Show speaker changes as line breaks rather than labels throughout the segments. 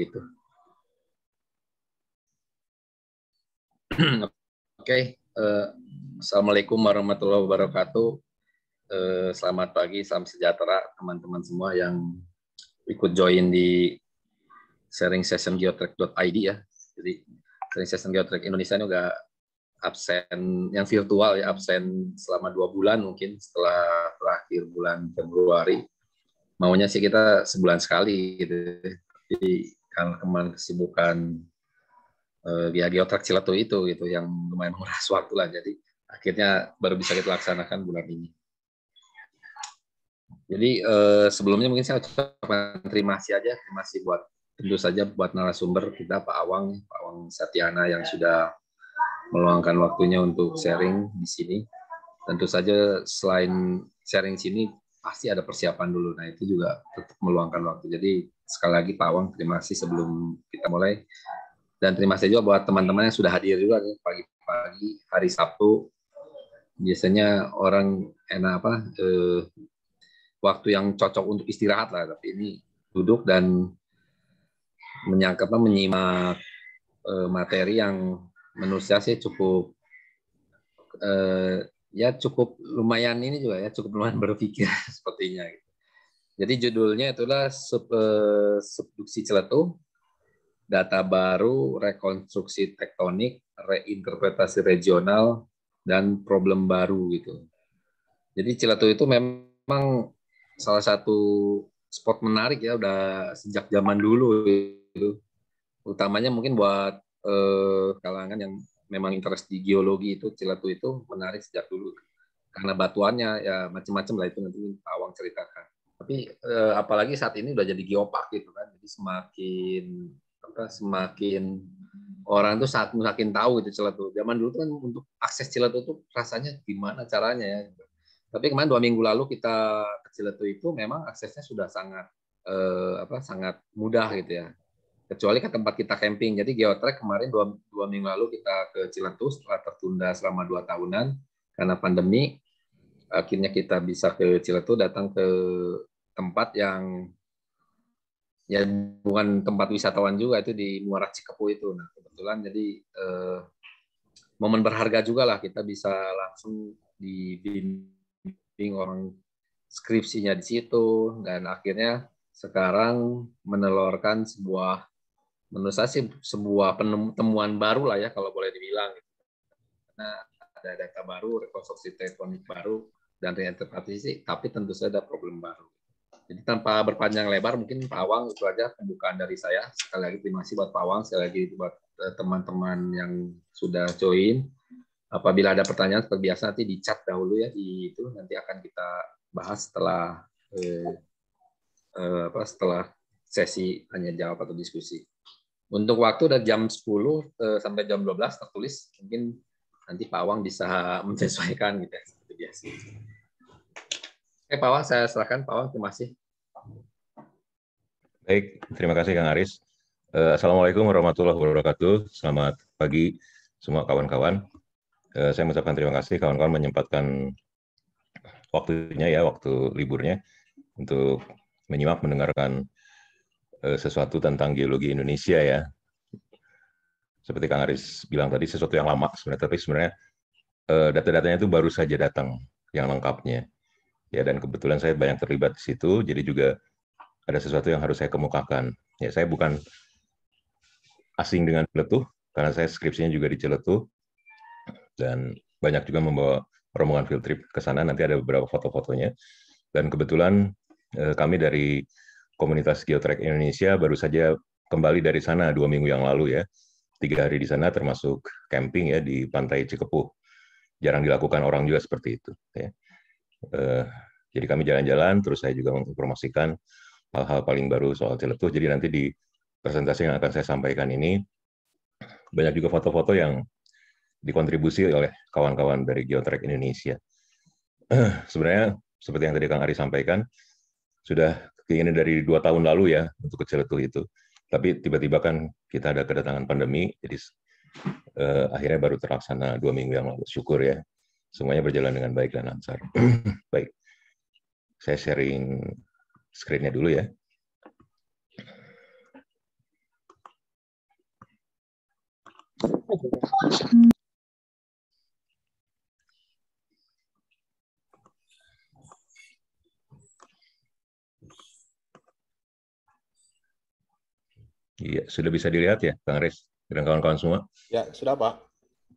gitu.
Oke, okay. uh, eh, assalamualaikum warahmatullahi wabarakatuh. Uh, selamat pagi, salam sejahtera teman-teman semua yang ikut join di sharing session geotrack.id ya. Jadi sharing session geotrack Indonesia ini juga absen yang virtual ya absen selama dua bulan mungkin setelah terakhir bulan Februari maunya sih kita sebulan sekali gitu jadi karena kemarin kesibukan eh, di otak cilatu itu gitu yang lumayan menguras waktu lah jadi akhirnya baru bisa kita laksanakan bulan ini. Jadi eh, sebelumnya mungkin saya ucapkan terima kasih aja, terima kasih buat tentu saja buat narasumber kita Pak Awang, Pak Awang Satiana yang sudah meluangkan waktunya untuk sharing di sini. Tentu saja selain sharing sini pasti ada persiapan dulu. Nah itu juga tetap meluangkan waktu. Jadi sekali lagi Pak Wang terima kasih sebelum kita mulai dan terima kasih juga buat teman-teman yang sudah hadir juga nih pagi-pagi hari Sabtu biasanya orang enak apa eh, waktu yang cocok untuk istirahat lah tapi ini duduk dan apa menyimak eh, materi yang menurut saya sih cukup eh, ya cukup lumayan ini juga ya cukup lumayan berpikir sepertinya gitu jadi judulnya itulah sub, eh, subduksi celetu, data baru, rekonstruksi tektonik, reinterpretasi regional, dan problem baru gitu. Jadi celetu itu memang salah satu spot menarik ya udah sejak zaman dulu itu. Utamanya mungkin buat eh, kalangan yang memang interest di geologi itu Cilatu itu menarik sejak dulu karena batuannya ya macam-macam lah itu nanti Awang ceritakan tapi eh, apalagi saat ini udah jadi geopark gitu kan jadi semakin apa semakin orang tuh saat makin tahu gitu Ciletu zaman dulu tuh kan untuk akses Ciletu tuh rasanya gimana caranya ya gitu. tapi kemarin dua minggu lalu kita ke Ciletu itu memang aksesnya sudah sangat eh, apa sangat mudah gitu ya kecuali ke tempat kita camping jadi geotrek kemarin dua, dua minggu lalu kita ke Ciletu setelah tertunda selama dua tahunan karena pandemi akhirnya kita bisa ke Ciletu datang ke tempat yang ya bukan tempat wisatawan juga itu di Muara Cikepu itu. Nah kebetulan jadi eh, momen berharga juga lah kita bisa langsung dibimbing orang skripsinya di situ dan akhirnya sekarang menelorkan sebuah menurut saya sih sebuah penemuan baru lah ya kalau boleh dibilang. Karena ada data baru, rekonstruksi tektonik baru dan reinterpretasi, tapi tentu saja ada problem baru. Jadi tanpa berpanjang lebar, mungkin Pak Awang itu aja pembukaan dari saya. Sekali lagi terima kasih buat Pak Awang, sekali lagi buat eh, teman-teman yang sudah join. Apabila ada pertanyaan seperti biasa nanti di chat dahulu ya di itu nanti akan kita bahas setelah eh, eh, apa setelah sesi hanya jawab atau diskusi. Untuk waktu dari jam 10 eh, sampai jam 12 tertulis mungkin nanti Pak Awang bisa menyesuaikan gitu ya, seperti biasa. Oke, eh, Pak Wang, saya serahkan Pak Wang. Terima kasih.
Baik, terima kasih Kang Aris. Eh, Assalamualaikum warahmatullahi wabarakatuh. Selamat pagi semua kawan-kawan. Eh, saya mengucapkan terima kasih kawan-kawan menyempatkan waktunya ya, waktu liburnya untuk menyimak mendengarkan sesuatu tentang geologi Indonesia ya. Seperti Kang Aris bilang tadi, sesuatu yang lama sebenarnya, tapi sebenarnya data-datanya itu baru saja datang yang lengkapnya ya dan kebetulan saya banyak terlibat di situ jadi juga ada sesuatu yang harus saya kemukakan ya saya bukan asing dengan Celetuh karena saya skripsinya juga di Celetuh dan banyak juga membawa rombongan field trip ke sana nanti ada beberapa foto-fotonya dan kebetulan eh, kami dari komunitas Geotrek Indonesia baru saja kembali dari sana dua minggu yang lalu ya tiga hari di sana termasuk camping ya di pantai Cikepuh jarang dilakukan orang juga seperti itu ya. Eh, jadi kami jalan-jalan, terus saya juga menginformasikan hal-hal paling baru soal Ciletuh. Jadi nanti di presentasi yang akan saya sampaikan ini, banyak juga foto-foto yang dikontribusi oleh kawan-kawan dari Geotrek Indonesia. Eh, sebenarnya, seperti yang tadi Kang Ari sampaikan, sudah keinginan dari dua tahun lalu ya untuk ke Ciletuh itu. Tapi tiba-tiba kan kita ada kedatangan pandemi, jadi eh, akhirnya baru terlaksana dua minggu yang lalu. Syukur ya semuanya berjalan dengan baik dan lancar. baik, saya sharing screennya dulu ya. Iya, sudah bisa dilihat ya, Bang Res dan kawan-kawan semua? Ya, sudah Pak.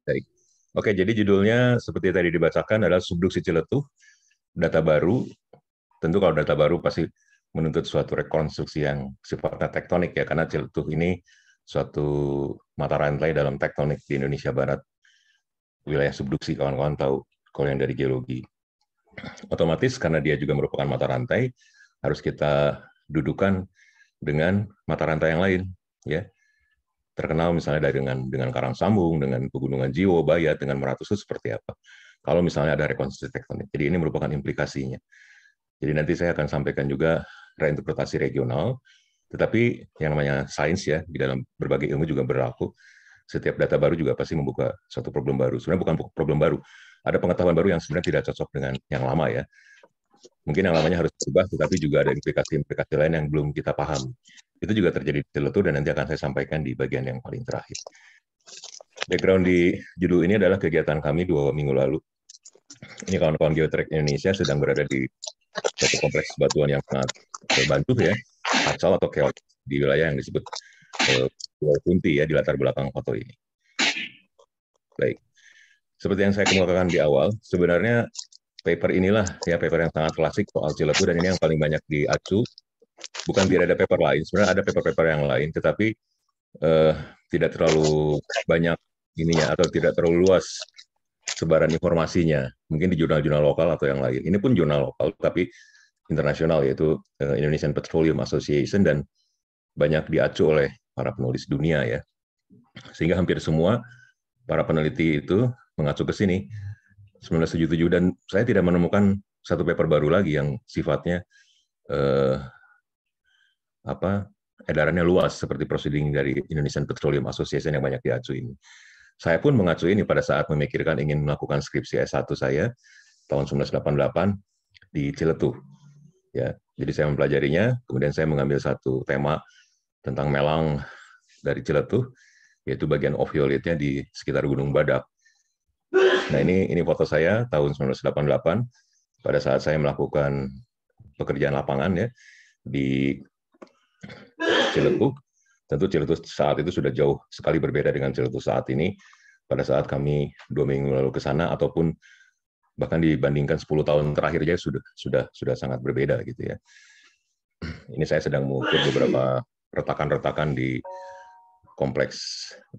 Baik. Oke, jadi judulnya seperti tadi dibacakan adalah subduksi Ciletuh, data baru. Tentu kalau data baru pasti menuntut suatu rekonstruksi yang sifatnya tektonik ya, karena Ciletuh ini suatu mata rantai dalam tektonik di Indonesia Barat. Wilayah subduksi kawan-kawan tahu kalau yang dari geologi. Otomatis karena dia juga merupakan mata rantai, harus kita dudukan dengan mata rantai yang lain. ya terkenal misalnya dari dengan dengan Karang Sambung, dengan Pegunungan Jiwo, Bayat, dengan Meratus itu seperti apa. Kalau misalnya ada rekonstruksi tektonik. Jadi ini merupakan implikasinya. Jadi nanti saya akan sampaikan juga reinterpretasi regional, tetapi yang namanya sains ya, di dalam berbagai ilmu juga berlaku. Setiap data baru juga pasti membuka satu problem baru. Sebenarnya bukan problem baru, ada pengetahuan baru yang sebenarnya tidak cocok dengan yang lama ya mungkin yang lamanya harus berubah, tetapi juga ada implikasi-implikasi lain yang belum kita paham. Itu juga terjadi di dan nanti akan saya sampaikan di bagian yang paling terakhir. Background di judul ini adalah kegiatan kami dua minggu lalu. Ini kawan-kawan Geotrek Indonesia sedang berada di satu kompleks batuan yang sangat terbantu ya, kacau atau keot di wilayah yang disebut eh, Pulau uh, Kunti ya di latar belakang foto ini. Baik, seperti yang saya kemukakan di awal, sebenarnya paper inilah ya paper yang sangat klasik soal Ciletu dan ini yang paling banyak diacu. Bukan tidak ada paper lain, sebenarnya ada paper-paper yang lain, tetapi eh, tidak terlalu banyak ininya atau tidak terlalu luas sebaran informasinya. Mungkin di jurnal-jurnal lokal atau yang lain. Ini pun jurnal lokal, tapi internasional yaitu eh, Indonesian Petroleum Association dan banyak diacu oleh para penulis dunia ya. Sehingga hampir semua para peneliti itu mengacu ke sini 1977 dan saya tidak menemukan satu paper baru lagi yang sifatnya eh, apa edarannya luas seperti proceeding dari Indonesian Petroleum Association yang banyak diacu ini. Saya pun mengacu ini pada saat memikirkan ingin melakukan skripsi S1 saya tahun 1988 di Ciletu. Ya, jadi saya mempelajarinya, kemudian saya mengambil satu tema tentang melang dari Ciletu, yaitu bagian ofiolitnya di sekitar Gunung Badak. Nah ini ini foto saya tahun 1988 pada saat saya melakukan pekerjaan lapangan ya di Ciletuk. Tentu Ciledug saat itu sudah jauh sekali berbeda dengan Ciledug saat ini. Pada saat kami dua minggu lalu ke sana ataupun bahkan dibandingkan 10 tahun terakhir aja ya, sudah sudah sudah sangat berbeda gitu ya. Ini saya sedang mengukur beberapa retakan-retakan di kompleks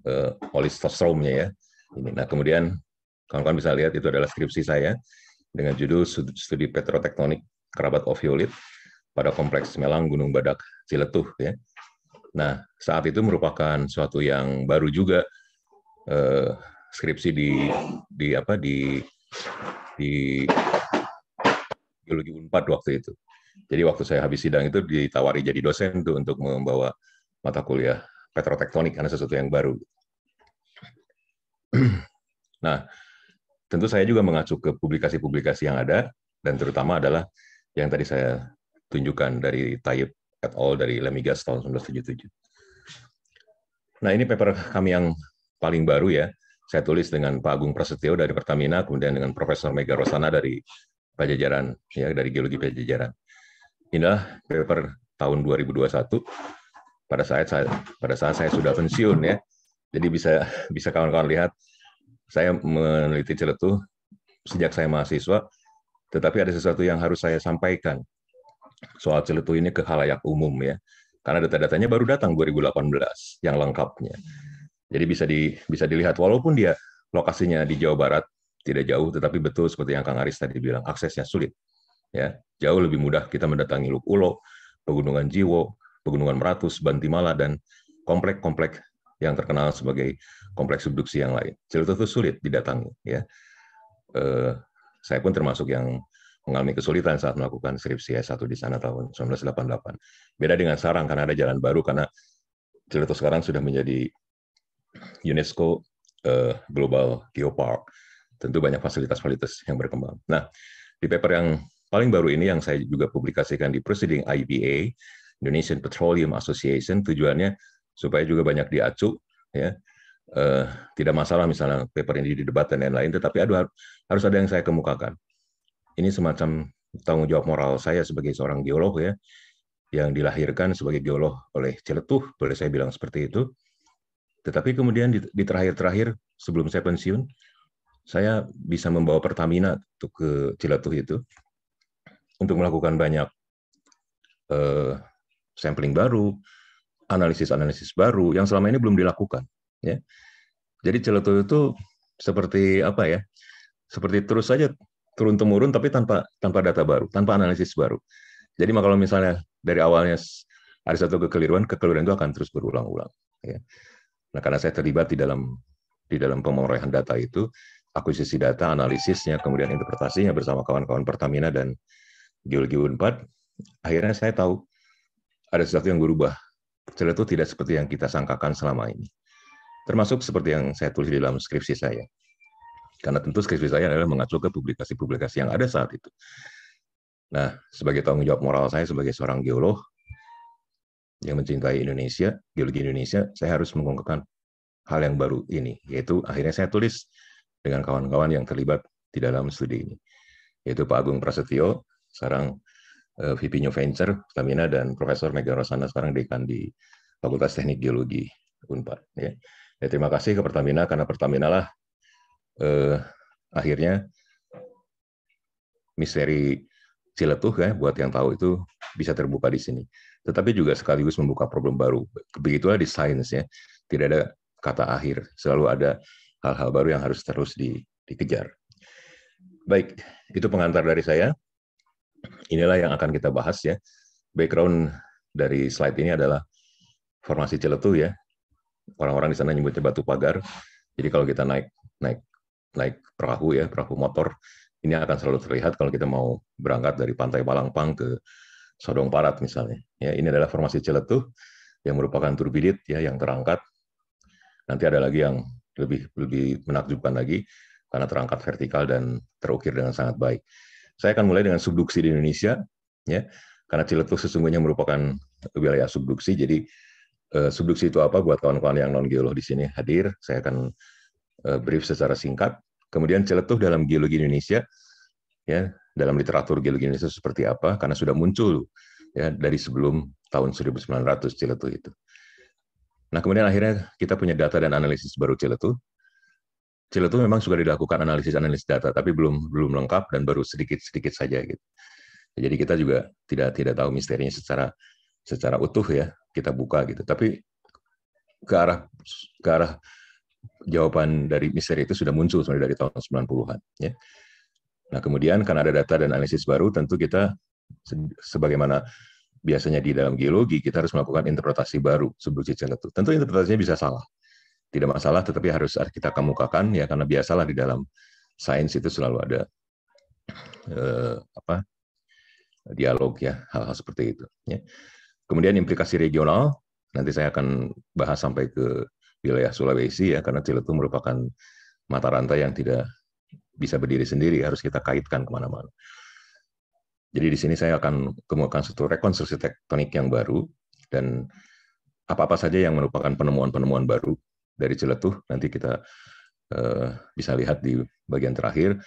uh, eh, Olistosromnya ya. Nah kemudian Kawan-kawan bisa lihat itu adalah skripsi saya dengan judul Studi Petrotektonik Kerabat ofiolit pada Kompleks Melang Gunung Badak Ciletuh. Ya. Nah, saat itu merupakan suatu yang baru juga eh, skripsi di di apa di di Geologi unpad waktu itu. Jadi waktu saya habis sidang itu ditawari jadi dosen tuh untuk membawa mata kuliah petrotektonik karena sesuatu yang baru. nah, Tentu saya juga mengacu ke publikasi-publikasi yang ada, dan terutama adalah yang tadi saya tunjukkan dari Taib et al. dari Lemigas tahun 1977. Nah ini paper kami yang paling baru ya, saya tulis dengan Pak Agung Prasetyo dari Pertamina, kemudian dengan Profesor Mega Rosana dari Pajajaran, ya dari Geologi Pajajaran. Inilah paper tahun 2021. Pada saat saya, pada saat saya sudah pensiun ya, jadi bisa bisa kawan-kawan lihat saya meneliti Ciletuh sejak saya mahasiswa, tetapi ada sesuatu yang harus saya sampaikan soal Ciletuh ini ke halayak umum ya. Karena data-datanya baru datang 2018 yang lengkapnya. Jadi bisa di bisa dilihat walaupun dia lokasinya di Jawa Barat tidak jauh tetapi betul seperti yang Kang Aris tadi bilang aksesnya sulit. Ya, jauh lebih mudah kita mendatangi Luk Ulo, Pegunungan Jiwo, Pegunungan Meratus, Bantimala dan komplek-komplek yang terkenal sebagai kompleks subduksi yang lain. Cerita itu sulit didatangi. Ya. Eh, saya pun termasuk yang mengalami kesulitan saat melakukan skripsi S1 di sana tahun 1988. Beda dengan sekarang karena ada jalan baru karena Cerita sekarang sudah menjadi UNESCO uh, Global Geopark. Tentu banyak fasilitas-fasilitas yang berkembang. Nah, di paper yang paling baru ini yang saya juga publikasikan di Proceeding IBA, Indonesian Petroleum Association, tujuannya supaya juga banyak diacu ya eh, tidak masalah misalnya paper ini di debat dan lain-lain tetapi aduh harus ada yang saya kemukakan ini semacam tanggung jawab moral saya sebagai seorang geolog ya yang dilahirkan sebagai geolog oleh Ciletuh boleh saya bilang seperti itu tetapi kemudian di, di terakhir-terakhir sebelum saya pensiun saya bisa membawa Pertamina ke Ciletuh itu untuk melakukan banyak eh, sampling baru, analisis-analisis baru yang selama ini belum dilakukan. Ya. Jadi Ciletu itu seperti apa ya? Seperti terus saja turun temurun tapi tanpa tanpa data baru, tanpa analisis baru. Jadi kalau misalnya dari awalnya ada satu kekeliruan, kekeliruan itu akan terus berulang-ulang. Ya. Nah karena saya terlibat di dalam di dalam pemorehan data itu, akuisisi data, analisisnya, kemudian interpretasinya bersama kawan-kawan Pertamina dan Geologi Unpad, akhirnya saya tahu ada sesuatu yang berubah cerita itu tidak seperti yang kita sangkakan selama ini. Termasuk seperti yang saya tulis di dalam skripsi saya. Karena tentu skripsi saya adalah mengacu ke publikasi-publikasi yang ada saat itu. Nah, sebagai tanggung jawab moral saya sebagai seorang geolog yang mencintai Indonesia, geologi Indonesia, saya harus mengungkapkan hal yang baru ini, yaitu akhirnya saya tulis dengan kawan-kawan yang terlibat di dalam studi ini, yaitu Pak Agung Prasetyo, seorang Eh, VP New Venture Pertamina dan Profesor Mega Rosana sekarang dekan di Fakultas Teknik Geologi Unpad. Ya. Ya, terima kasih ke Pertamina karena Pertamina lah eh, akhirnya misteri Ciletuh ya buat yang tahu itu bisa terbuka di sini. Tetapi juga sekaligus membuka problem baru. Begitulah di sains ya. Tidak ada kata akhir. Selalu ada hal-hal baru yang harus terus dikejar. Baik, itu pengantar dari saya inilah yang akan kita bahas ya. Background dari slide ini adalah formasi Ciletu ya. Orang-orang di sana nyebutnya batu pagar. Jadi kalau kita naik naik naik perahu ya, perahu motor, ini akan selalu terlihat kalau kita mau berangkat dari Pantai Palangpang ke Sodong Parat misalnya. Ya, ini adalah formasi Ciletu yang merupakan turbidit ya yang terangkat. Nanti ada lagi yang lebih lebih menakjubkan lagi karena terangkat vertikal dan terukir dengan sangat baik. Saya akan mulai dengan subduksi di Indonesia, ya, karena Ciletus sesungguhnya merupakan wilayah subduksi. Jadi uh, subduksi itu apa? Buat kawan-kawan yang non geolog di sini hadir, saya akan uh, brief secara singkat. Kemudian Ciletus dalam geologi Indonesia, ya, dalam literatur geologi Indonesia seperti apa? Karena sudah muncul ya dari sebelum tahun 1900 Ciletus itu. Nah, kemudian akhirnya kita punya data dan analisis baru Ciletu kecil itu memang sudah dilakukan analisis-analisis data, tapi belum belum lengkap dan baru sedikit-sedikit saja gitu. Jadi kita juga tidak tidak tahu misterinya secara secara utuh ya kita buka gitu. Tapi ke arah ke arah jawaban dari misteri itu sudah muncul sebenarnya dari tahun 90-an ya. Nah, kemudian karena ada data dan analisis baru tentu kita sebagaimana biasanya di dalam geologi kita harus melakukan interpretasi baru sebelum cincin itu. Tentu interpretasinya bisa salah tidak masalah, tetapi harus kita kemukakan ya karena biasalah di dalam sains itu selalu ada eh, apa dialog ya hal-hal seperti itu. Ya. Kemudian implikasi regional nanti saya akan bahas sampai ke wilayah Sulawesi ya karena Ciletu merupakan mata rantai yang tidak bisa berdiri sendiri harus kita kaitkan kemana-mana. Jadi di sini saya akan kemukakan satu rekonstruksi tektonik yang baru dan apa-apa saja yang merupakan penemuan-penemuan baru dari Ciletuh nanti kita uh, bisa lihat di bagian terakhir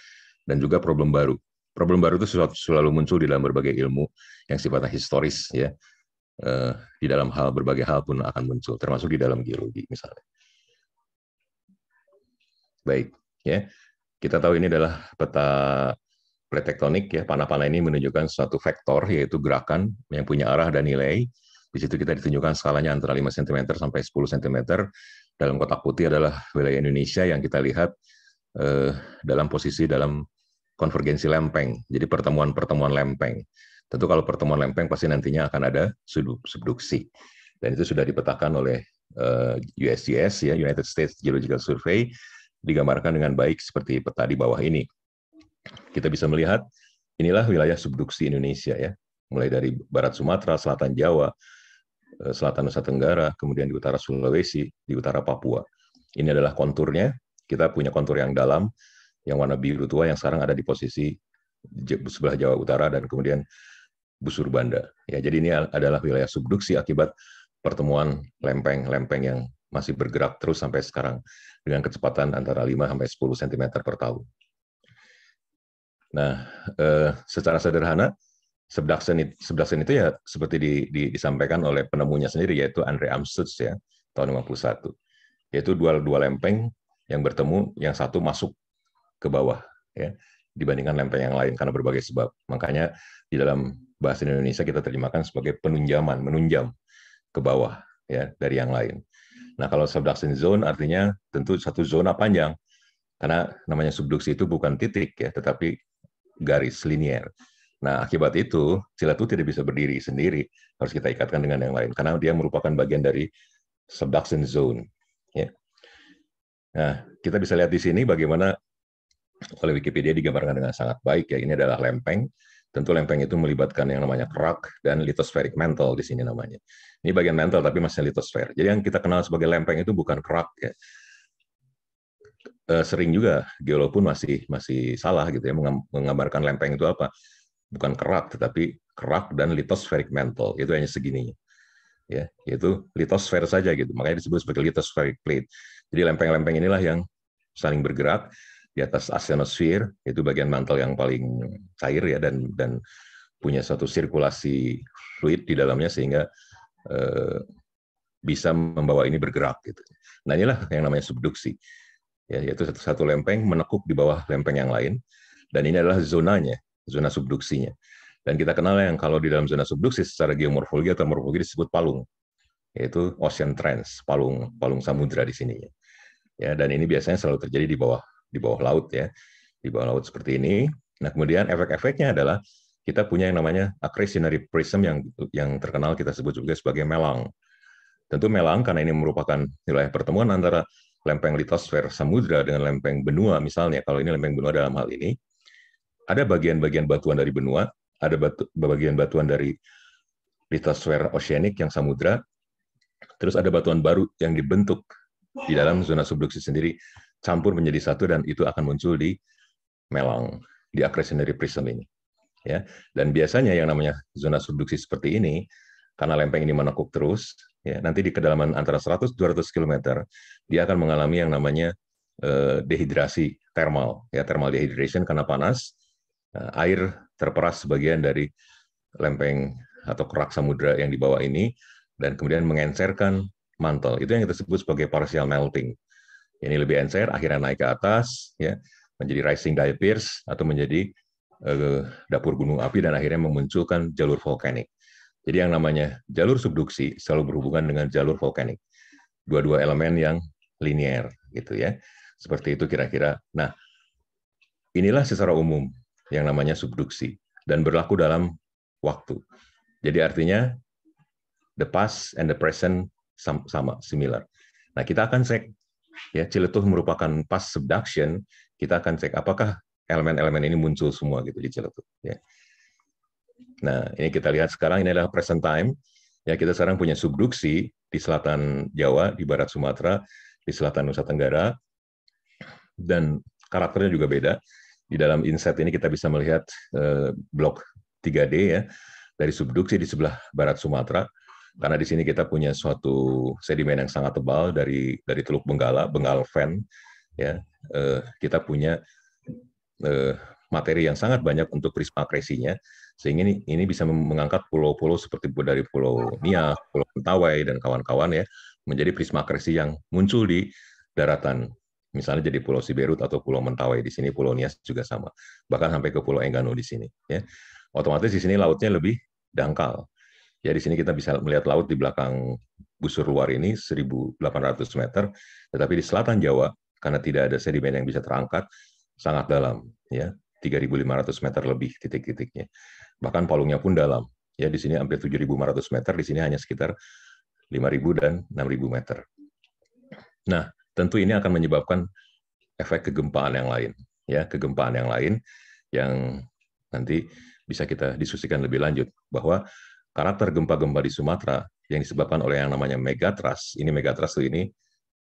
dan juga problem baru. Problem baru itu sesuatu, selalu muncul di dalam berbagai ilmu yang sifatnya historis ya. Uh, di dalam hal berbagai hal pun akan muncul termasuk di dalam geologi misalnya. Baik, ya. Kita tahu ini adalah peta plate ya. Panah-panah ini menunjukkan suatu vektor yaitu gerakan yang punya arah dan nilai. Di situ kita ditunjukkan skalanya antara 5 cm sampai 10 cm dalam kotak putih adalah wilayah Indonesia yang kita lihat eh, dalam posisi dalam konvergensi lempeng, jadi pertemuan-pertemuan lempeng. Tentu kalau pertemuan lempeng pasti nantinya akan ada subduksi. Dan itu sudah dipetakan oleh eh, USGS, ya, United States Geological Survey, digambarkan dengan baik seperti peta di bawah ini. Kita bisa melihat inilah wilayah subduksi Indonesia ya, mulai dari barat Sumatera, selatan Jawa, Eh, selatan Nusa Tenggara, kemudian di utara Sulawesi, di utara Papua. Ini adalah konturnya. Kita punya kontur yang dalam, yang warna biru tua yang sekarang ada di posisi sebelah Jawa Utara dan kemudian busur Banda. Ya, jadi ini adalah wilayah subduksi akibat pertemuan lempeng-lempeng yang masih bergerak terus sampai sekarang dengan kecepatan antara 5 sampai 10 cm per tahun. Nah, eh, secara sederhana Subduction, sebelah subduction itu ya seperti di, di, disampaikan oleh penemunya sendiri yaitu Andre Amstutz ya tahun 51 yaitu dua dua lempeng yang bertemu yang satu masuk ke bawah ya dibandingkan lempeng yang lain karena berbagai sebab makanya di dalam bahasa Indonesia kita terjemahkan sebagai penunjaman menunjam ke bawah ya dari yang lain nah kalau subduction zone artinya tentu satu zona panjang karena namanya subduksi itu bukan titik ya tetapi garis linier Nah, akibat itu, silat itu tidak bisa berdiri sendiri, harus kita ikatkan dengan yang lain, karena dia merupakan bagian dari subduction zone. Ya. Nah, kita bisa lihat di sini bagaimana oleh Wikipedia digambarkan dengan sangat baik, ya ini adalah lempeng, Tentu lempeng itu melibatkan yang namanya kerak dan lithospheric mantle di sini namanya. Ini bagian mantle tapi masih litosfer Jadi yang kita kenal sebagai lempeng itu bukan kerak ya. Eh, sering juga geolog pun masih masih salah gitu ya menggambarkan lempeng itu apa bukan kerak tetapi kerak dan lithospheric mantle itu hanya segini, ya yaitu litosfer saja gitu makanya disebut sebagai lithospheric plate jadi lempeng-lempeng inilah yang saling bergerak di atas asenosfer itu bagian mantel yang paling cair ya dan dan punya satu sirkulasi fluid di dalamnya sehingga eh, bisa membawa ini bergerak gitu nah inilah yang namanya subduksi ya, yaitu satu, satu lempeng menekuk di bawah lempeng yang lain dan ini adalah zonanya zona subduksinya. Dan kita kenal yang kalau di dalam zona subduksi secara geomorfologi atau morfologi disebut palung, yaitu ocean trends, palung palung samudra di sini. Ya, dan ini biasanya selalu terjadi di bawah di bawah laut ya, di bawah laut seperti ini. Nah, kemudian efek-efeknya adalah kita punya yang namanya accretionary prism yang yang terkenal kita sebut juga sebagai melang. Tentu melang karena ini merupakan wilayah pertemuan antara lempeng litosfer samudra dengan lempeng benua misalnya. Kalau ini lempeng benua dalam hal ini, ada bagian-bagian batuan dari benua, ada batu, bagian batuan dari litosfer oceanik yang samudra, terus ada batuan baru yang dibentuk di dalam zona subduksi sendiri, campur menjadi satu dan itu akan muncul di melang di accretionary prism ini. Ya, dan biasanya yang namanya zona subduksi seperti ini, karena lempeng ini menekuk terus, ya, nanti di kedalaman antara 100-200 km, dia akan mengalami yang namanya eh, dehidrasi thermal, ya thermal dehydration karena panas, Eh, air terperas sebagian dari lempeng atau kerak samudra yang di bawah ini dan kemudian mengencerkan mantel. Itu yang kita sebut sebagai partial melting. Ini lebih encer, akhirnya naik ke atas, ya, menjadi rising diapers atau menjadi uh, dapur gunung api dan akhirnya memunculkan jalur vulkanik. Jadi yang namanya jalur subduksi selalu berhubungan dengan jalur vulkanik. Dua-dua elemen yang linier, gitu ya. Seperti itu kira-kira. Nah, inilah secara umum yang namanya subduksi dan berlaku dalam waktu. Jadi artinya the past and the present sama similar. Nah, kita akan cek ya Ciletuh merupakan past subduction, kita akan cek apakah elemen-elemen ini muncul semua gitu di Ciletuh ya. Nah, ini kita lihat sekarang ini adalah present time. Ya, kita sekarang punya subduksi di selatan Jawa, di barat Sumatera, di selatan Nusa Tenggara dan karakternya juga beda di dalam insight ini kita bisa melihat eh, blok 3D ya dari subduksi di sebelah barat Sumatera karena di sini kita punya suatu sedimen yang sangat tebal dari dari Teluk Benggala, Bengal Fen ya. Eh, kita punya eh, materi yang sangat banyak untuk prisma kresinya sehingga ini, ini bisa mengangkat pulau-pulau seperti dari Pulau Nia, Pulau Mentawai dan kawan-kawan ya menjadi prisma kresi yang muncul di daratan Misalnya jadi Pulau Siberut atau Pulau Mentawai di sini, Pulau Nias juga sama. Bahkan sampai ke Pulau Enggano di sini. Ya. Otomatis di sini lautnya lebih dangkal. Ya di sini kita bisa melihat laut di belakang busur luar ini 1.800 meter, tetapi di selatan Jawa karena tidak ada sedimen yang bisa terangkat sangat dalam, ya 3.500 meter lebih titik-titiknya. Bahkan palungnya pun dalam, ya di sini hampir 7.500 meter, di sini hanya sekitar 5.000 dan 6.000 meter. Nah, tentu ini akan menyebabkan efek kegempaan yang lain, ya kegempaan yang lain yang nanti bisa kita diskusikan lebih lanjut bahwa karakter gempa-gempa di Sumatera yang disebabkan oleh yang namanya megatrust. Ini megatrust ini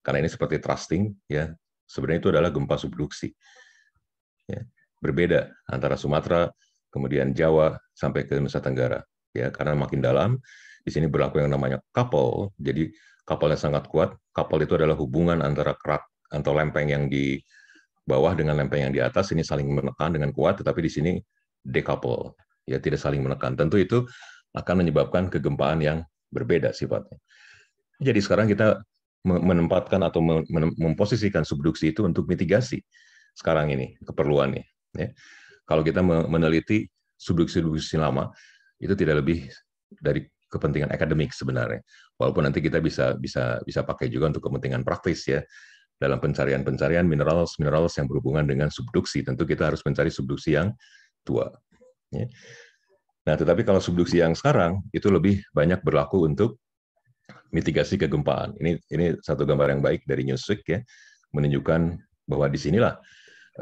karena ini seperti trusting ya. Sebenarnya itu adalah gempa subduksi. Ya, berbeda antara Sumatera, kemudian Jawa sampai ke Nusa Tenggara ya karena makin dalam di sini berlaku yang namanya couple. Jadi couple yang sangat kuat. Couple itu adalah hubungan antara kerak atau lempeng yang di bawah dengan lempeng yang di atas ini saling menekan dengan kuat, tetapi di sini decouple, ya tidak saling menekan. Tentu itu akan menyebabkan kegempaan yang berbeda sifatnya. Jadi sekarang kita menempatkan atau memposisikan subduksi itu untuk mitigasi sekarang ini keperluannya. Ya. Kalau kita meneliti subduksi-subduksi lama, itu tidak lebih dari kepentingan akademik sebenarnya. Walaupun nanti kita bisa bisa bisa pakai juga untuk kepentingan praktis ya. Dalam pencarian-pencarian mineral-mineral yang berhubungan dengan subduksi, tentu kita harus mencari subduksi yang tua. Ya. Nah, tetapi kalau subduksi yang sekarang itu lebih banyak berlaku untuk mitigasi kegempaan. Ini ini satu gambar yang baik dari Newsweek ya, menunjukkan bahwa di sinilah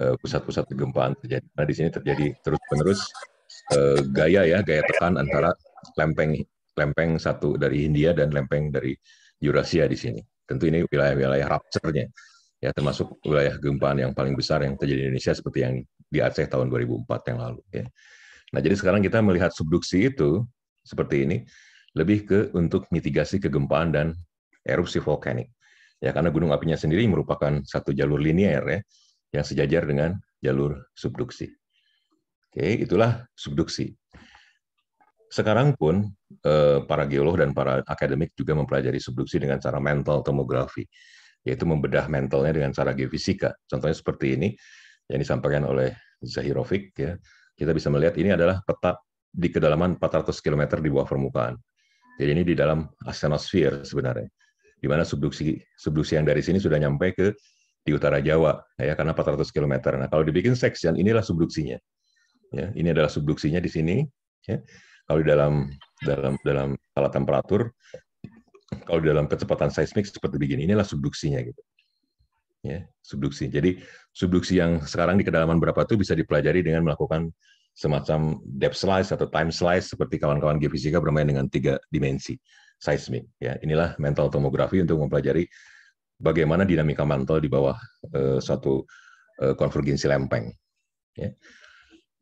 eh, pusat-pusat kegempaan terjadi. Nah, di sini terjadi terus-menerus eh, gaya ya, gaya tekan antara lempeng lempeng satu dari India dan lempeng dari Eurasia di sini. Tentu ini wilayah-wilayah rupture-nya ya termasuk wilayah gempaan yang paling besar yang terjadi di Indonesia seperti yang di Aceh tahun 2004 yang lalu ya. Nah, jadi sekarang kita melihat subduksi itu seperti ini lebih ke untuk mitigasi kegempaan dan erupsi vulkanik. Ya, karena gunung apinya sendiri merupakan satu jalur linier ya yang sejajar dengan jalur subduksi. Oke, itulah subduksi. Sekarang pun Eh, para geolog dan para akademik juga mempelajari subduksi dengan cara mental tomografi, yaitu membedah mentalnya dengan cara geofisika. Contohnya seperti ini yang disampaikan oleh Zahirovic. Ya. Kita bisa melihat ini adalah peta di kedalaman 400 km di bawah permukaan. Jadi ini di dalam astenosfer sebenarnya, di mana subduksi subduksi yang dari sini sudah nyampe ke di utara Jawa, ya karena 400 km. Nah kalau dibikin section inilah subduksinya, ya ini adalah subduksinya di sini. Ya. Kalau di dalam dalam dalam skala temperatur kalau di dalam kecepatan seismik seperti begini inilah subduksinya gitu ya subduksi jadi subduksi yang sekarang di kedalaman berapa itu bisa dipelajari dengan melakukan semacam depth slice atau time slice seperti kawan-kawan geofisika bermain dengan tiga dimensi seismik ya inilah mental tomografi untuk mempelajari bagaimana dinamika mantel di bawah uh, eh, suatu uh, eh, konvergensi lempeng ya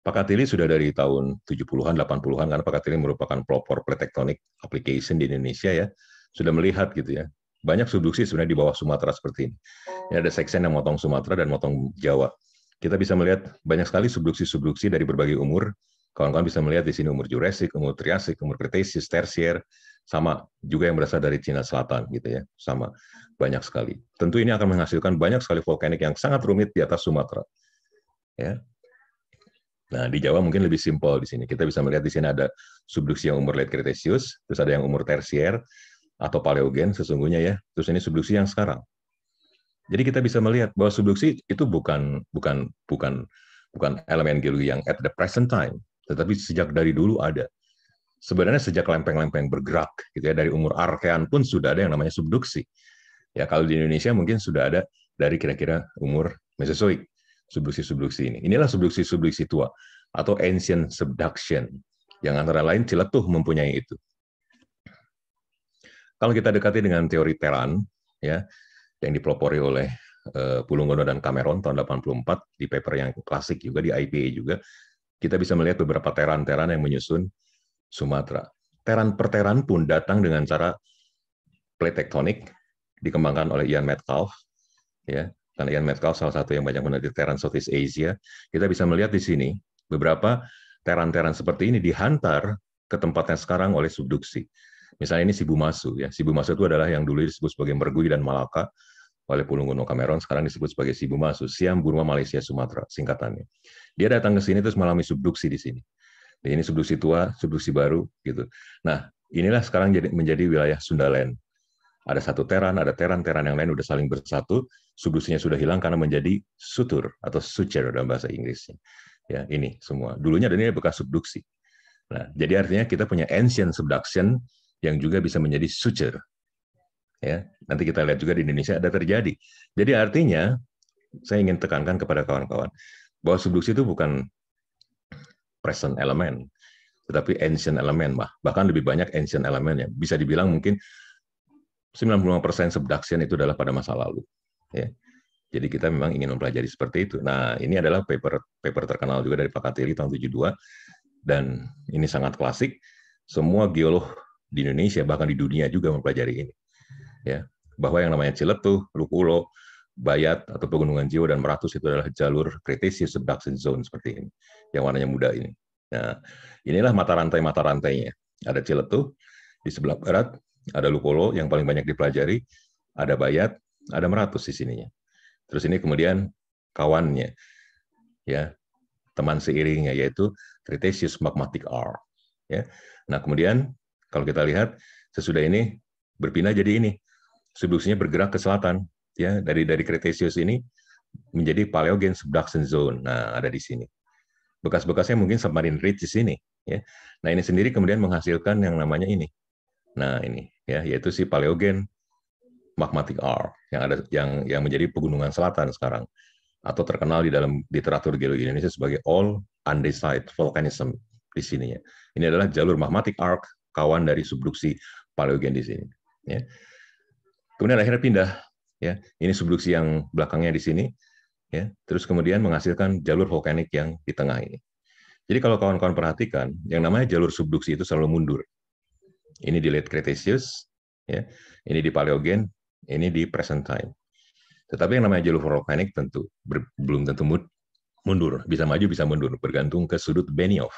Pakatili sudah dari tahun 70-an, 80-an, karena Pakatili merupakan pelopor pretektonik application di Indonesia ya, sudah melihat gitu ya. Banyak subduksi sebenarnya di bawah Sumatera seperti ini. Ini ada seksen yang motong Sumatera dan motong Jawa. Kita bisa melihat banyak sekali subduksi-subduksi dari berbagai umur. Kawan-kawan bisa melihat di sini umur Jurassic, umur Triassic, umur Cretaceous, Tertiary, sama juga yang berasal dari Cina Selatan gitu ya, sama banyak sekali. Tentu ini akan menghasilkan banyak sekali vulkanik yang sangat rumit di atas Sumatera. Ya, Nah, di Jawa mungkin lebih simpel di sini. Kita bisa melihat di sini ada subduksi yang umur late Cretaceous, terus ada yang umur tersier atau paleogen sesungguhnya ya. Terus ini subduksi yang sekarang. Jadi kita bisa melihat bahwa subduksi itu bukan bukan bukan bukan elemen geologi yang at the present time, tetapi sejak dari dulu ada. Sebenarnya sejak lempeng-lempeng bergerak gitu ya dari umur arkean pun sudah ada yang namanya subduksi. Ya kalau di Indonesia mungkin sudah ada dari kira-kira umur Mesozoik subduksi-subduksi ini. Inilah subduksi-subduksi tua atau ancient subduction yang antara lain Ciletuh mempunyai itu. Kalau kita dekati dengan teori Teran ya yang dipelopori oleh eh, pulungono dan Cameron tahun 84 di paper yang klasik juga di IPA juga kita bisa melihat beberapa teran-teran yang menyusun Sumatera. Teran per teran pun datang dengan cara plate tectonic dikembangkan oleh Ian Metcalf ya dan Ian Metcalf salah satu yang banyak meneliti teran Southeast Asia, kita bisa melihat di sini beberapa teran-teran seperti ini dihantar ke tempatnya sekarang oleh subduksi. Misalnya ini Sibumasu ya. Sibumasu itu adalah yang dulu disebut sebagai Mergui dan Malaka oleh Gunung Cameron sekarang disebut sebagai Sibumasu, Siam, Burma, Malaysia, Sumatera singkatannya. Dia datang ke sini terus mengalami subduksi di sini. Ini subduksi tua, subduksi baru gitu. Nah, inilah sekarang jadi menjadi wilayah Sundaland. Ada satu teran, ada teran, teran yang lain udah saling bersatu, sublusinya sudah hilang karena menjadi sutur atau suture dalam bahasa Inggrisnya. Ya, ini semua. Dulunya dan ini bekas subduksi. Nah, jadi artinya kita punya ancient subduction yang juga bisa menjadi suture. Ya, nanti kita lihat juga di Indonesia ada terjadi. Jadi artinya saya ingin tekankan kepada kawan-kawan bahwa subduksi itu bukan present element, tetapi ancient element bah. Bahkan lebih banyak ancient element Bisa dibilang mungkin 95% subduction itu adalah pada masa lalu. Ya. Jadi kita memang ingin mempelajari seperti itu. Nah, ini adalah paper paper terkenal juga dari Katiri tahun 72 dan ini sangat klasik. Semua geolog di Indonesia bahkan di dunia juga mempelajari ini. Ya, bahwa yang namanya Ciletuh, Lukulo, Bayat atau Pegunungan Jiwa dan Meratus itu adalah jalur Cretaceous subduction zone seperti ini, yang warnanya muda ini. Nah, inilah mata rantai-mata rantainya. Ada Ciletuh di sebelah barat, ada Lukulo yang paling banyak dipelajari, ada Bayat, ada meratus di sininya. Terus ini kemudian kawannya, ya teman seiringnya yaitu Cretaceous magmatic R. Ya. Nah kemudian kalau kita lihat sesudah ini berpindah jadi ini, subduksinya bergerak ke selatan, ya dari dari Cretaceous ini menjadi Paleogen subduction zone. Nah ada di sini. Bekas-bekasnya mungkin submarine ridge di sini. Ya. Nah ini sendiri kemudian menghasilkan yang namanya ini. Nah ini ya yaitu si Paleogen magmatic arc yang ada yang yang menjadi pegunungan selatan sekarang atau terkenal di dalam literatur geologi Indonesia sebagai All Andesite Volcanism di sini ya Ini adalah jalur magmatic arc kawan dari subduksi paleogen di sini. Ya. Kemudian akhirnya pindah. Ya, ini subduksi yang belakangnya di sini. Ya, terus kemudian menghasilkan jalur vulkanik yang di tengah ini. Jadi kalau kawan-kawan perhatikan, yang namanya jalur subduksi itu selalu mundur. Ini di late Cretaceous, ya, ini di Paleogen, ini di present time. Tetapi yang namanya jalur vulkanik tentu ber, belum tentu mundur, bisa maju bisa mundur, bergantung ke sudut Benioff.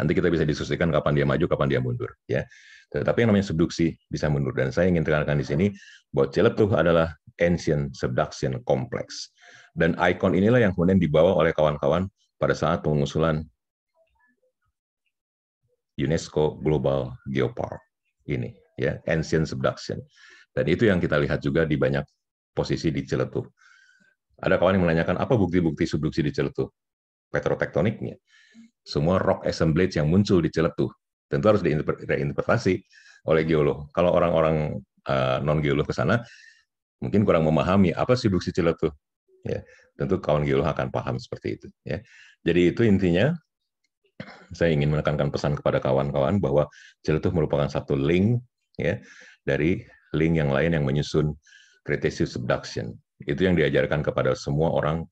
Nanti kita bisa diskusikan kapan dia maju, kapan dia mundur, ya. Tetapi yang namanya subduksi bisa mundur dan saya ingin tekankan di sini bahwa tuh adalah ancient subduction complex. Dan ikon inilah yang kemudian dibawa oleh kawan-kawan pada saat pengusulan UNESCO Global Geopark ini, ya, ancient subduction. Dan itu yang kita lihat juga di banyak posisi di Ciletuh. Ada kawan yang menanyakan, apa bukti-bukti subduksi di Ciletuh? Petrotektoniknya. Semua rock assemblage yang muncul di Ciletuh. Tentu harus diinterpretasi oleh geolog. Kalau orang-orang eh, non-geolog ke sana, mungkin kurang memahami apa subduksi Ciletuh. Ya, tentu kawan geolog akan paham seperti itu. Ya. Jadi itu intinya saya ingin menekankan pesan kepada kawan-kawan bahwa Ciletuh merupakan satu link ya dari link yang lain yang menyusun creative subduction. Itu yang diajarkan kepada semua orang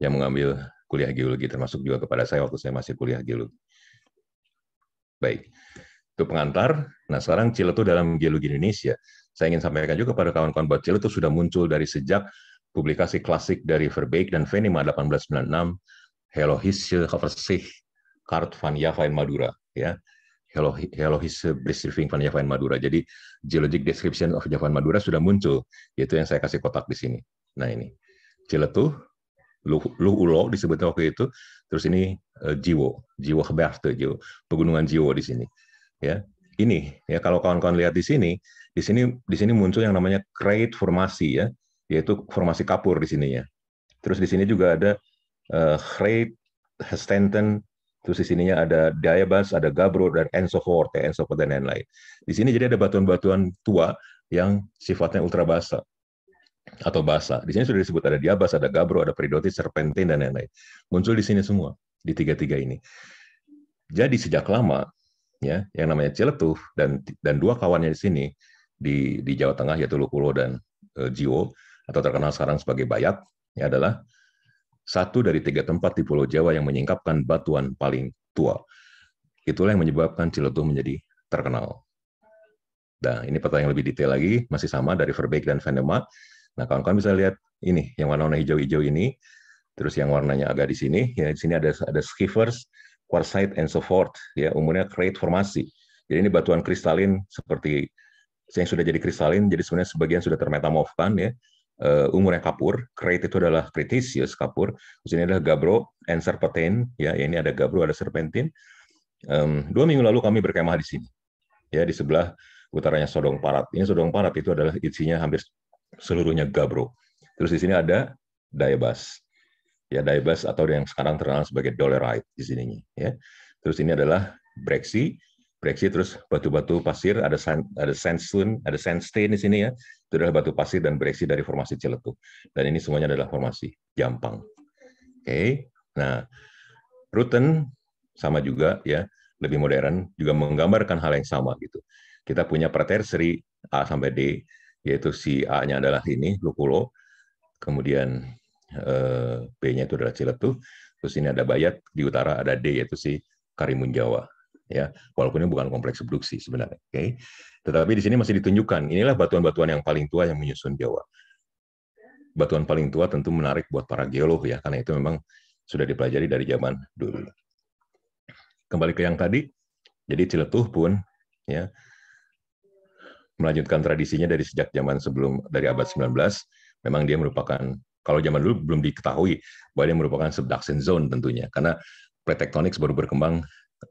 yang mengambil kuliah geologi, termasuk juga kepada saya waktu saya masih kuliah geologi. Baik, itu pengantar. Nah, sekarang Ciletu dalam geologi Indonesia. Saya ingin sampaikan juga kepada kawan-kawan bahwa Ciletu sudah muncul dari sejak publikasi klasik dari Verbeek dan Venema 1896, Helohische Verzicht, Kart van Java in Madura. Ya, Helohis Preserving Van Java and Madura. Jadi geologic description of Java and Madura sudah muncul, yaitu yang saya kasih kotak di sini. Nah ini Ciletuh, Luh, Luh Ulo disebutnya waktu itu, terus ini uh, Jiwo, Jiwo Heberte, Jiwo, pegunungan Jiwo di sini. Ya, ini ya kalau kawan-kawan lihat di sini, di sini di sini muncul yang namanya crate formasi ya, yaitu formasi kapur di sininya. Terus di sini juga ada uh, crate Stanton Terus di sininya ada Diabas, ada Gabro, dan enso Forte, enso Forte, dan lain-lain. Di sini jadi ada batuan-batuan tua yang sifatnya ultra basa atau basa. Di sini sudah disebut ada Diabas, ada Gabro, ada Peridotis, Serpentin, dan lain-lain. Muncul di sini semua, di tiga-tiga ini. Jadi sejak lama, ya, yang namanya Ciletuh dan dan dua kawannya di sini di di Jawa Tengah yaitu Lukulo dan e, atau terkenal sekarang sebagai Bayat ya adalah satu dari tiga tempat di Pulau Jawa yang menyingkapkan batuan paling tua. Itulah yang menyebabkan Ciletuh menjadi terkenal. Nah, ini pertanyaan lebih detail lagi, masih sama dari Verbeek dan Vandemark. Nah, kawan-kawan bisa lihat ini, yang warna hijau-hijau ini, terus yang warnanya agak di sini, ya di sini ada ada skivers, quartzite, and so forth, ya umumnya create formasi. Jadi ini batuan kristalin seperti yang sudah jadi kristalin, jadi sebenarnya sebagian sudah termetamorfkan ya, uh, umurnya Kapur, Crete itu adalah Cretaceous Kapur, Di sini adalah gabro and Serpentine, ya, ya ini ada gabro ada Serpentin. Um, dua minggu lalu kami berkemah di sini, ya di sebelah utaranya Sodong Parat. Ini Sodong Parat itu adalah isinya hampir seluruhnya gabro. Terus di sini ada Diabas, ya Diabas atau yang sekarang terkenal sebagai Dolerite di sini ya. Terus ini adalah breksi, breksi terus batu-batu pasir, ada sand, ada sandstone, ada sandstone di sini ya itu adalah batu pasir dan breksi dari formasi Ciletu. Dan ini semuanya adalah formasi Jampang. Oke. Okay. Nah, ruten sama juga ya, lebih modern juga menggambarkan hal yang sama gitu. Kita punya preterseri A sampai D, yaitu si A-nya adalah ini Lukulo, kemudian eh, B-nya itu adalah Ciletu. terus ini ada Bayat, di utara ada D yaitu si Karimun Jawa ya walaupun ini bukan kompleks subduksi sebenarnya oke okay? tetapi di sini masih ditunjukkan inilah batuan-batuan yang paling tua yang menyusun Jawa batuan paling tua tentu menarik buat para geolog ya karena itu memang sudah dipelajari dari zaman dulu kembali ke yang tadi jadi Ciletuh pun ya melanjutkan tradisinya dari sejak zaman sebelum dari abad 19 memang dia merupakan kalau zaman dulu belum diketahui bahwa dia merupakan subduction zone tentunya karena pretektonik baru berkembang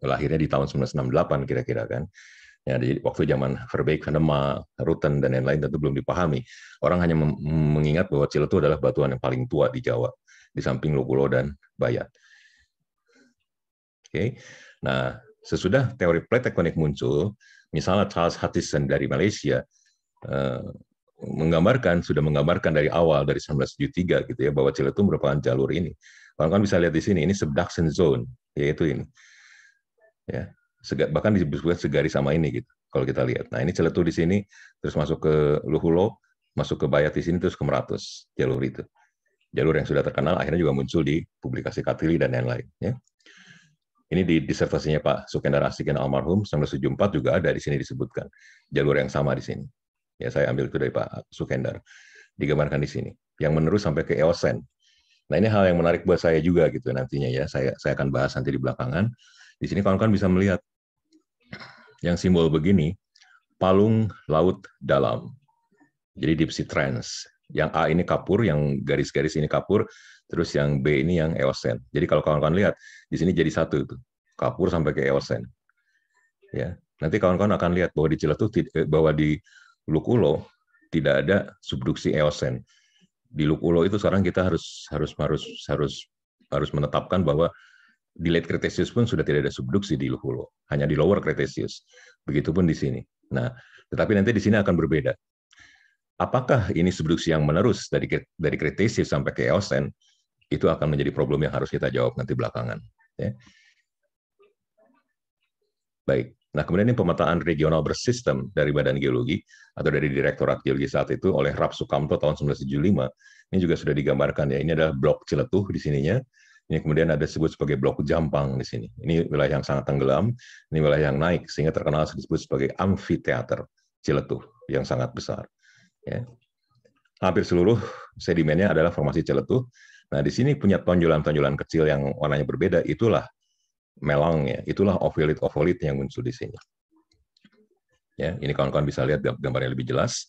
lahirnya di tahun 1968 kira-kira kan. Ya, jadi waktu zaman Verbeek, Venema, Rutan, dan lain-lain tentu belum dipahami. Orang hanya mengingat bahwa Cile itu adalah batuan yang paling tua di Jawa, di samping Lugulo dan Bayat. Oke, okay. nah sesudah teori plate tektonik muncul, misalnya Charles Hutchison dari Malaysia eh, menggambarkan sudah menggambarkan dari awal dari 1973 gitu ya bahwa Cile itu merupakan jalur ini. Kawan-kawan bisa lihat di sini, ini subduction zone, yaitu ini ya bahkan disebut segaris sama ini gitu kalau kita lihat. Nah ini celetu di sini terus masuk ke Luhulo, masuk ke Bayat di sini terus ke Meratus jalur itu. Jalur yang sudah terkenal akhirnya juga muncul di publikasi Katili dan lain-lain. Ya. Ini di disertasinya Pak Sukendar Asikin almarhum 1974 juga ada di sini disebutkan jalur yang sama di sini. Ya saya ambil itu dari Pak Sukendar digambarkan di sini. Yang menerus sampai ke Eosen. Nah ini hal yang menarik buat saya juga gitu nantinya ya. Saya saya akan bahas nanti di belakangan di sini kawan-kawan bisa melihat yang simbol begini, palung laut dalam. Jadi deep sea trends. Yang A ini kapur, yang garis-garis ini kapur, terus yang B ini yang eosen. Jadi kalau kawan-kawan lihat, di sini jadi satu itu. Kapur sampai ke eosen. Ya. Nanti kawan-kawan akan lihat bahwa di Ciletuh eh, bahwa di Lukulo tidak ada subduksi eosen. Di Lukulo itu sekarang kita harus harus harus harus harus menetapkan bahwa di late Cretaceous pun sudah tidak ada subduksi di Hulu, hanya di lower Cretaceous. Begitupun di sini. Nah, tetapi nanti di sini akan berbeda. Apakah ini subduksi yang menerus dari dari Cretaceous sampai ke Eosen itu akan menjadi problem yang harus kita jawab nanti belakangan. Ya. Baik. Nah, kemudian ini pemetaan regional bersistem dari Badan Geologi atau dari Direktorat Geologi saat itu oleh Rap Sukamto tahun 1975. Ini juga sudah digambarkan ya, ini adalah blok Ciletuh di sininya. Ini kemudian ada disebut sebagai Blok Jampang di sini. Ini wilayah yang sangat tenggelam, ini wilayah yang naik, sehingga terkenal disebut sebagai amfiteater Ciletuh yang sangat besar. Ya. Hampir seluruh sedimennya adalah formasi Ciletuh. Nah, di sini punya tonjolan-tonjolan kecil yang warnanya berbeda, itulah melangnya, itulah ovolit-ovolit yang muncul di sini. Ya, ini kawan-kawan bisa lihat gambarnya lebih jelas.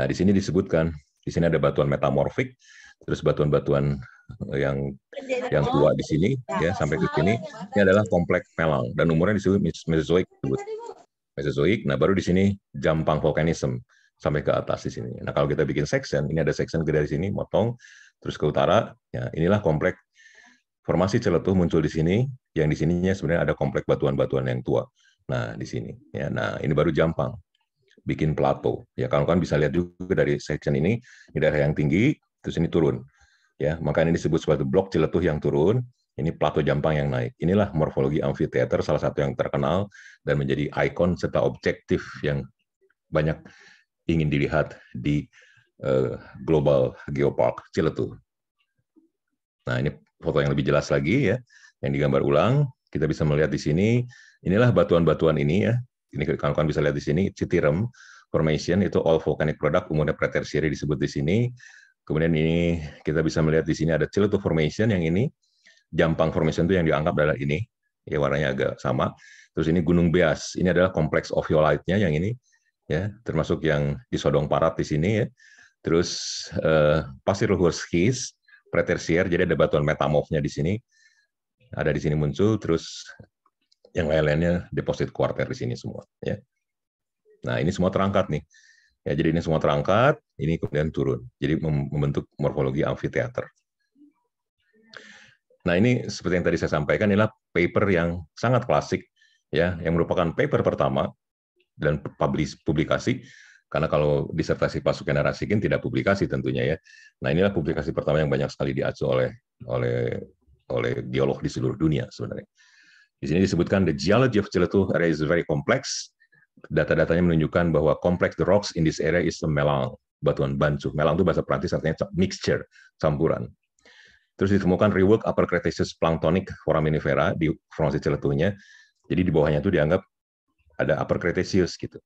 Nah, di sini disebutkan, di sini ada batuan metamorfik, terus batuan-batuan eh, yang yang tua di sini ya, ya sampai ke sini ya, ini adalah kompleks Pelang dan umurnya disebut Mesozoik, disebut Nah baru di sini jampang vulkanism sampai ke atas di sini. Nah kalau kita bikin section ini ada section ke dari sini motong terus ke utara ya inilah kompleks formasi celetuh muncul di sini yang di sininya sebenarnya ada kompleks batuan-batuan yang tua. Nah di sini ya nah ini baru jampang bikin plato. Ya kalau kan bisa lihat juga dari section ini, ini daerah yang tinggi, terus ini turun. Ya, maka ini disebut suatu blok Ciletuh yang turun, ini plato Jampang yang naik. Inilah morfologi amfiteater salah satu yang terkenal dan menjadi ikon serta objektif yang banyak ingin dilihat di eh, Global Geopark Ciletuh. Nah, ini foto yang lebih jelas lagi ya, yang digambar ulang. Kita bisa melihat di sini, inilah batuan-batuan ini ya. Ini kawan-kawan bisa lihat di sini, Citirem Formation itu all volcanic product umurnya pretertiary disebut di sini. Kemudian ini kita bisa melihat di sini ada Chiletu Formation yang ini, Jampang Formation itu yang dianggap adalah ini, ya warnanya agak sama. Terus ini Gunung Beas, ini adalah kompleks ofiolite-nya yang ini, ya termasuk yang di Sodong Parat di sini ya. Terus eh, pasir luhur skis, pretersier, jadi ada batuan metamorfnya di sini, ada di sini muncul. Terus yang lain-lainnya deposit kuarter di sini semua. Ya. Nah ini semua terangkat nih Ya, jadi ini semua terangkat, ini kemudian turun. Jadi membentuk morfologi amfiteater. Nah, ini seperti yang tadi saya sampaikan inilah paper yang sangat klasik ya, yang merupakan paper pertama dan publikasi karena kalau disertasi pasukan kan tidak publikasi tentunya ya. Nah, inilah publikasi pertama yang banyak sekali diacu oleh oleh oleh geolog di seluruh dunia sebenarnya. Di sini disebutkan the geology of Ciletuh area is very complex data-datanya menunjukkan bahwa kompleks the rocks in this area is a melang, batuan bancu. Melang itu bahasa Perancis artinya mixture, campuran. Terus ditemukan rework upper cretaceous planktonic foraminifera di formasi Celetunya. Jadi di bawahnya itu dianggap ada upper cretaceous gitu.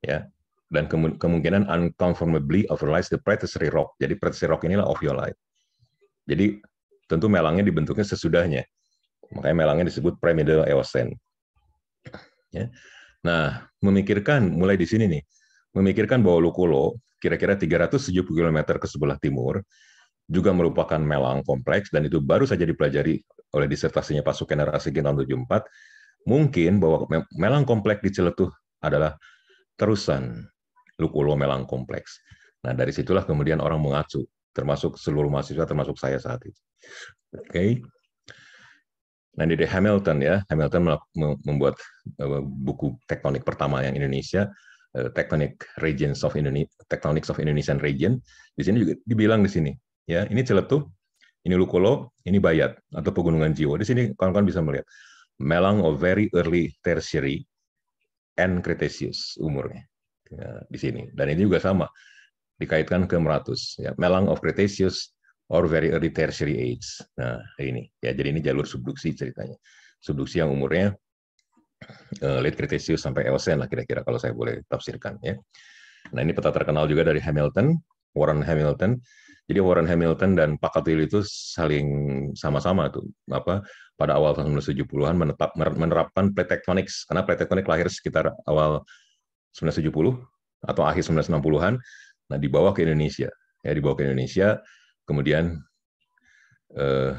Ya. Dan kemungkinan unconformably overlies the predecessor rock. Jadi predecessor rock inilah ophiolite. Jadi tentu melangnya dibentuknya sesudahnya. Makanya melangnya disebut pre-middle Eocene. Ya. Nah, memikirkan mulai di sini nih, memikirkan bahwa Lukulo kira-kira 370 km ke sebelah timur juga merupakan melang kompleks dan itu baru saja dipelajari oleh disertasinya Pak Sukena Rasigin tahun 74, mungkin bahwa melang kompleks di Ciletuh adalah terusan Lukulo melang kompleks. Nah, dari situlah kemudian orang mengacu, termasuk seluruh mahasiswa, termasuk saya saat itu. Oke, okay. Nah, di Hamilton ya, Hamilton membuat eh, buku tektonik pertama yang Indonesia, eh, Tectonic Regions of Indonesia, Tectonics of Indonesian Region. Di sini juga dibilang di sini, ya, ini Celetuh, ini Lukolo, ini Bayat atau Pegunungan Jiwo. Di sini kawan-kawan bisa melihat Melang of very early tertiary and Cretaceous umurnya ya, di sini. Dan ini juga sama dikaitkan ke Meratus. Ya. Melang of Cretaceous or very early tertiary age. Nah, ini. Ya, jadi ini jalur subduksi ceritanya. Subduksi yang umurnya uh, late Cretaceous sampai Eocene lah kira-kira kalau saya boleh tafsirkan ya. Nah, ini peta terkenal juga dari Hamilton, Warren Hamilton. Jadi Warren Hamilton dan Pak Katil itu saling sama-sama tuh apa pada awal tahun 1970-an menetap, menerapkan plate tectonics karena plate tectonics lahir sekitar awal 1970 atau akhir 1960-an. Nah, dibawa ke Indonesia. Ya, dibawa ke Indonesia kemudian eh,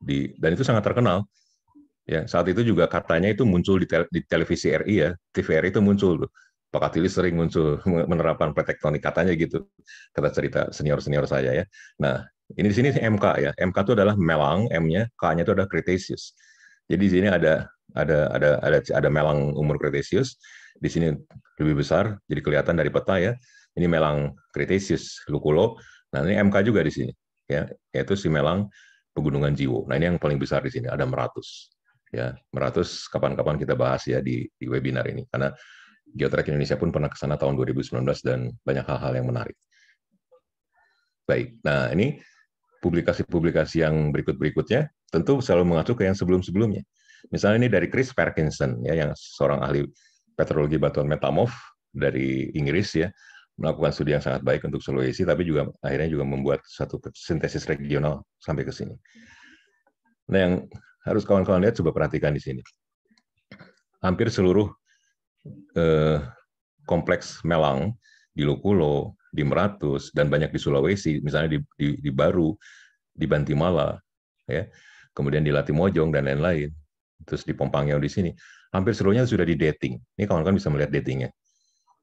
di dan itu sangat terkenal ya saat itu juga katanya itu muncul di, te, di televisi RI ya TVRI itu muncul Pak Katili sering muncul menerapkan pretektonik katanya gitu kata cerita senior senior saya ya nah ini di sini MK ya MK itu adalah melang M-nya K-nya itu adalah Cretaceous jadi di sini ada ada ada ada ada melang umur Cretaceous di sini lebih besar jadi kelihatan dari peta ya ini melang Cretaceous Lukulo nah ini MK juga di sini ya yaitu Melang Pegunungan Jiwo. Nah ini yang paling besar di sini ada meratus ya meratus kapan-kapan kita bahas ya di, di webinar ini karena geotrek Indonesia pun pernah ke sana tahun 2019 dan banyak hal-hal yang menarik. Baik, nah ini publikasi-publikasi yang berikut-berikutnya tentu selalu mengacu ke yang sebelum-sebelumnya. Misalnya ini dari Chris Parkinson ya yang seorang ahli petrologi batuan metamorf dari Inggris ya melakukan studi yang sangat baik untuk Sulawesi, tapi juga akhirnya juga membuat satu sintesis regional sampai ke sini. Nah, yang harus kawan-kawan lihat coba perhatikan di sini. Hampir seluruh eh, kompleks Melang di Lukulo, di Meratus, dan banyak di Sulawesi, misalnya di, di, di Baru, di Bantimala, ya, kemudian di Latimojong dan lain-lain, terus di Pompangyo di sini, hampir seluruhnya sudah di dating. Ini kawan-kawan bisa melihat datingnya.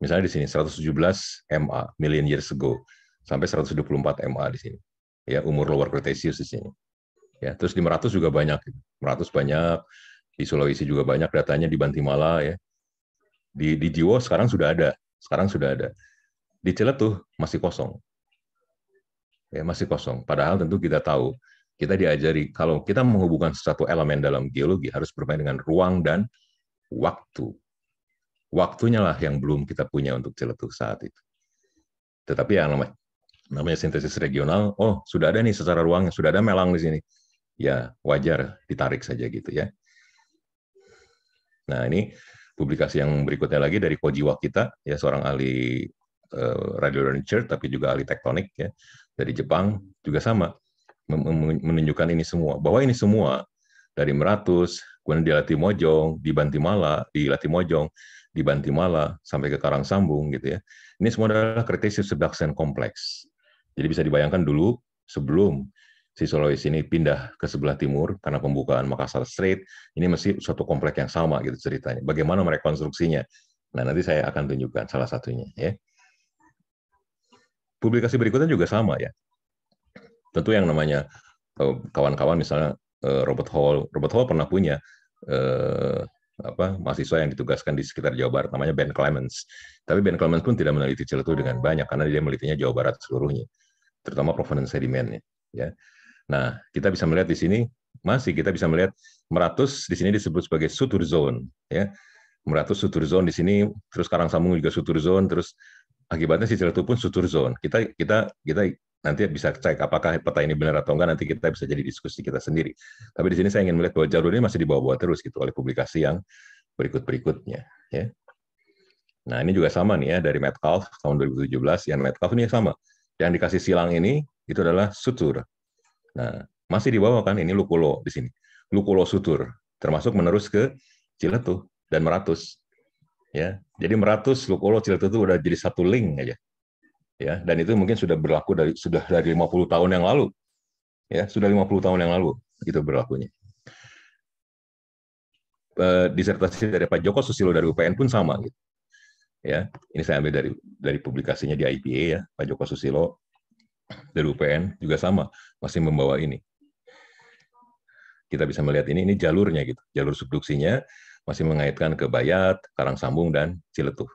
Misalnya di sini 117 MA million years ago sampai 124 MA di sini. Ya, umur lower Cretaceous di sini. Ya, terus di Meratus juga banyak. Meratus banyak, di Sulawesi juga banyak datanya di Bantimala ya. Di di Jiwo sekarang sudah ada. Sekarang sudah ada. Di Ciletuh masih kosong. Ya, masih kosong. Padahal tentu kita tahu kita diajari kalau kita menghubungkan satu elemen dalam geologi harus bermain dengan ruang dan waktu waktunya lah yang belum kita punya untuk celetuh saat itu. Tetapi yang namanya, namanya sintesis regional, oh sudah ada nih secara ruang, sudah ada melang di sini. Ya wajar, ditarik saja gitu ya. Nah ini publikasi yang berikutnya lagi dari Kojiwa kita, ya seorang ahli uh, radio literature, tapi juga ahli tektonik ya, dari Jepang, juga sama, menunjukkan ini semua. Bahwa ini semua, dari Meratus, kemudian di Latimojong, di Bantimala, di Latimojong, di Bantimala sampai ke Karang Sambung gitu ya. Ini semua adalah Cretaceous subduction complex. Jadi bisa dibayangkan dulu sebelum si Sulawesi ini pindah ke sebelah timur karena pembukaan Makassar Strait, ini masih suatu kompleks yang sama gitu ceritanya. Bagaimana merekonstruksinya? Nah, nanti saya akan tunjukkan salah satunya ya. Publikasi berikutnya juga sama ya. Tentu yang namanya eh, kawan-kawan misalnya eh, Robert Hall, Robert Hall pernah punya eh, apa mahasiswa yang ditugaskan di sekitar Jawa Barat namanya Ben Clemens. Tapi Ben Clemens pun tidak meneliti Ciletu dengan oh. banyak karena dia melitinya Jawa Barat seluruhnya, terutama provenance sedimennya. Ya. Nah, kita bisa melihat di sini masih kita bisa melihat Meratus di sini disebut sebagai sutur zone. Ya. Meratus sutur zone di sini, terus Karang samung juga sutur zone, terus akibatnya si Ciletu pun sutur zone. Kita kita kita nanti bisa cek apakah peta ini benar atau enggak nanti kita bisa jadi diskusi kita sendiri. Tapi di sini saya ingin melihat bahwa jalur ini masih dibawa-bawa terus gitu oleh publikasi yang berikut-berikutnya ya. Nah, ini juga sama nih ya dari Metcalf tahun 2017 yang Metcalf ini sama. Yang dikasih silang ini itu adalah sutur. Nah, masih dibawa kan ini lukulo di sini. Lukulo sutur termasuk menerus ke Ciletuh dan Meratus. Ya. Jadi Meratus, Lukulo, Ciletuh itu udah jadi satu link aja ya dan itu mungkin sudah berlaku dari sudah dari 50 tahun yang lalu ya sudah 50 tahun yang lalu itu berlakunya disertasi dari Pak Joko Susilo dari UPN pun sama gitu ya ini saya ambil dari dari publikasinya di IPA ya Pak Joko Susilo dari UPN juga sama masih membawa ini kita bisa melihat ini ini jalurnya gitu jalur subduksinya masih mengaitkan ke Bayat Karang Sambung dan Ciletuh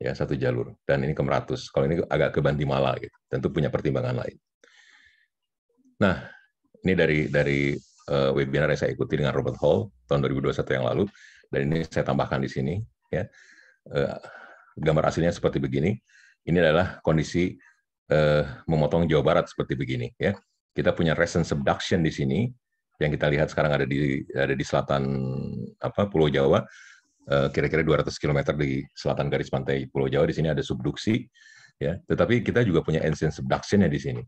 ya satu jalur. Dan ini ke Meratus. Kalau ini agak ke Bantimala, gitu. tentu punya pertimbangan lain. Nah, ini dari dari uh, webinar yang saya ikuti dengan Robert Hall tahun 2021 yang lalu. Dan ini saya tambahkan di sini. ya uh, Gambar aslinya seperti begini. Ini adalah kondisi uh, memotong Jawa Barat seperti begini. ya Kita punya recent subduction di sini, yang kita lihat sekarang ada di ada di selatan apa Pulau Jawa Eh, kira-kira 200 km di selatan garis pantai Pulau Jawa di sini ada subduksi ya tetapi kita juga punya ancient subduction ya di sini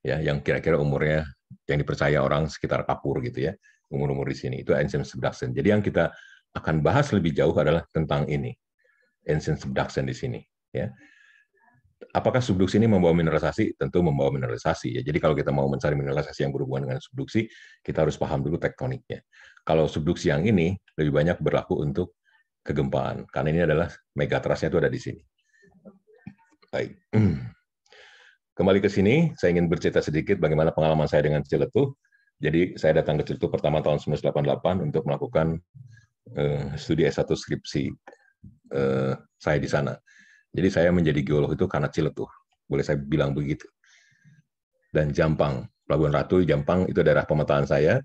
ya yang kira-kira umurnya yang dipercaya orang sekitar Kapur gitu ya umur-umur di sini itu ancient subduction jadi yang kita akan bahas lebih jauh adalah tentang ini ancient subduction di sini ya apakah subduksi ini membawa mineralisasi? Tentu membawa mineralisasi ya. Jadi kalau kita mau mencari mineralisasi yang berhubungan dengan subduksi, kita harus paham dulu tektoniknya. Kalau subduksi yang ini lebih banyak berlaku untuk kegempaan, karena ini adalah megatrasnya itu ada di sini. Baik. Kembali ke sini, saya ingin bercerita sedikit bagaimana pengalaman saya dengan Ciletuh. Jadi saya datang ke Ciletuh pertama tahun 1988 untuk melakukan uh, studi S1 skripsi uh, saya di sana. Jadi saya menjadi geolog itu karena Ciletuh. Boleh saya bilang begitu. Dan Jampang, Pelabuhan Ratu, Jampang itu daerah pemetaan saya.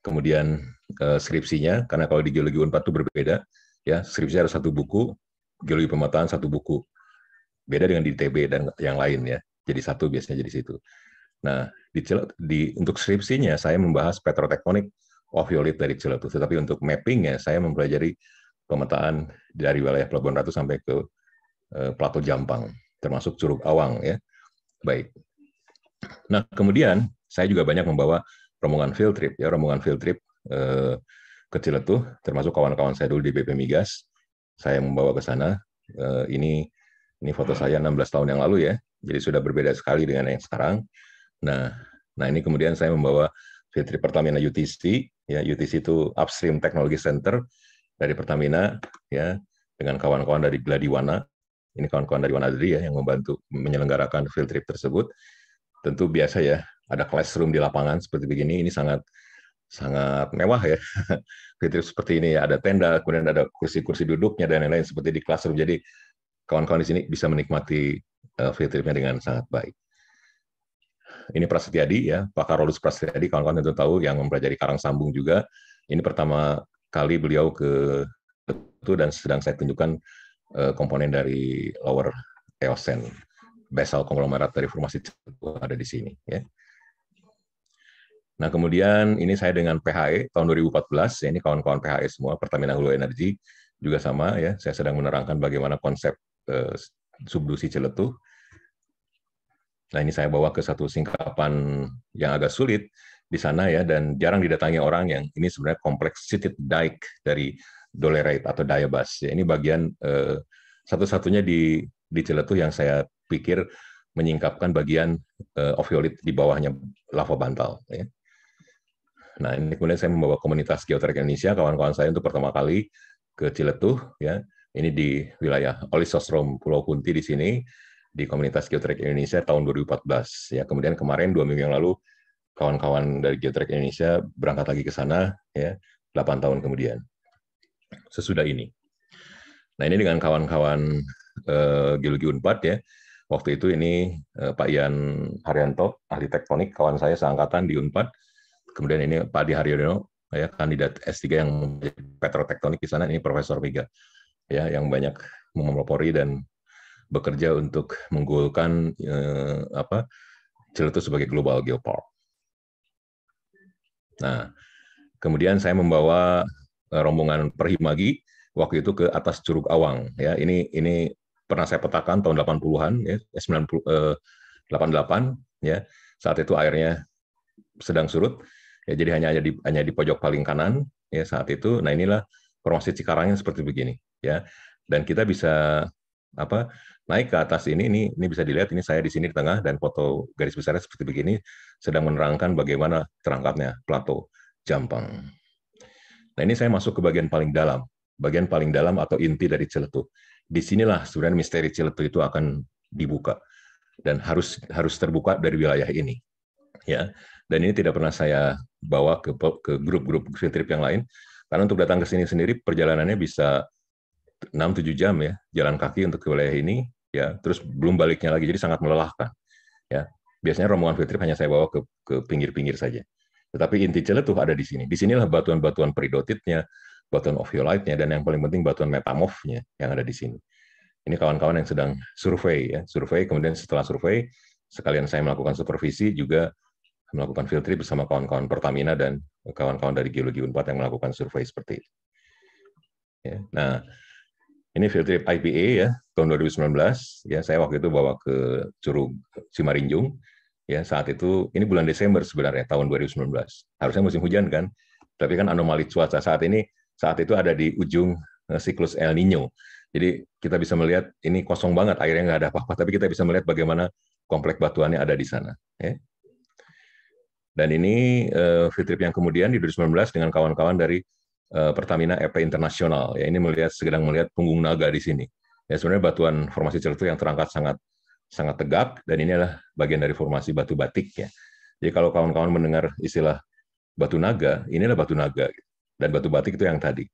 Kemudian Eh, skripsinya karena kalau di geologi Unpad itu berbeda ya skripsi ada satu buku geologi pemetaan satu buku beda dengan di TB dan yang lain ya jadi satu biasanya jadi situ nah di, di untuk skripsinya saya membahas petrotektonik oviolit dari Ciletus tetapi untuk mappingnya saya mempelajari pemetaan dari wilayah Pelabuhan Ratu sampai ke eh, Plato Jampang termasuk Curug Awang ya baik nah kemudian saya juga banyak membawa rombongan field trip ya rombongan field trip Eh, kecil itu termasuk kawan-kawan saya dulu di BP Migas. Saya membawa ke sana. Eh, ini ini foto saya 16 tahun yang lalu ya. Jadi sudah berbeda sekali dengan yang sekarang. Nah, nah ini kemudian saya membawa Fitri Pertamina UTC, ya UTC itu Upstream Technology Center dari Pertamina, ya dengan kawan-kawan dari Gladiwana. Ini kawan-kawan dari Wanadri ya yang membantu menyelenggarakan field trip tersebut. Tentu biasa ya, ada classroom di lapangan seperti begini. Ini sangat sangat mewah ya. Fitrip seperti ini ya ada tenda, kemudian ada kursi-kursi duduknya dan lain-lain seperti di classroom. Jadi kawan-kawan di sini bisa menikmati uh, eh, fitripnya dengan sangat baik. Ini Prasetyadi ya, Pak Karolus Prasetyadi, kawan-kawan tentu tahu yang mempelajari Karang Sambung juga. Ini pertama kali beliau ke itu dan sedang saya tunjukkan eh, komponen dari Lower Eosen, basal konglomerat dari formasi ada di sini. Ya. Nah, kemudian ini saya dengan PHE tahun 2014, ya ini kawan-kawan PHE semua, Pertamina Hulu Energi juga sama ya. Saya sedang menerangkan bagaimana konsep eh, subdusi celetuh. Nah, ini saya bawa ke satu singkapan yang agak sulit di sana ya dan jarang didatangi orang yang ini sebenarnya kompleks complexity dike dari dolerite atau diabas. Ya, ini bagian eh, satu-satunya di di celetuh yang saya pikir menyingkapkan bagian eh, ofiolit di bawahnya lava bantal ya Nah, ini kemudian saya membawa komunitas geotrek Indonesia, kawan-kawan saya untuk pertama kali ke Ciletuh, ya. Ini di wilayah Olisostrom Pulau Kunti di sini, di komunitas geotrek Indonesia tahun 2014. Ya, kemudian kemarin dua minggu yang lalu kawan-kawan dari geotrek Indonesia berangkat lagi ke sana, ya, 8 tahun kemudian. Sesudah ini. Nah, ini dengan kawan-kawan uh, geologi Unpad ya. Waktu itu ini eh, Pak Ian Haryanto, ahli tektonik, kawan saya seangkatan di Unpad, Kemudian ini Pak Adi Haryono, ya kandidat S3 yang petrotektonik di sana ini Profesor Vega ya yang banyak memelopori dan bekerja untuk menggolkan eh, apa Ciletus sebagai global geopark. Nah, kemudian saya membawa eh, rombongan Perhimagi waktu itu ke atas Curug Awang ya. Ini ini pernah saya petakan tahun 80-an ya 90 eh, 88 eh, ya. Saat itu airnya sedang surut ya jadi hanya hanya di hanya di pojok paling kanan ya saat itu nah inilah formasi Cikarangnya seperti begini ya dan kita bisa apa naik ke atas ini ini ini bisa dilihat ini saya di sini di tengah dan foto garis besarnya seperti begini sedang menerangkan bagaimana terangkatnya plato Jampang. Nah ini saya masuk ke bagian paling dalam, bagian paling dalam atau inti dari di Disinilah sebenarnya misteri Ciletu itu akan dibuka dan harus harus terbuka dari wilayah ini. Ya, dan ini tidak pernah saya bawa ke ke grup-grup field trip yang lain karena untuk datang ke sini sendiri perjalanannya bisa 6-7 jam ya jalan kaki untuk ke wilayah ini ya terus belum baliknya lagi jadi sangat melelahkan ya biasanya rombongan field trip hanya saya bawa ke ke pinggir-pinggir saja tetapi inti tuh ada di sini di sinilah batuan-batuan peridotitnya batuan ofiolite nya dan yang paling penting batuan metamorfnya yang ada di sini ini kawan-kawan yang sedang survei ya survei kemudian setelah survei sekalian saya melakukan supervisi juga melakukan field trip bersama kawan-kawan Pertamina dan kawan-kawan dari Geologi Unpad yang melakukan survei seperti itu. Ya, nah, ini field trip IPA ya tahun 2019 ya saya waktu itu bawa ke Curug Cimarinjung ya saat itu ini bulan Desember sebenarnya tahun 2019 harusnya musim hujan kan tapi kan anomali cuaca saat ini saat itu ada di ujung eh, siklus El Nino jadi kita bisa melihat ini kosong banget airnya nggak ada apa-apa tapi kita bisa melihat bagaimana kompleks batuannya ada di sana ya. Dan ini uh, field trip yang kemudian di 2019 dengan kawan-kawan dari uh, Pertamina EP Internasional. Ya, ini melihat sedang melihat punggung naga di sini. Ya, sebenarnya batuan formasi cerutu yang terangkat sangat sangat tegak dan ini adalah bagian dari formasi batu batik ya. Jadi kalau kawan-kawan mendengar istilah batu naga, inilah batu naga dan batu batik itu yang tadi.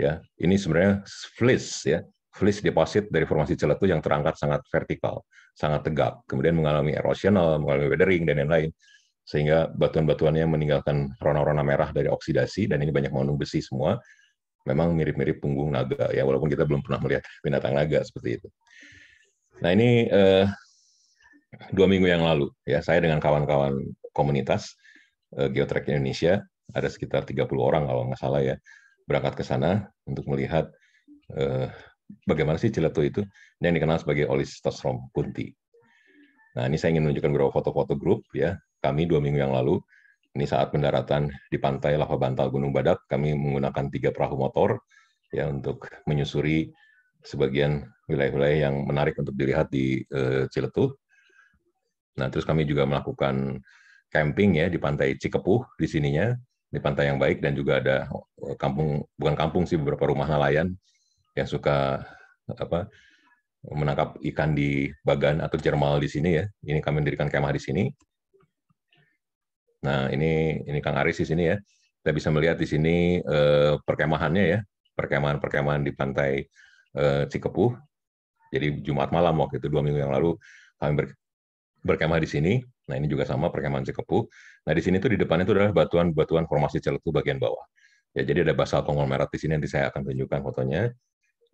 Ya, ini sebenarnya flis ya, flis deposit dari formasi celetu yang terangkat sangat vertikal, sangat tegak, kemudian mengalami erosional, mengalami weathering dan lain-lain sehingga batuan-batuannya meninggalkan rona-rona merah dari oksidasi dan ini banyak mengandung besi semua memang mirip-mirip punggung naga ya walaupun kita belum pernah melihat binatang naga seperti itu. Nah ini eh, dua minggu yang lalu ya saya dengan kawan-kawan komunitas eh, Geotrek Indonesia ada sekitar 30 orang kalau nggak salah ya berangkat ke sana untuk melihat eh, bagaimana sih Ciletu itu yang dikenal sebagai Olistosrom kunti Nah ini saya ingin menunjukkan beberapa foto-foto grup ya kami dua minggu yang lalu, ini saat pendaratan di pantai Lava Bantal Gunung Badak, kami menggunakan tiga perahu motor ya untuk menyusuri sebagian wilayah-wilayah yang menarik untuk dilihat di uh, Ciletuh. Nah, terus kami juga melakukan camping ya di pantai Cikepuh di sininya, di pantai yang baik dan juga ada eh, kampung bukan kampung sih beberapa rumah nelayan yang suka apa menangkap ikan di bagan atau jermal di sini ya. Ini kami mendirikan kemah di sini. Nah, ini ini Kang Aris di sini ya. Kita bisa melihat di sini eh, perkemahannya ya, perkemahan-perkemahan di pantai eh, Cikepuh. Jadi Jumat malam waktu itu dua minggu yang lalu kami ber, berkemah di sini. Nah, ini juga sama perkemahan Cikepuh. Nah, di sini tuh di depannya itu adalah batuan-batuan formasi celetu bagian bawah. Ya, jadi ada basal konglomerat di sini nanti saya akan tunjukkan fotonya.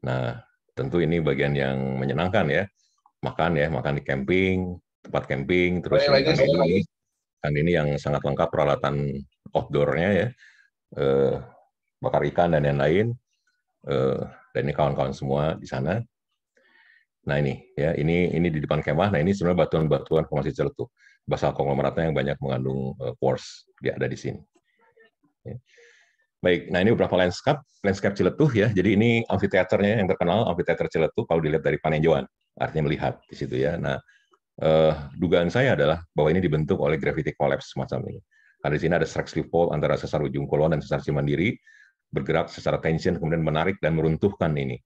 Nah, tentu ini bagian yang menyenangkan ya. Makan ya, makan di camping, tempat camping, terus lagi, lagi dan ini yang sangat lengkap peralatan outdoornya ya, eh, bakar ikan dan yang lain Eh, dan ini kawan-kawan semua di sana. Nah ini ya, ini ini di depan kemah. Nah ini sebenarnya batuan-batuan formasi celetuk, basal konglomeratnya yang banyak mengandung eh, quartz. Ya dia ada di sini. Ya. Baik, nah ini beberapa landscape, landscape Ciletuh ya. Jadi ini amfiteaternya yang terkenal, amfiteater Ciletuh kalau dilihat dari Panenjoan, artinya melihat di situ ya. Nah, uh, dugaan saya adalah bahwa ini dibentuk oleh gravity collapse semacam ini. Karena di sini ada stress fold antara sesar ujung kolon dan sesar Cimandiri bergerak secara tension kemudian menarik dan meruntuhkan ini.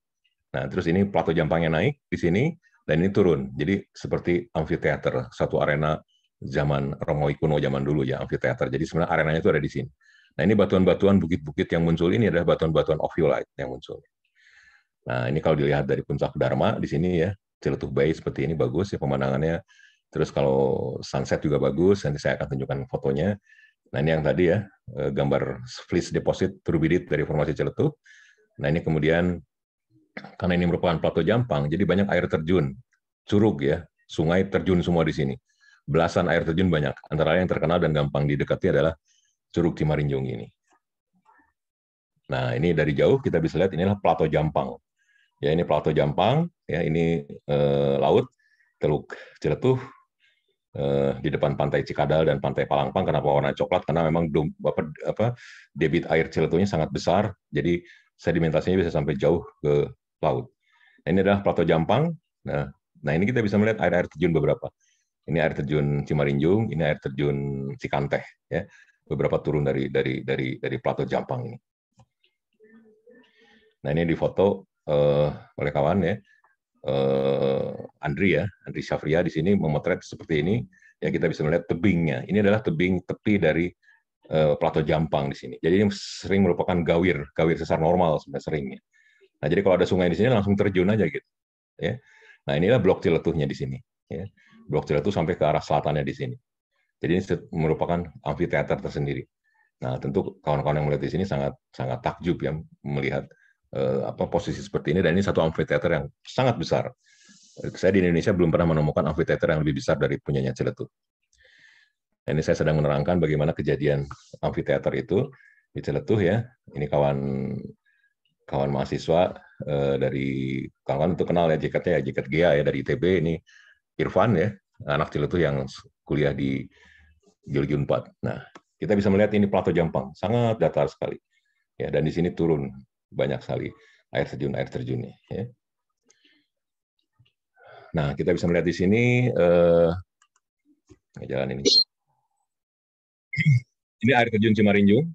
Nah, terus ini plato jampangnya naik di sini dan ini turun. Jadi seperti amfiteater, satu arena zaman Romawi kuno zaman dulu ya amfiteater. Jadi sebenarnya arenanya itu ada di sini. Nah, ini batuan-batuan bukit-bukit yang muncul ini adalah batuan-batuan ophiolite yang muncul. Nah, ini kalau dilihat dari puncak Dharma di sini ya, Ciletuh Bayi seperti ini bagus ya pemandangannya. Terus kalau sunset juga bagus, nanti saya akan tunjukkan fotonya. Nah ini yang tadi ya, eh, gambar fleece deposit turbidit dari formasi Ciletuh. Nah ini kemudian, karena ini merupakan plato Jampang, jadi banyak air terjun, curug ya, sungai terjun semua di sini. Belasan air terjun banyak, antara yang terkenal dan gampang didekati adalah Curug Cimarinjung ini. Nah, ini dari jauh kita bisa lihat inilah Plato Jampang. Ya ini Plato Jampang, ya ini eh, laut Teluk Ciletuh eh, di depan pantai Cikadal dan pantai Palangpang. Kenapa warna coklat? Karena memang belum apa, apa debit air Ciletuhnya sangat besar, jadi sedimentasinya bisa sampai jauh ke laut. Nah, ini adalah Plato Jampang. Nah, nah ini kita bisa melihat air air terjun beberapa. Ini air terjun Cimarinjung, ini air terjun Cikanteh, ya beberapa turun dari dari dari dari Plato Jampang ini. Nah ini di foto uh, oleh kawan ya uh, Andri ya Andri Syafria di sini memotret seperti ini ya kita bisa melihat tebingnya ini adalah tebing tepi dari uh, Plato Jampang di sini jadi ini sering merupakan gawir gawir sesar normal sebenarnya seringnya nah jadi kalau ada sungai di sini langsung terjun aja gitu ya nah inilah blok ciletuhnya di sini ya blok ciletuh sampai ke arah selatannya di sini jadi ini merupakan amfiteater tersendiri. Nah, tentu kawan-kawan yang melihat di sini sangat sangat takjub ya melihat Eh, apa posisi seperti ini dan ini satu amfiteater yang sangat besar. Eh, saya di Indonesia belum pernah menemukan amfiteater yang lebih besar dari punyanya Ciletu. Nah, ini saya sedang menerangkan bagaimana kejadian amfiteater itu di Ciletu ya. Ini kawan kawan mahasiswa eh, dari kawan untuk kenal ya jaketnya ya jaket GIA ya dari ITB ini Irfan ya anak Ciletu yang kuliah di Geologi 4. Nah, kita bisa melihat ini plato Jampang sangat datar sekali. Ya, dan di sini turun banyak sekali air terjun air terjun nih. Ya. Nah kita bisa melihat di sini eh, jalan ini. Ini air terjun Cimarinjung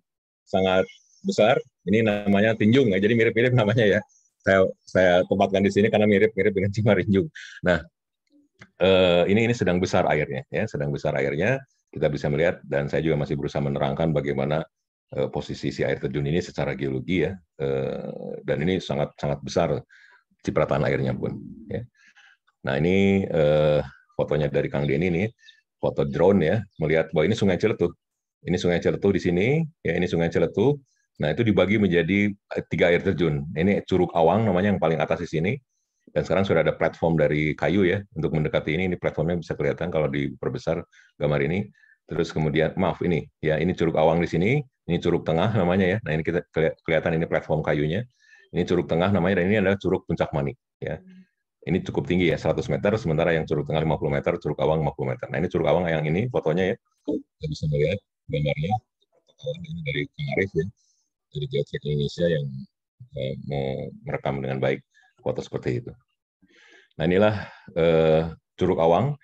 sangat besar. Ini namanya Tinjung ya, jadi mirip-mirip namanya ya. Saya saya tempatkan di sini karena mirip-mirip dengan Cimarinjung. Nah eh, ini ini sedang besar airnya ya, sedang besar airnya. Kita bisa melihat dan saya juga masih berusaha menerangkan bagaimana Eh, posisi si air terjun ini secara geologi ya eh, dan ini sangat sangat besar cipratan airnya pun ya. Nah ini eh, fotonya dari Kang Deni ini foto drone ya melihat bahwa ini Sungai Ciletuh, Ini Sungai Ciletuh di sini ya ini Sungai Ciletuh. Nah itu dibagi menjadi tiga air terjun. Ini Curug Awang namanya yang paling atas di sini dan sekarang sudah ada platform dari kayu ya untuk mendekati ini ini platformnya bisa kelihatan kalau diperbesar gambar ini terus kemudian maaf ini ya ini curug awang di sini ini Curug Tengah namanya ya. Nah ini kita kelihatan ini platform kayunya. Ini Curug Tengah namanya dan ini adalah Curug Puncak Manik. Ya. Hmm. Ini cukup tinggi ya, 100 meter, sementara yang Curug Tengah 50 meter, Curug Awang 50 meter. Nah ini Curug Awang yang ini fotonya ya.
Kita bisa melihat gambarnya. Ini
dari Kang Arif ya, dari Geotrek Indonesia yang mau eh, merekam dengan baik foto seperti itu. Nah inilah eh, Curug Awang,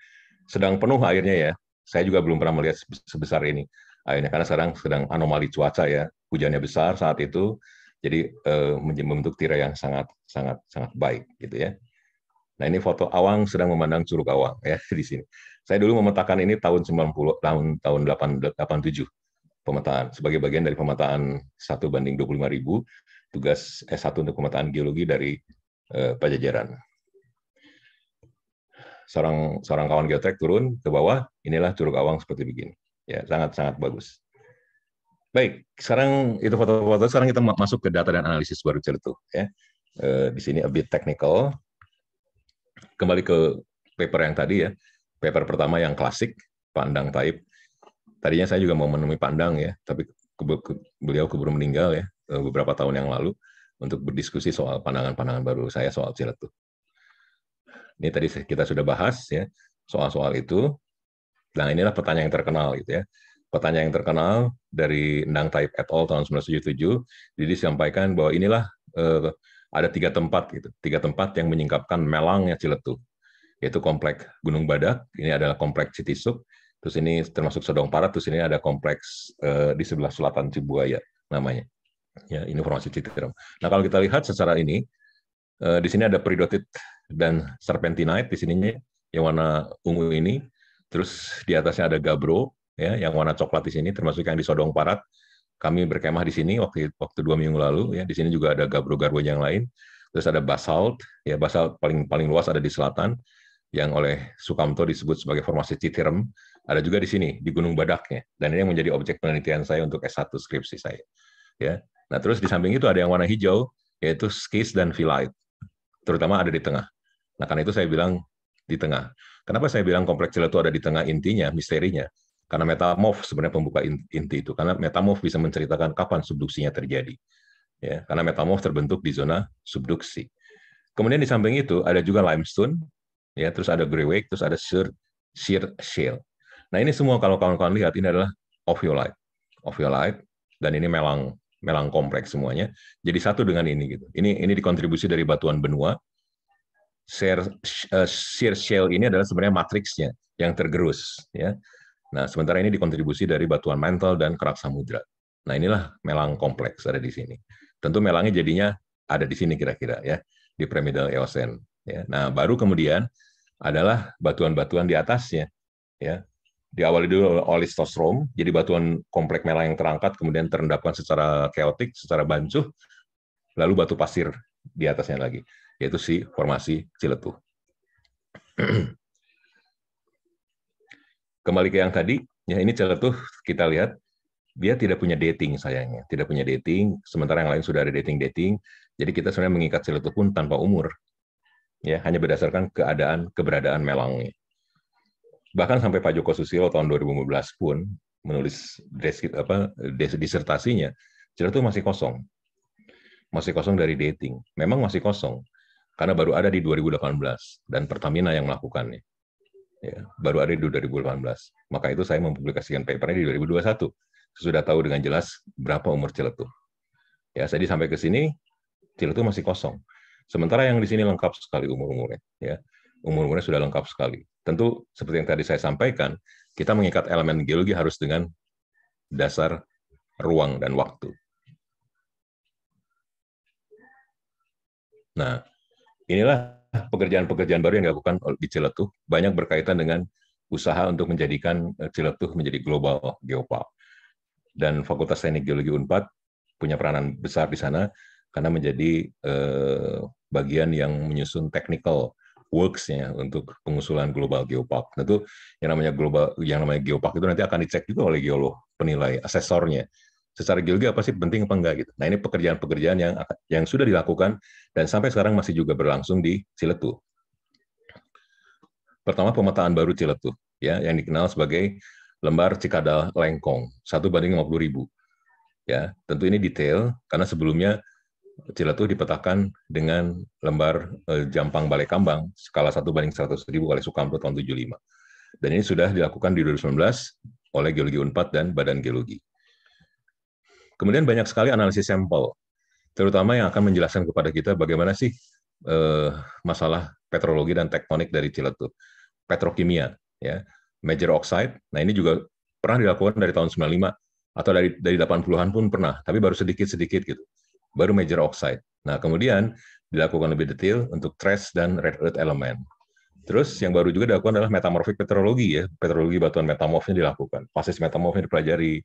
sedang penuh airnya ya. Saya juga belum pernah melihat sebesar ini akhirnya karena sekarang sedang anomali cuaca ya hujannya besar saat itu jadi eh, membentuk tirai yang sangat sangat sangat baik gitu ya nah ini foto awang sedang memandang curug awang ya di sini saya dulu memetakan ini tahun 90 tahun tahun 87 pemetaan sebagai bagian dari pemetaan satu banding 25 ribu tugas S1 untuk pemetaan geologi dari eh, Pajajaran seorang seorang kawan geotek turun ke bawah inilah curug awang seperti begini Ya, sangat-sangat bagus. Baik, sekarang itu foto-foto. Sekarang kita masuk ke data dan analisis baru cerita. Ya. Uh, di sini a bit technical. Kembali ke paper yang tadi ya. Paper pertama yang klasik, Pandang Taib. Tadinya saya juga mau menemui Pandang ya, tapi beliau keburu meninggal ya eh, beberapa tahun yang lalu untuk berdiskusi soal pandangan-pandangan baru saya soal cerita. Ini tadi kita sudah bahas ya soal-soal itu. Nah, inilah pertanyaan yang terkenal gitu ya. Pertanyaan yang terkenal dari Nang Taip et al. tahun 1977, jadi disampaikan bahwa inilah eh, ada tiga tempat gitu, tiga tempat yang menyingkapkan melangnya Ciletu, yaitu kompleks Gunung Badak, ini adalah komplek Citisuk, terus ini termasuk Sodong Parat, terus ini ada kompleks eh, di sebelah selatan Cibuaya namanya. Ya, informasi Citirum. Nah, kalau kita lihat secara ini, eh, di sini ada peridotit dan serpentinite di sininya yang warna ungu ini Terus di atasnya ada gabro, ya, yang warna coklat di sini, termasuk yang di Sodong Parat. Kami berkemah di sini waktu waktu dua minggu lalu, ya. Di sini juga ada gabro-gabro yang lain. Terus ada basalt, ya basalt paling paling luas ada di selatan, yang oleh Sukamto disebut sebagai formasi Citirem. ada juga di sini di Gunung Badaknya. Dan ini yang menjadi objek penelitian saya untuk S1 skripsi saya. Ya. Nah, terus di samping itu ada yang warna hijau yaitu skis dan vilite. Terutama ada di tengah. Nah, karena itu saya bilang di tengah. Kenapa saya bilang kompleks itu ada di tengah intinya, misterinya? Karena metamorf sebenarnya pembuka inti itu. Karena metamorf bisa menceritakan kapan subduksinya terjadi. Ya, karena metamorf terbentuk di zona subduksi. Kemudian di samping itu ada juga limestone, ya, terus ada grey terus ada shear, shear shale. Nah ini semua kalau kawan-kawan lihat ini adalah ophiolite, ophiolite, dan ini melang melang kompleks semuanya. Jadi satu dengan ini gitu. Ini ini dikontribusi dari batuan benua share, eh, shell ini adalah sebenarnya matriksnya yang tergerus. Ya. Nah, sementara ini dikontribusi dari batuan mantel dan kerak samudra. Nah, inilah melang kompleks ada di sini. Tentu melangnya jadinya ada di sini kira-kira ya, di premedial Eosen. Ya. Nah, baru kemudian adalah batuan-batuan di atasnya. Ya. Diawali dulu oleh stosrom jadi batuan kompleks melang yang terangkat, kemudian terendapkan secara keotik, secara bancuh, lalu batu pasir di atasnya lagi yaitu si formasi ciletu Kembali ke yang tadi, ya ini ciletu kita lihat dia tidak punya dating sayangnya, tidak punya dating, sementara yang lain sudah ada dating-dating. Jadi kita sebenarnya mengikat ciletu pun tanpa umur. Ya, hanya berdasarkan keadaan keberadaan melangnya. Bahkan sampai Pak Joko Susilo tahun 2015 pun menulis deskripsi apa, disertasinya, ciletu masih kosong masih kosong dari dating. Memang masih kosong, karena baru ada di 2018 dan Pertamina yang melakukannya. Ya, baru ada di 2018. Maka itu saya mempublikasikan papernya di 2021. Sudah tahu dengan jelas berapa umur Ciletu. Ya, jadi sampai ke sini Ciletu masih kosong. Sementara yang di sini lengkap sekali umur-umurnya, ya. Umur-umurnya sudah lengkap sekali. Tentu seperti yang tadi saya sampaikan, kita mengikat elemen geologi harus dengan dasar ruang dan waktu. Nah, Inilah pekerjaan-pekerjaan baru yang dilakukan di Ciletuh, banyak berkaitan dengan usaha untuk menjadikan eh, Ciletuh menjadi global geopark. Dan Fakultas Teknik Geologi UNPAD punya peranan besar di sana karena menjadi eh, bagian yang menyusun technical works-nya untuk pengusulan global geopark. Tentu yang namanya global yang namanya geopark itu nanti akan dicek juga oleh geolog penilai asesornya secara geologi apa sih penting apa enggak gitu. Nah ini pekerjaan-pekerjaan yang yang sudah dilakukan dan sampai sekarang masih juga berlangsung di Ciletu. Pertama pemetaan baru Ciletu ya yang dikenal sebagai lembar Cikadal Lengkong satu banding 50 ribu. Ya tentu ini detail karena sebelumnya Ciletu dipetakan dengan lembar eh, Jampang Balai Kambang skala satu banding 100 ribu oleh Sukamto tahun 75. Dan ini sudah dilakukan di 2019 oleh Geologi Unpad dan Badan Geologi. Kemudian banyak sekali analisis sampel, terutama yang akan menjelaskan kepada kita bagaimana sih eh, masalah petrologi dan tektonik dari Ciletuk. petrokimia, ya, major oxide. Nah ini juga pernah dilakukan dari tahun 95 atau dari dari 80-an pun pernah, tapi baru sedikit-sedikit gitu. Baru major oxide. Nah, kemudian dilakukan lebih detail untuk trace dan red earth element. Terus yang baru juga dilakukan adalah metamorfik petrologi ya, petrologi batuan metamorfnya dilakukan, fasis metamorfnya dipelajari,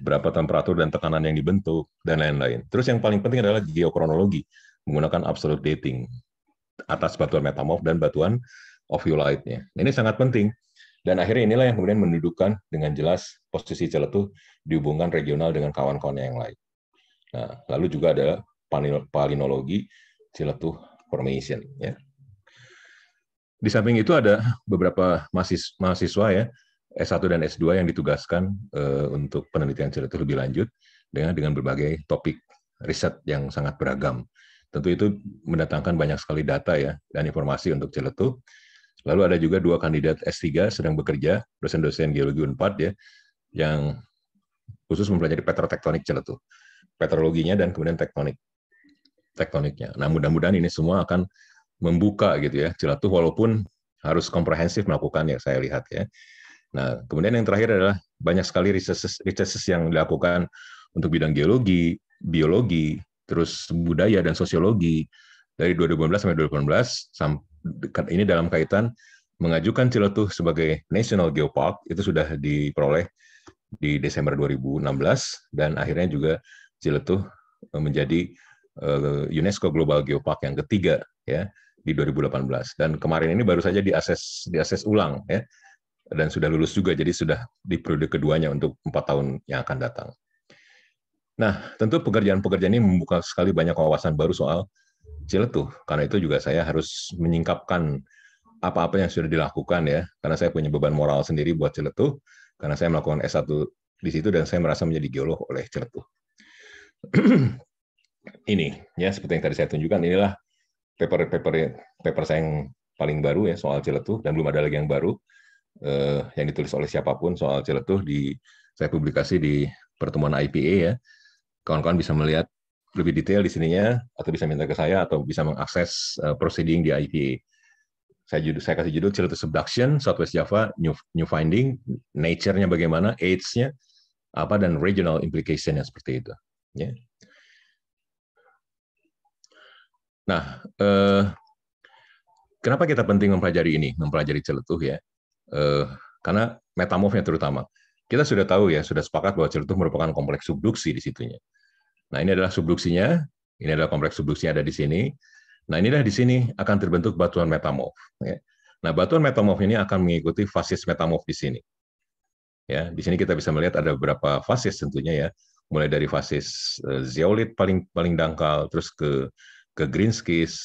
berapa temperatur dan tekanan yang dibentuk, dan lain-lain. Terus yang paling penting adalah geokronologi, menggunakan absolute dating atas batuan metamorf dan batuan ovulite-nya. Ini sangat penting. Dan akhirnya inilah yang kemudian mendudukan dengan jelas posisi celetuh dihubungkan regional dengan kawan kawan yang lain. Nah, lalu juga ada palinologi celetuh formation. Ya. Di samping itu ada beberapa mahasiswa ya S1 dan S2 yang ditugaskan uh, untuk penelitian cerita lebih lanjut dengan dengan berbagai topik riset yang sangat beragam. Tentu itu mendatangkan banyak sekali data ya dan informasi untuk Ciletu. Lalu ada juga dua kandidat S3 sedang bekerja, dosen-dosen geologi Unpad ya, yang khusus mempelajari petrotektonik Ciletu. Petrologinya dan kemudian tektonik tektoniknya. Nah, mudah-mudahan ini semua akan membuka gitu ya Ciletu walaupun harus komprehensif melakukan ya saya lihat ya. Nah, kemudian yang terakhir adalah banyak sekali riset-riset yang dilakukan untuk bidang geologi, biologi, terus budaya dan sosiologi dari 2015 sampai 2018 ini dalam kaitan mengajukan Ciletuh sebagai National Geopark itu sudah diperoleh di Desember 2016 dan akhirnya juga Ciletuh eh, menjadi eh, UNESCO Global Geopark yang ketiga ya di 2018 dan kemarin ini baru saja diakses diakses ulang ya dan sudah lulus juga, jadi sudah di periode keduanya untuk empat tahun yang akan datang. Nah, tentu pekerjaan-pekerjaan ini membuka sekali banyak wawasan baru soal Ciletuh. Karena itu juga saya harus menyingkapkan apa-apa yang sudah dilakukan ya, karena saya punya beban moral sendiri buat Ciletuh, karena saya melakukan S1 di situ dan saya merasa menjadi geolog oleh Ciletuh. ini ya seperti yang tadi saya tunjukkan inilah paper paper paper saya yang paling baru ya soal Ciletuh dan belum ada lagi yang baru eh, yang ditulis oleh siapapun soal Ciletuh di saya publikasi di pertemuan IPA ya. Kawan-kawan bisa melihat lebih detail di sininya atau bisa minta ke saya atau bisa mengakses uh, proceeding di IPA. Saya judul saya kasih judul Ciletuh Subduction Southwest Java New, New Finding, nature-nya bagaimana, age-nya apa dan regional implication-nya seperti itu, ya. Nah, eh, kenapa kita penting mempelajari ini, mempelajari celetuh ya? Eh, karena metamorfnya terutama. Kita sudah tahu ya, sudah sepakat bahwa celutuh merupakan kompleks subduksi di situnya. Nah, ini adalah subduksinya, ini adalah kompleks subduksinya ada di sini. Nah, inilah di sini akan terbentuk batuan metamorf. Ya. Nah, batuan metamorf ini akan mengikuti fasis metamorf di sini. Ya, di sini kita bisa melihat ada beberapa fasis tentunya ya, mulai dari fasis eh, zeolit paling paling dangkal, terus ke ke green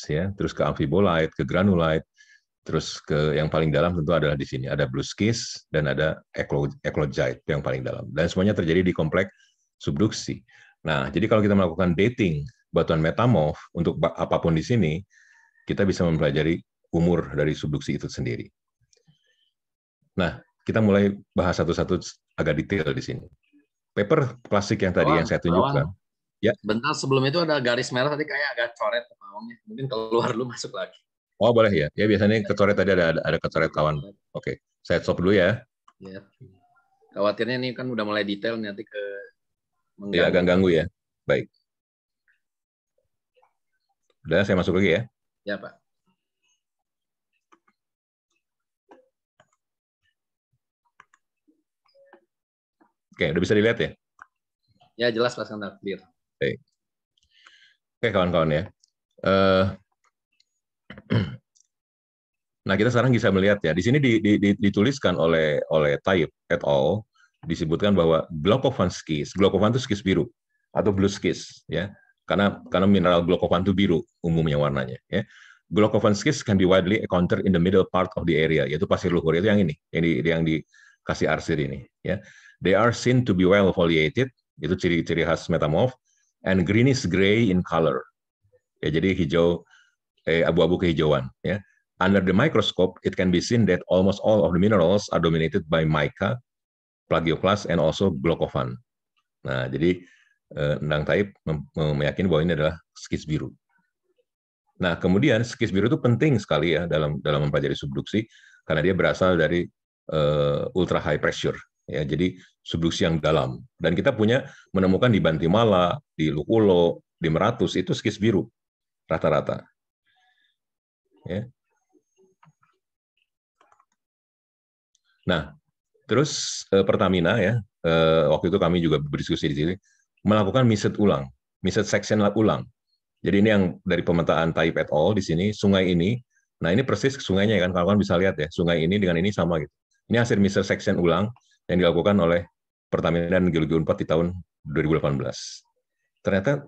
ya, terus ke amfibolite, ke granulite, Terus ke yang paling dalam tentu adalah di sini ada blue skies dan ada eclogite yang paling dalam. Dan semuanya terjadi di kompleks subduksi. Nah, jadi kalau kita melakukan dating batuan metamorf untuk apapun di sini, kita bisa mempelajari umur dari subduksi itu sendiri. Nah, kita mulai bahas satu-satu agak detail di sini. Paper klasik yang tadi oh, yang saya tunjukkan. Oh, Ya.
Bentar sebelum itu ada garis merah tadi kayak agak coret Mungkin keluar lu masuk lagi.
Oh boleh ya. Ya biasanya iya. ketoret tadi ada ada, ketoret kawan. Iya. Oke, okay. saya stop dulu ya.
Ya. Khawatirnya ini kan udah mulai detail nanti ke.
Mengganggu. Ya agak ganggu ya. Baik. Udah saya masuk lagi ya. Ya Pak. Oke, udah bisa dilihat ya?
Ya jelas Pak Sandar, clear.
okay. Oke kawan-kawan ya. Uh, Nah, kita sekarang bisa melihat ya, di sini di, di, dituliskan oleh oleh Taib et al. disebutkan bahwa glaucovan skis, glaucovan itu skis biru atau blue skis ya. Karena karena mineral glaucovan itu biru umumnya warnanya ya. Glaucovan skis can be widely encountered in the middle part of the area, yaitu pasir luhur itu yang ini, yang di, yang dikasih arsir ini ya. They are seen to be well foliated, itu ciri-ciri khas metamorph and greenish gray in color. Ya, jadi hijau eh, abu-abu kehijauan. Ya. Under the microscope, it can be seen that almost all of the minerals are dominated by mica, plagioclase, and also glaucophan. Nah, jadi eh, Nang Taib meyakini bahwa ini adalah skis biru. Nah, kemudian skis biru itu penting sekali ya dalam dalam mempelajari subduksi karena dia berasal dari eh, ultra high pressure ya jadi subduksi yang dalam dan kita punya menemukan di Bantimala di Lukulo di Meratus itu skis biru rata-rata Ya. Nah, terus eh, Pertamina ya, eh, waktu itu kami juga berdiskusi di sini, melakukan miset ulang, miset section ulang. Jadi ini yang dari pemetaan Type et al. di sini, sungai ini, nah ini persis sungainya ya kan, kawan-kawan bisa lihat ya, sungai ini dengan ini sama gitu. Ini hasil miset section ulang yang dilakukan oleh Pertamina dan Geologi Unpad di tahun 2018. Ternyata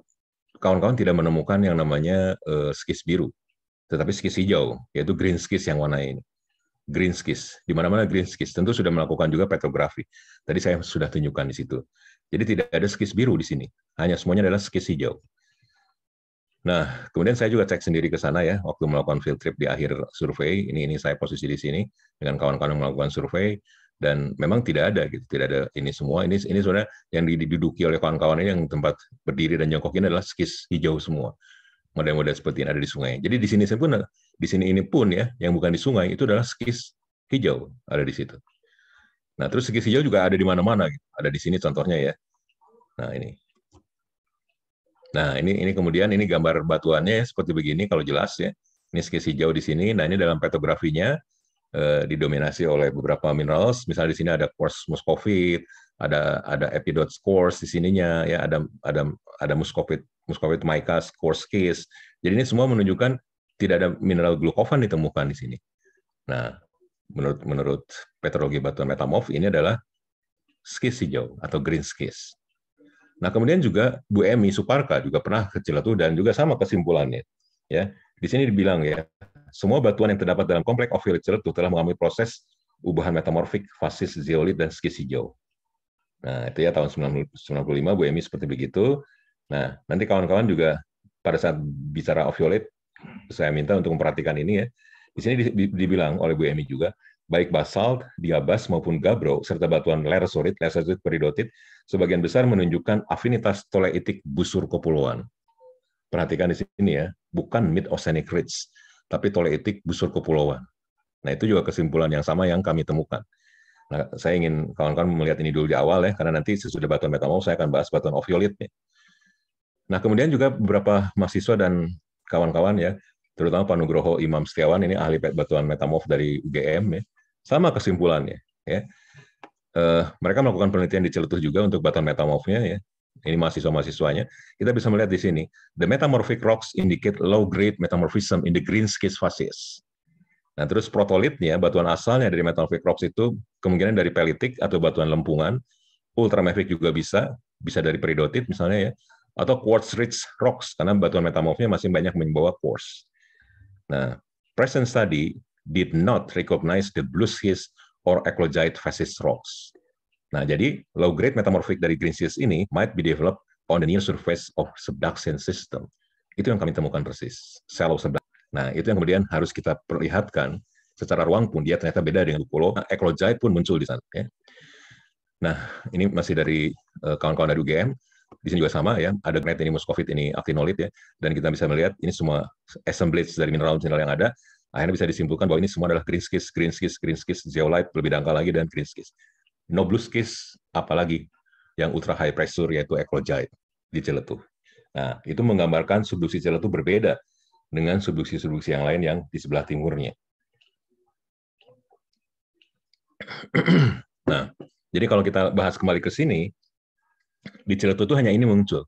kawan-kawan tidak menemukan yang namanya uh, skis biru tetapi skis hijau, yaitu green skis yang warna ini. Green skis, di mana-mana green skis. Tentu sudah melakukan juga petrografi. Tadi saya sudah tunjukkan di situ. Jadi tidak ada skis biru di sini, hanya semuanya adalah skis hijau. Nah, kemudian saya juga cek sendiri ke sana ya, waktu melakukan field trip di akhir survei, ini ini saya posisi di sini dengan kawan-kawan melakukan survei, dan memang tidak ada gitu tidak ada ini semua ini ini sebenarnya yang diduduki oleh kawan-kawan ini yang tempat berdiri dan jongkok ini adalah skis hijau semua model-model seperti ini ada di sungai. Jadi di sini pun di sini ini pun ya yang bukan di sungai itu adalah skis hijau ada di situ. Nah, terus skis hijau juga ada di mana-mana gitu. Ada di sini contohnya ya. Nah, ini. Nah, ini ini kemudian ini gambar batuannya seperti begini kalau jelas ya. Ini skis hijau di sini. Nah, ini dalam petografinya eh, didominasi oleh beberapa minerals. Misalnya di sini ada quartz muscovite, ada ada epidot quartz di sininya ya, ada ada ada muscovite Muscovite mica, case. Jadi ini semua menunjukkan tidak ada mineral glukovan ditemukan di sini. Nah, menurut menurut petrologi batuan metamorf ini adalah skis hijau atau green skis. Nah, kemudian juga Bu Emi Suparka juga pernah ke Cilatu dan juga sama kesimpulannya. Ya, di sini dibilang ya, semua batuan yang terdapat dalam kompleks Ophiolite Cilatu telah mengalami proses ubahan metamorfik, fasis zeolit dan skis hijau. Nah, itu ya tahun 1995 Bu Emi seperti begitu. Nah, nanti kawan-kawan juga pada saat bicara oviolet, saya minta untuk memperhatikan ini ya. Di sini dibilang oleh Bu Emi juga, baik basalt, diabas maupun gabro serta batuan lersolit, lersolit peridotit, sebagian besar menunjukkan afinitas toleitik busur kepulauan. Perhatikan di sini ya, bukan mid-oceanic ridge, tapi toleitik busur kepulauan. Nah, itu juga kesimpulan yang sama yang kami temukan. Nah, saya ingin kawan-kawan melihat ini dulu di awal ya, karena nanti sesudah batuan metamorf saya akan bahas batuan oviolit nih. Nah, kemudian juga beberapa mahasiswa dan kawan-kawan ya, terutama Pak Nugroho Imam Setiawan ini ahli batuan metamorf dari UGM ya, sama kesimpulannya ya. Eh, mereka melakukan penelitian di Celetuh juga untuk batuan metamorfnya ya. Ini mahasiswa-mahasiswanya. Kita bisa melihat di sini, the metamorphic rocks indicate low grade metamorphism in the green schist facies. Nah, terus protolitnya, batuan asalnya dari metamorphic rocks itu kemungkinan dari pelitik atau batuan lempungan, ultramafic juga bisa, bisa dari peridotit misalnya ya, atau quartz rich rocks karena batuan metamorfnya masih banyak membawa quartz. Nah, present study did not recognize the blue schist or eclogite facies rocks. Nah, jadi low grade metamorphic dari green schist ini might be developed on the near surface of subduction system. Itu yang kami temukan persis, shallow subduction. Nah, itu yang kemudian harus kita perlihatkan secara ruang pun dia ternyata beda dengan Nah, Eclogite pun muncul di sana. Ya. Nah, ini masih dari eh, kawan-kawan uh, dari UGM di sini juga sama ya, ada granite ini muskofit ini aktinolit ya, dan kita bisa melihat ini semua assemblage dari mineral-mineral yang ada, akhirnya bisa disimpulkan bahwa ini semua adalah green schist, green schist, green schist, zeolite lebih dangkal lagi dan green schist. No blue schist apalagi yang ultra high pressure yaitu eclogite di Celetuh. Nah, itu menggambarkan subduksi Celetuh berbeda dengan subduksi-subduksi yang lain yang di sebelah timurnya. nah, jadi kalau kita bahas kembali ke sini, di Ciletu itu hanya ini muncul.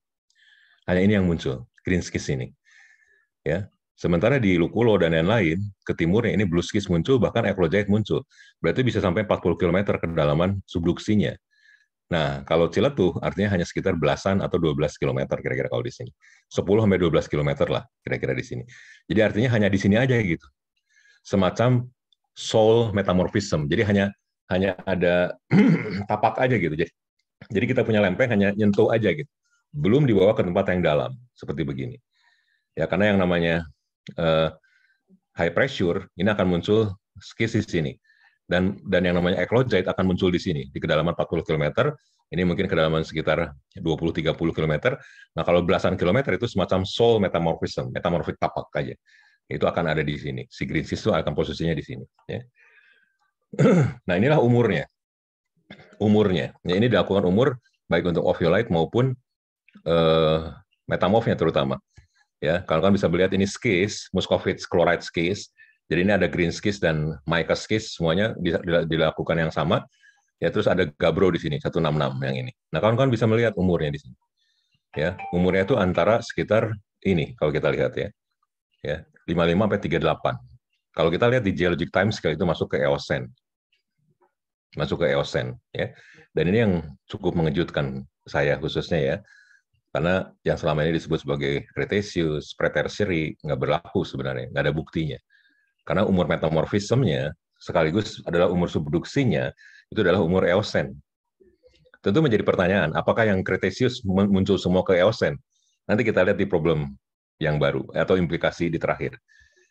Hanya ini yang muncul, green skis ini. Ya. Sementara di Lukulo dan lain-lain, ke timurnya ini blue skis muncul, bahkan ekolojik muncul. Berarti bisa sampai 40 km kedalaman subduksinya. Nah, kalau Ciletu artinya hanya sekitar belasan atau 12 km kira-kira kalau di sini. 10 sampai 12 km lah kira-kira di sini. Jadi artinya hanya di sini aja gitu. Semacam soul metamorphism. Jadi hanya hanya ada tapak aja gitu. Jadi jadi kita punya lempeng hanya nyentuh aja gitu. Belum dibawa ke tempat yang dalam seperti begini. Ya karena yang namanya uh, high pressure ini akan muncul skis di sini. Dan dan yang namanya eclogite akan muncul di sini di kedalaman 40 km. Ini mungkin kedalaman sekitar 20-30 km. Nah kalau belasan kilometer itu semacam soul metamorphism, metamorphic tapak aja. Itu akan ada di sini. Si green itu akan posisinya di sini. Ya. Nah inilah umurnya umurnya. Ya, ini dilakukan umur baik untuk oviolite maupun uh, metamorfnya terutama. Ya, kalau kan bisa melihat ini skis, muscovitz chloride skis. Jadi ini ada green skis dan mica skis semuanya dilakukan yang sama. Ya, terus ada gabro di sini 166 yang ini. Nah, kawan-kawan bisa melihat umurnya di sini. Ya, umurnya itu antara sekitar ini kalau kita lihat ya. Ya, 55 sampai 38. Kalau kita lihat di geologic time scale itu masuk ke Eosen masuk ke Eosen ya. Dan ini yang cukup mengejutkan saya khususnya ya. Karena yang selama ini disebut sebagai Cretaceous, Pretertiary nggak berlaku sebenarnya, nggak ada buktinya. Karena umur metamorfismenya sekaligus adalah umur subduksinya itu adalah umur Eosen. Tentu menjadi pertanyaan, apakah yang Cretaceous muncul semua ke Eosen? Nanti kita lihat di problem yang baru atau implikasi di terakhir.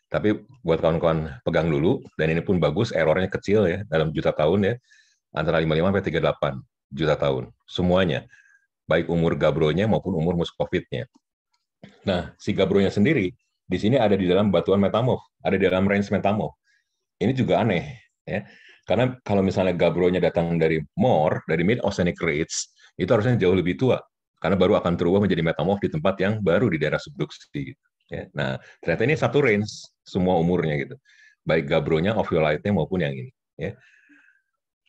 Tapi buat kawan-kawan pegang dulu, dan ini pun bagus, errornya kecil ya, dalam juta tahun ya antara 55 sampai 38 juta tahun semuanya baik umur gabronya maupun umur muskofitnya. Nah, si gabronya sendiri di sini ada di dalam batuan metamorf, ada di dalam range metamorf. Ini juga aneh ya. Karena kalau misalnya gabronya datang dari more, dari mid oceanic ridge, itu harusnya jauh lebih tua karena baru akan terubah menjadi metamorf di tempat yang baru di daerah subduksi. Ya. Nah, ternyata ini satu range semua umurnya gitu, baik gabronya, oviolite-nya maupun yang ini. Ya.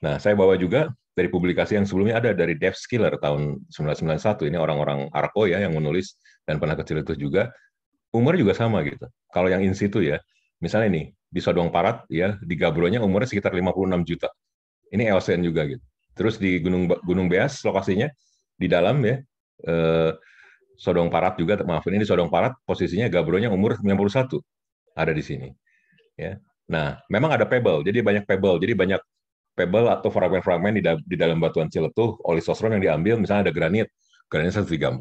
Nah, saya bawa juga dari publikasi yang sebelumnya ada dari Dev Skiller tahun 1991. Ini orang-orang Arko ya yang menulis dan pernah kecil itu juga. Umur juga sama gitu. Kalau yang in situ ya, misalnya ini di Sodong Parat ya di Gabronya umurnya sekitar 56 juta. Ini LCN juga gitu. Terus di Gunung Gunung Beas lokasinya di dalam ya eh, Sodong Parat juga maaf ini di Sodong Parat posisinya Gabronya umur 91 ada di sini. Ya. Nah, memang ada pebble, jadi banyak pebble, jadi banyak pebble atau fragmen-fragmen di, da di dalam batuan oleh sosron yang diambil misalnya ada granit granit 134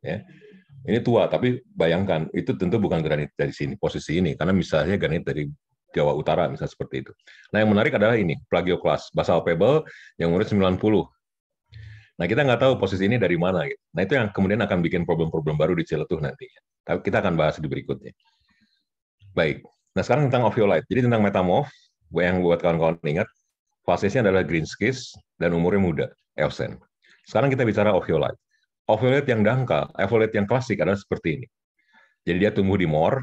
ya ini tua tapi bayangkan itu tentu bukan granit dari sini posisi ini karena misalnya granit dari Jawa Utara misalnya seperti itu. Nah yang menarik adalah ini plagioklas basal pebble yang umurnya 90. Nah kita nggak tahu posisi ini dari mana. Gitu. Nah itu yang kemudian akan bikin problem-problem baru di Ciletuh nantinya. Tapi kita akan bahas di berikutnya. Baik. Nah sekarang tentang ophiolite. Jadi tentang metamorf yang buat kawan-kawan ingat Fasenya adalah green skis dan umurnya muda, Eosen. Sekarang kita bicara oviolet. Oviolet yang dangkal, oviolet yang klasik adalah seperti ini. Jadi dia tumbuh di mor,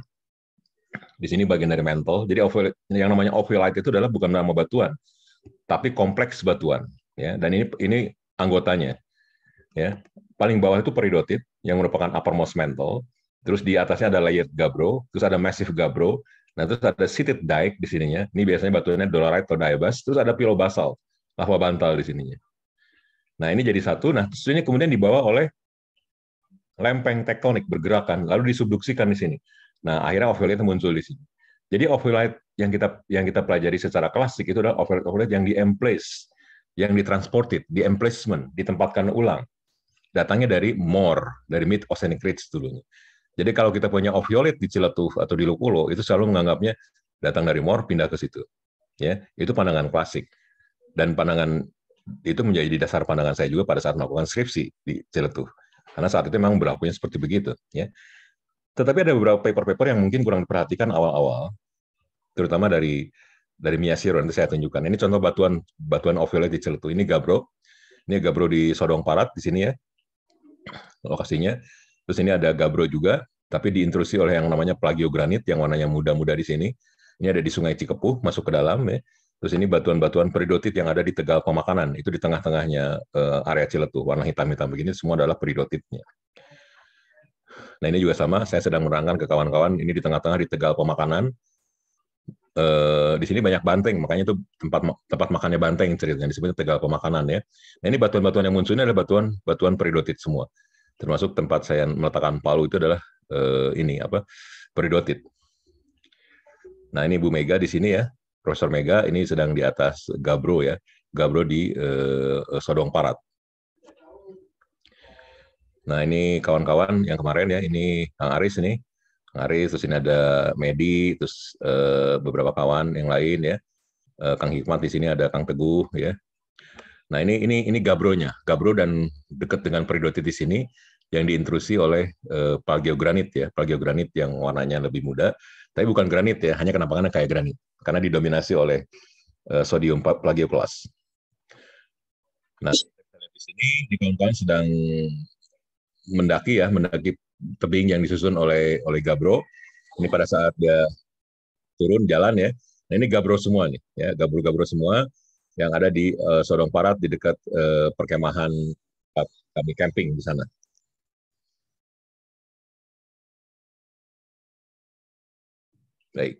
di sini bagian dari mantle. Jadi oviolet, yang namanya oviolet itu adalah bukan nama batuan, tapi kompleks batuan. Ya, dan ini ini anggotanya. Ya, paling bawah itu peridotit yang merupakan uppermost mantle. Terus di atasnya ada layer gabbro, terus ada massive gabbro, Nah, terus ada seated dike di sininya. Ini biasanya batuannya dolerite atau diabas. Terus ada basal lava bantal di sininya. Nah, ini jadi satu. Nah, terus ini kemudian dibawa oleh lempeng tektonik bergerakan, lalu disubduksikan di sini. Nah, akhirnya ovulite muncul di sini. Jadi ovulite yang kita yang kita pelajari secara klasik itu adalah ovulite ovulite yang di emplace, yang ditransported, di emplacement, ditempatkan ulang. Datangnya dari more, dari mid oceanic ridge dulunya. Jadi kalau kita punya oviolit di Ciletuh atau di Lukulo, itu selalu menganggapnya datang dari Mor pindah ke situ. Ya, itu pandangan klasik. Dan pandangan itu menjadi dasar pandangan saya juga pada saat melakukan skripsi di Ciletuh. Karena saat itu memang berlakunya seperti begitu, ya. Tetapi ada beberapa paper-paper yang mungkin kurang diperhatikan awal-awal, terutama dari dari Miyashiro nanti saya tunjukkan. Ini contoh batuan batuan oviolet di Ciletuh. Ini gabro. Ini gabro di Sodong Parat di sini ya. Lokasinya Terus ini ada gabro juga, tapi diintrusi oleh yang namanya plagiogranit yang warnanya muda-muda di sini. Ini ada di Sungai Cikepuh, masuk ke dalam ya. Terus ini batuan-batuan peridotit yang ada di Tegal Pemakanan, itu di tengah-tengahnya uh, area Ciletuh, warna hitam-hitam begini semua adalah peridotitnya. Nah ini juga sama, saya sedang menerangkan ke kawan-kawan, ini di tengah-tengah di Tegal Pemakanan, Uh, di sini banyak banteng, makanya itu tempat tempat makannya banteng ceritanya disebutnya tegal pemakanan ya. Nah, ini batuan-batuan yang munculnya adalah batuan batuan peridotit semua termasuk tempat saya meletakkan palu itu adalah eh, ini apa peridotit. Nah ini Bu Mega di sini ya, Profesor Mega ini sedang di atas Gabro ya, Gabro di eh, Sodong Parat. Nah ini kawan-kawan yang kemarin ya, ini Kang Aris ini, Kang Aris, terus ini ada Medi, terus eh, beberapa kawan yang lain ya, eh, Kang Hikmat di sini ada Kang Teguh ya. Nah ini ini ini Gabronya, Gabro dan dekat dengan peridotit di sini yang diintrusi oleh eh, Granit ya, Granit yang warnanya lebih muda, tapi bukan granit ya, hanya kenapa kayak granit karena didominasi oleh uh, sodium plagioclas. Nah, di sini di kawan-kawan sedang mendaki ya, mendaki tebing yang disusun oleh oleh Gabro. Ini pada saat dia turun jalan ya. Nah, ini Gabro semua nih, ya, Gabro-Gabro semua yang ada di uh, Sodong Parat di dekat uh, perkemahan kami camping di sana. Baik.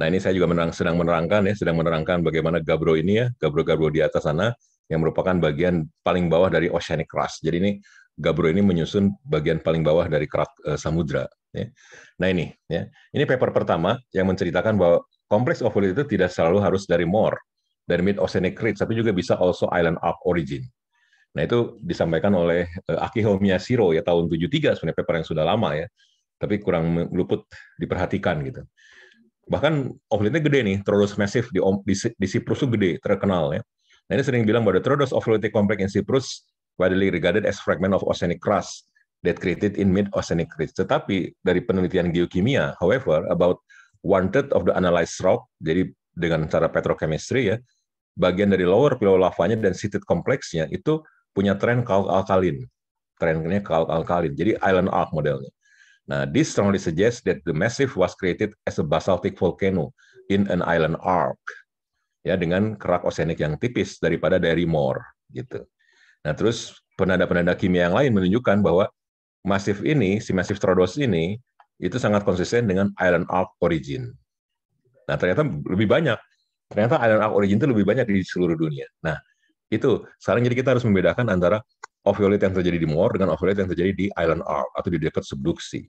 Nah ini saya juga menerang, sedang menerangkan ya, sedang menerangkan bagaimana gabro ini ya, gabro-gabro di atas sana yang merupakan bagian paling bawah dari oceanic crust. Jadi ini gabro ini menyusun bagian paling bawah dari kerak e, samudra. Ya. Nah ini, ya. ini paper pertama yang menceritakan bahwa kompleks ovoid itu tidak selalu harus dari more dari mid oceanic ridge, tapi juga bisa also island arc origin. Nah itu disampaikan oleh e, eh, Akiho Miyashiro ya tahun 73 sebenarnya paper yang sudah lama ya tapi kurang luput diperhatikan gitu. Bahkan offloadnya gede nih, Troodos Massive di, di, di Siprus itu gede, terkenal ya. Nah ini sering bilang bahwa the Troodos offloaded complex in Siprus widely regarded as fragment of oceanic crust that created in mid-oceanic crust. Tetapi dari penelitian geokimia, however, about one third of the analyzed rock, jadi dengan cara petrochemistry ya, bagian dari lower pillow lavanya dan seated kompleksnya itu punya tren kalk alkalin. Trennya kalk alkalin. Jadi island arc modelnya. Nah, this strongly suggests that the massif was created as a basaltic volcano in an island arc, ya dengan kerak oceanic yang tipis daripada dari more gitu. Nah, terus penanda-penanda kimia yang lain menunjukkan bahwa masif ini, si masif Troodos ini itu sangat konsisten dengan island arc origin. Nah, ternyata lebih banyak. Ternyata island arc origin itu lebih banyak di seluruh dunia. Nah, itu sekarang jadi kita harus membedakan antara ovulate yang terjadi di Moor dengan ovulate yang terjadi di Island Arc atau di dekat subduksi.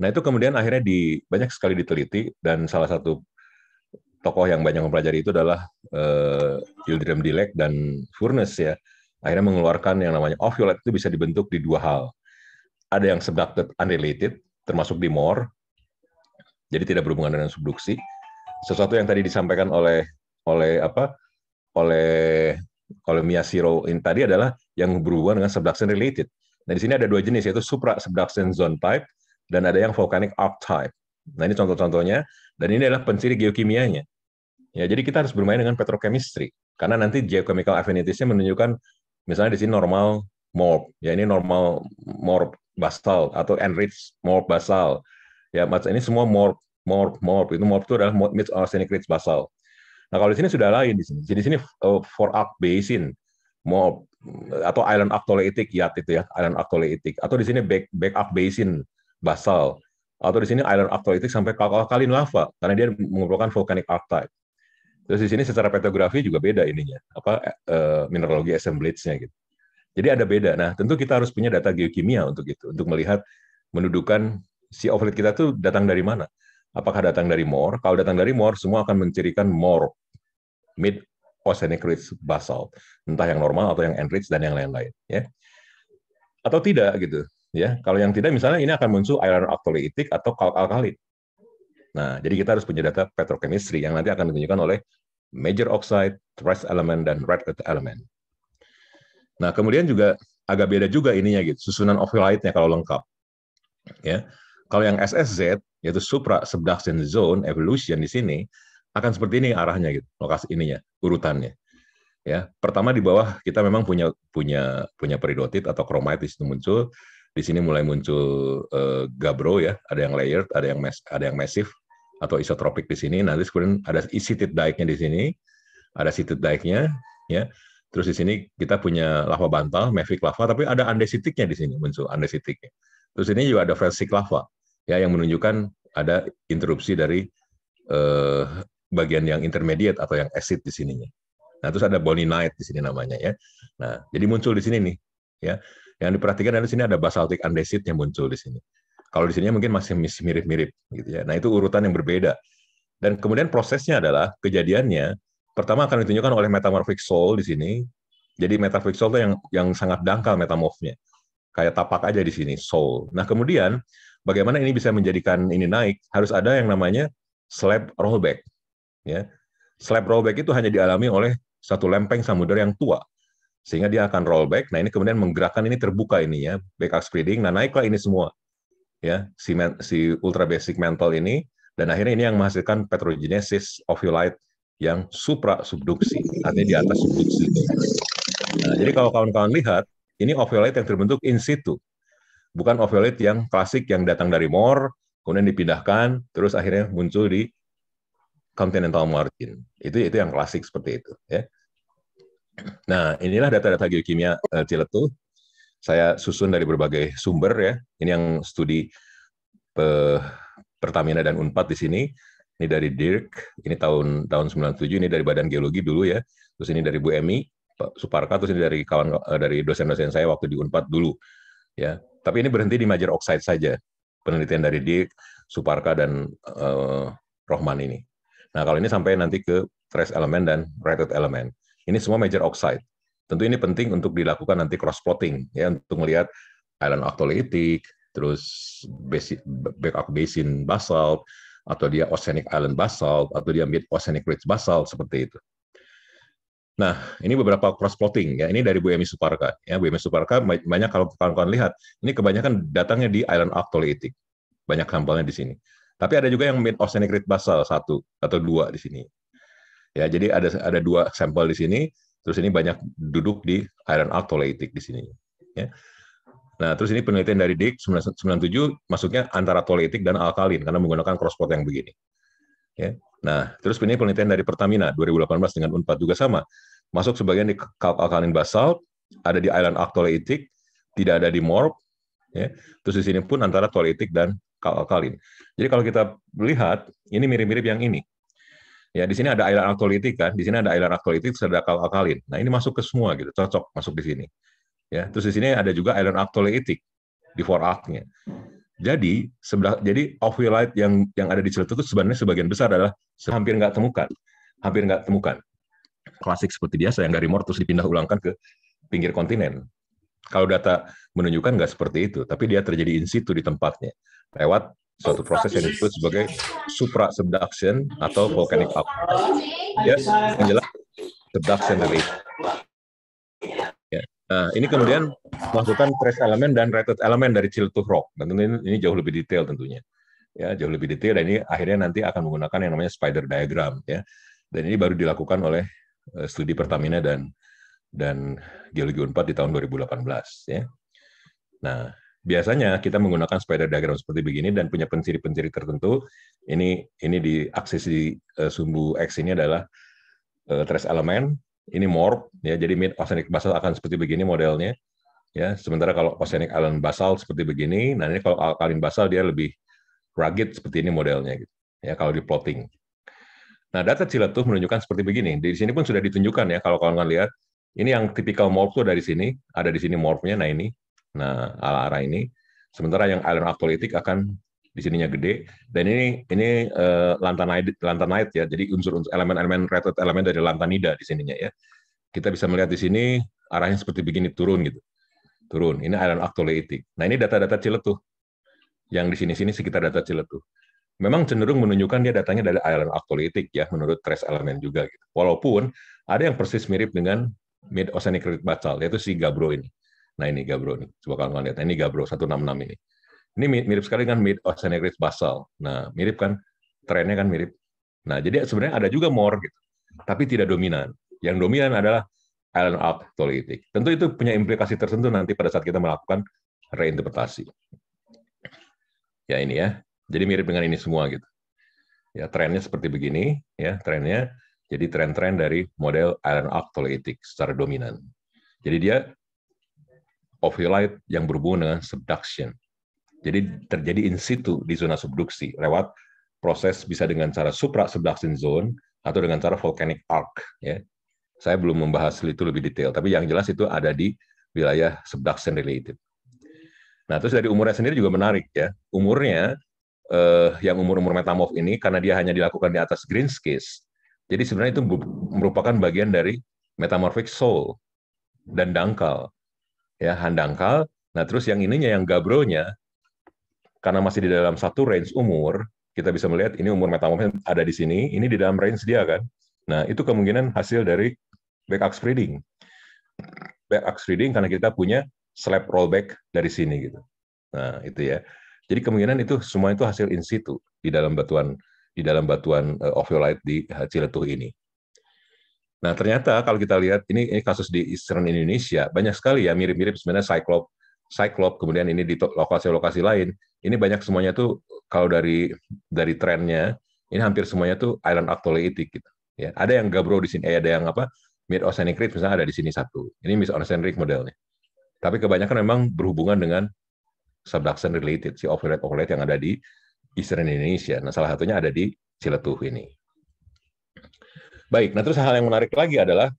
Nah itu kemudian akhirnya di, banyak sekali diteliti dan salah satu tokoh yang banyak mempelajari itu adalah uh, Yildirim Dilek dan Furness ya. Akhirnya mengeluarkan yang namanya ovulate itu bisa dibentuk di dua hal. Ada yang subducted unrelated, termasuk di Moor. jadi tidak berhubungan dengan subduksi. Sesuatu yang tadi disampaikan oleh oleh apa oleh oleh Siro ini tadi adalah yang berhubungan dengan subduction related. Nah, di sini ada dua jenis yaitu supra subduction zone type dan ada yang volcanic arc type. Nah, ini contoh-contohnya dan ini adalah penciri geokimianya. Ya, jadi kita harus bermain dengan petrochemistry karena nanti geochemical affinity nya menunjukkan misalnya di sini normal morph, ya ini normal morph basal atau enriched morph basal. Ya, ini semua morph morph morph itu morph itu adalah mid arsenic rich basal. Nah, kalau di sini sudah lain di sini. Di sini uh, for arc basin mau atau island aktoleitik ya itu ya island aktoleitik atau di sini back back up basin basal atau di sini island aktoleitik sampai kalkalin lava karena dia mengumpulkan volcanic archetype. Terus di sini secara petrografi juga beda ininya apa eh, mineralogi assemblage-nya gitu. Jadi ada beda. Nah, tentu kita harus punya data geokimia untuk itu, untuk melihat mendudukan si overhead kita tuh datang dari mana. Apakah datang dari mor Kalau datang dari mor semua akan mencirikan mor mid oceanic rich basalt, entah yang normal atau yang enriched dan yang lain-lain, ya. Atau tidak gitu, ya. Kalau yang tidak, misalnya ini akan muncul iron alkalitik atau kalk alkalit. Nah, jadi kita harus punya data petrochemistry yang nanti akan ditunjukkan oleh major oxide, trace element, dan red earth element. Nah, kemudian juga agak beda juga ininya gitu, susunan ophiolite-nya kalau lengkap. Ya. Kalau yang SSZ yaitu supra subduction zone evolution di sini akan seperti ini arahnya gitu, lokasi ininya, urutannya. Ya, pertama di bawah kita memang punya punya punya peridotit atau kromatis itu muncul. Di sini mulai muncul uh, gabbro ya, ada yang layered, ada yang mes, ada yang masif atau isotropik di sini. Nanti kemudian ada isitit daiknya di sini, ada sitit daiknya ya. Terus di sini kita punya lava bantal, mafic lava, tapi ada andesitiknya di sini muncul andesitiknya. Terus ini juga ada felsic lava ya yang menunjukkan ada interupsi dari uh, bagian yang intermediate atau yang acid di sininya. Nah, terus ada night di sini namanya ya. Nah, jadi muncul di sini nih ya. Yang diperhatikan adalah di sini ada basaltic andesit yang muncul di sini. Kalau di sini mungkin masih mirip-mirip gitu ya. Nah, itu urutan yang berbeda. Dan kemudian prosesnya adalah kejadiannya pertama akan ditunjukkan oleh metamorphic soul di sini. Jadi metamorphic soul itu yang yang sangat dangkal metamorfnya. Kayak tapak aja di sini soul. Nah, kemudian bagaimana ini bisa menjadikan ini naik? Harus ada yang namanya slab rollback. Ya. Slab rollback itu hanya dialami oleh satu lempeng samudera yang tua. Sehingga dia akan rollback. Nah, ini kemudian menggerakkan ini terbuka ini ya, back up spreading. Nah, naiklah ini semua. Ya, si, si ultra basic mantle ini dan akhirnya ini yang menghasilkan petrogenesis ovulite yang supra subduksi, artinya di atas subduksi. Nah, jadi kalau kawan-kawan lihat, ini ovulate yang terbentuk in situ. Bukan ovulate yang klasik yang datang dari mor, kemudian dipindahkan, terus akhirnya muncul di continental margin. Itu itu yang klasik seperti itu. Ya. Nah, inilah data-data geokimia uh, Saya susun dari berbagai sumber ya. Ini yang studi uh, Pertamina dan Unpad di sini. Ini dari Dirk, ini tahun tahun 97, ini dari Badan Geologi dulu ya. Terus ini dari Bu Emi, Pak Suparka, terus ini dari kawan uh, dari dosen-dosen saya waktu di Unpad dulu. Ya, tapi ini berhenti di major oxide saja. Penelitian dari Dirk, Suparka dan uh, Rohman ini. Nah, kalau ini sampai nanti ke trace element dan rated element. Ini semua major oxide. Tentu ini penting untuk dilakukan nanti cross plotting ya untuk melihat island octolytic, terus basic, backup basin basalt atau dia oceanic island basalt atau dia mid oceanic ridge basalt seperti itu. Nah, ini beberapa cross plotting ya. Ini dari Bu Emi Suparka. Ya, Bu Emi Suparka banyak kalau kawan-kawan lihat, ini kebanyakan datangnya di Island octolytic. Banyak sampelnya di sini. Tapi ada juga yang mid oceanic basal satu atau dua di sini. Ya, jadi ada ada dua sampel di sini. Terus ini banyak duduk di iron actolatic di sini. Ya. Nah, terus ini penelitian dari Dick 97 masuknya antara toleitik dan alkalin karena menggunakan crosspot yang begini. Ya. Nah, terus ini penelitian dari Pertamina 2018 dengan Unpad juga sama. Masuk sebagian di kalk alkalin basal, ada di island aktoleitik, tidak ada di morp. Ya. Terus di sini pun antara toleitik dan alkalin. Jadi kalau kita lihat, ini mirip-mirip yang ini. Ya, di sini ada airan alkalitik kan, di sini ada airan alkalitik, ada kal alkalin. Nah, ini masuk ke semua gitu, cocok masuk di sini. Ya, terus di sini ada juga airan alkalitik di foratnya. Jadi sebelah jadi ovulite yang yang ada di celetuk itu sebenarnya sebagian besar adalah hampir nggak temukan, hampir nggak temukan. Klasik seperti biasa yang dari mortus dipindah ulangkan ke pinggir kontinen. Kalau data menunjukkan nggak seperti itu, tapi dia terjadi in situ di tempatnya lewat suatu oh, proses yang disebut sebagai supra-subduction atau volcanic up.
Ya, yang
jelas subduction dari ya. Nah, ini kemudian masukkan trace element dan rated element dari Chiltooth Rock. Dan ini, ini jauh lebih detail tentunya. Ya, jauh lebih detail dan ini akhirnya nanti akan menggunakan yang namanya spider diagram ya. Dan ini baru dilakukan oleh eh, studi Pertamina dan dan Geologi Unpad di tahun 2018 ya. Nah, biasanya kita menggunakan spider diagram seperti begini dan punya pensiri penciri tertentu. Ini ini di akses di eh, sumbu x ini adalah eh, trace element, ini morph ya. Jadi mid oceanic basal akan seperti begini modelnya. Ya, sementara kalau oceanic island basal seperti begini, nah ini kalau alkalin basal dia lebih rugged seperti ini modelnya gitu. Ya, kalau di plotting. Nah, data Ciletuh menunjukkan seperti begini. Di sini pun sudah ditunjukkan ya kalau kalian lihat ini yang tipikal morph tuh dari sini, ada di sini morphnya, nah ini. Nah, ala-ala ini. Sementara yang aliran politik akan di sininya gede dan ini ini uh, eh, lantanide lantanide ya jadi unsur-unsur elemen-elemen rated elemen dari lantanida di sininya ya kita bisa melihat di sini arahnya seperti begini turun gitu turun ini aliran aktualitik nah ini data-data ciletuh yang di sini-sini sekitar data ciletuh memang cenderung menunjukkan dia datanya dari aliran aktualitik ya menurut trace elemen juga gitu walaupun ada yang persis mirip dengan mid oceanic bacal yaitu si gabro ini Nah ini Gabbro nih, coba kalian lihat. Nah, ini Gabbro 166 ini. Ini mirip sekali dengan mid oceanic basal. Nah mirip kan, trennya kan mirip. Nah jadi sebenarnya ada juga more gitu, tapi tidak dominan. Yang dominan adalah island up politik. Tentu itu punya implikasi tertentu nanti pada saat kita melakukan reinterpretasi. Ya ini ya. Jadi mirip dengan ini semua gitu. Ya trennya seperti begini ya trennya. Jadi tren-tren dari model island up politik secara dominan. Jadi dia Of opioid yang berhubungan dengan subduction. Jadi terjadi in situ di zona subduksi lewat proses bisa dengan cara supra subduction zone atau dengan cara volcanic arc. Ya. Saya belum membahas itu lebih detail, tapi yang jelas itu ada di wilayah subduction related. Nah, terus dari umurnya sendiri juga menarik ya. Umurnya eh, yang umur-umur metamorf ini karena dia hanya dilakukan di atas green skis. Jadi sebenarnya itu merupakan bagian dari metamorphic soul dan dangkal ya handangkal. Nah terus yang ininya yang gabronya karena masih di dalam satu range umur kita bisa melihat ini umur metamorfin ada di sini, ini di dalam range dia kan. Nah itu kemungkinan hasil dari back axe breeding. Back axe breeding karena kita punya slab rollback dari sini gitu. Nah itu ya. Jadi kemungkinan itu semua itu hasil in situ di dalam batuan di dalam batuan uh, eh, oviolite di Ciletuh ini. Nah, ternyata kalau kita lihat ini ini kasus di Eastern Indonesia banyak sekali ya mirip-mirip sebenarnya cyclop cyclop kemudian ini di lokasi-lokasi lain. Ini banyak semuanya tuh kalau dari dari trennya ini hampir semuanya tuh island actolaitic gitu. Ya, ada yang gabro di sini, eh, ada yang apa? Mid oceanic rift misalnya ada di sini satu. Ini mid oceanic modelnya. Tapi kebanyakan memang berhubungan dengan subduction related, si overlap overlap yang ada di Eastern Indonesia. Nah, salah satunya ada di Ciletuh ini. Baik, nah terus hal yang menarik lagi adalah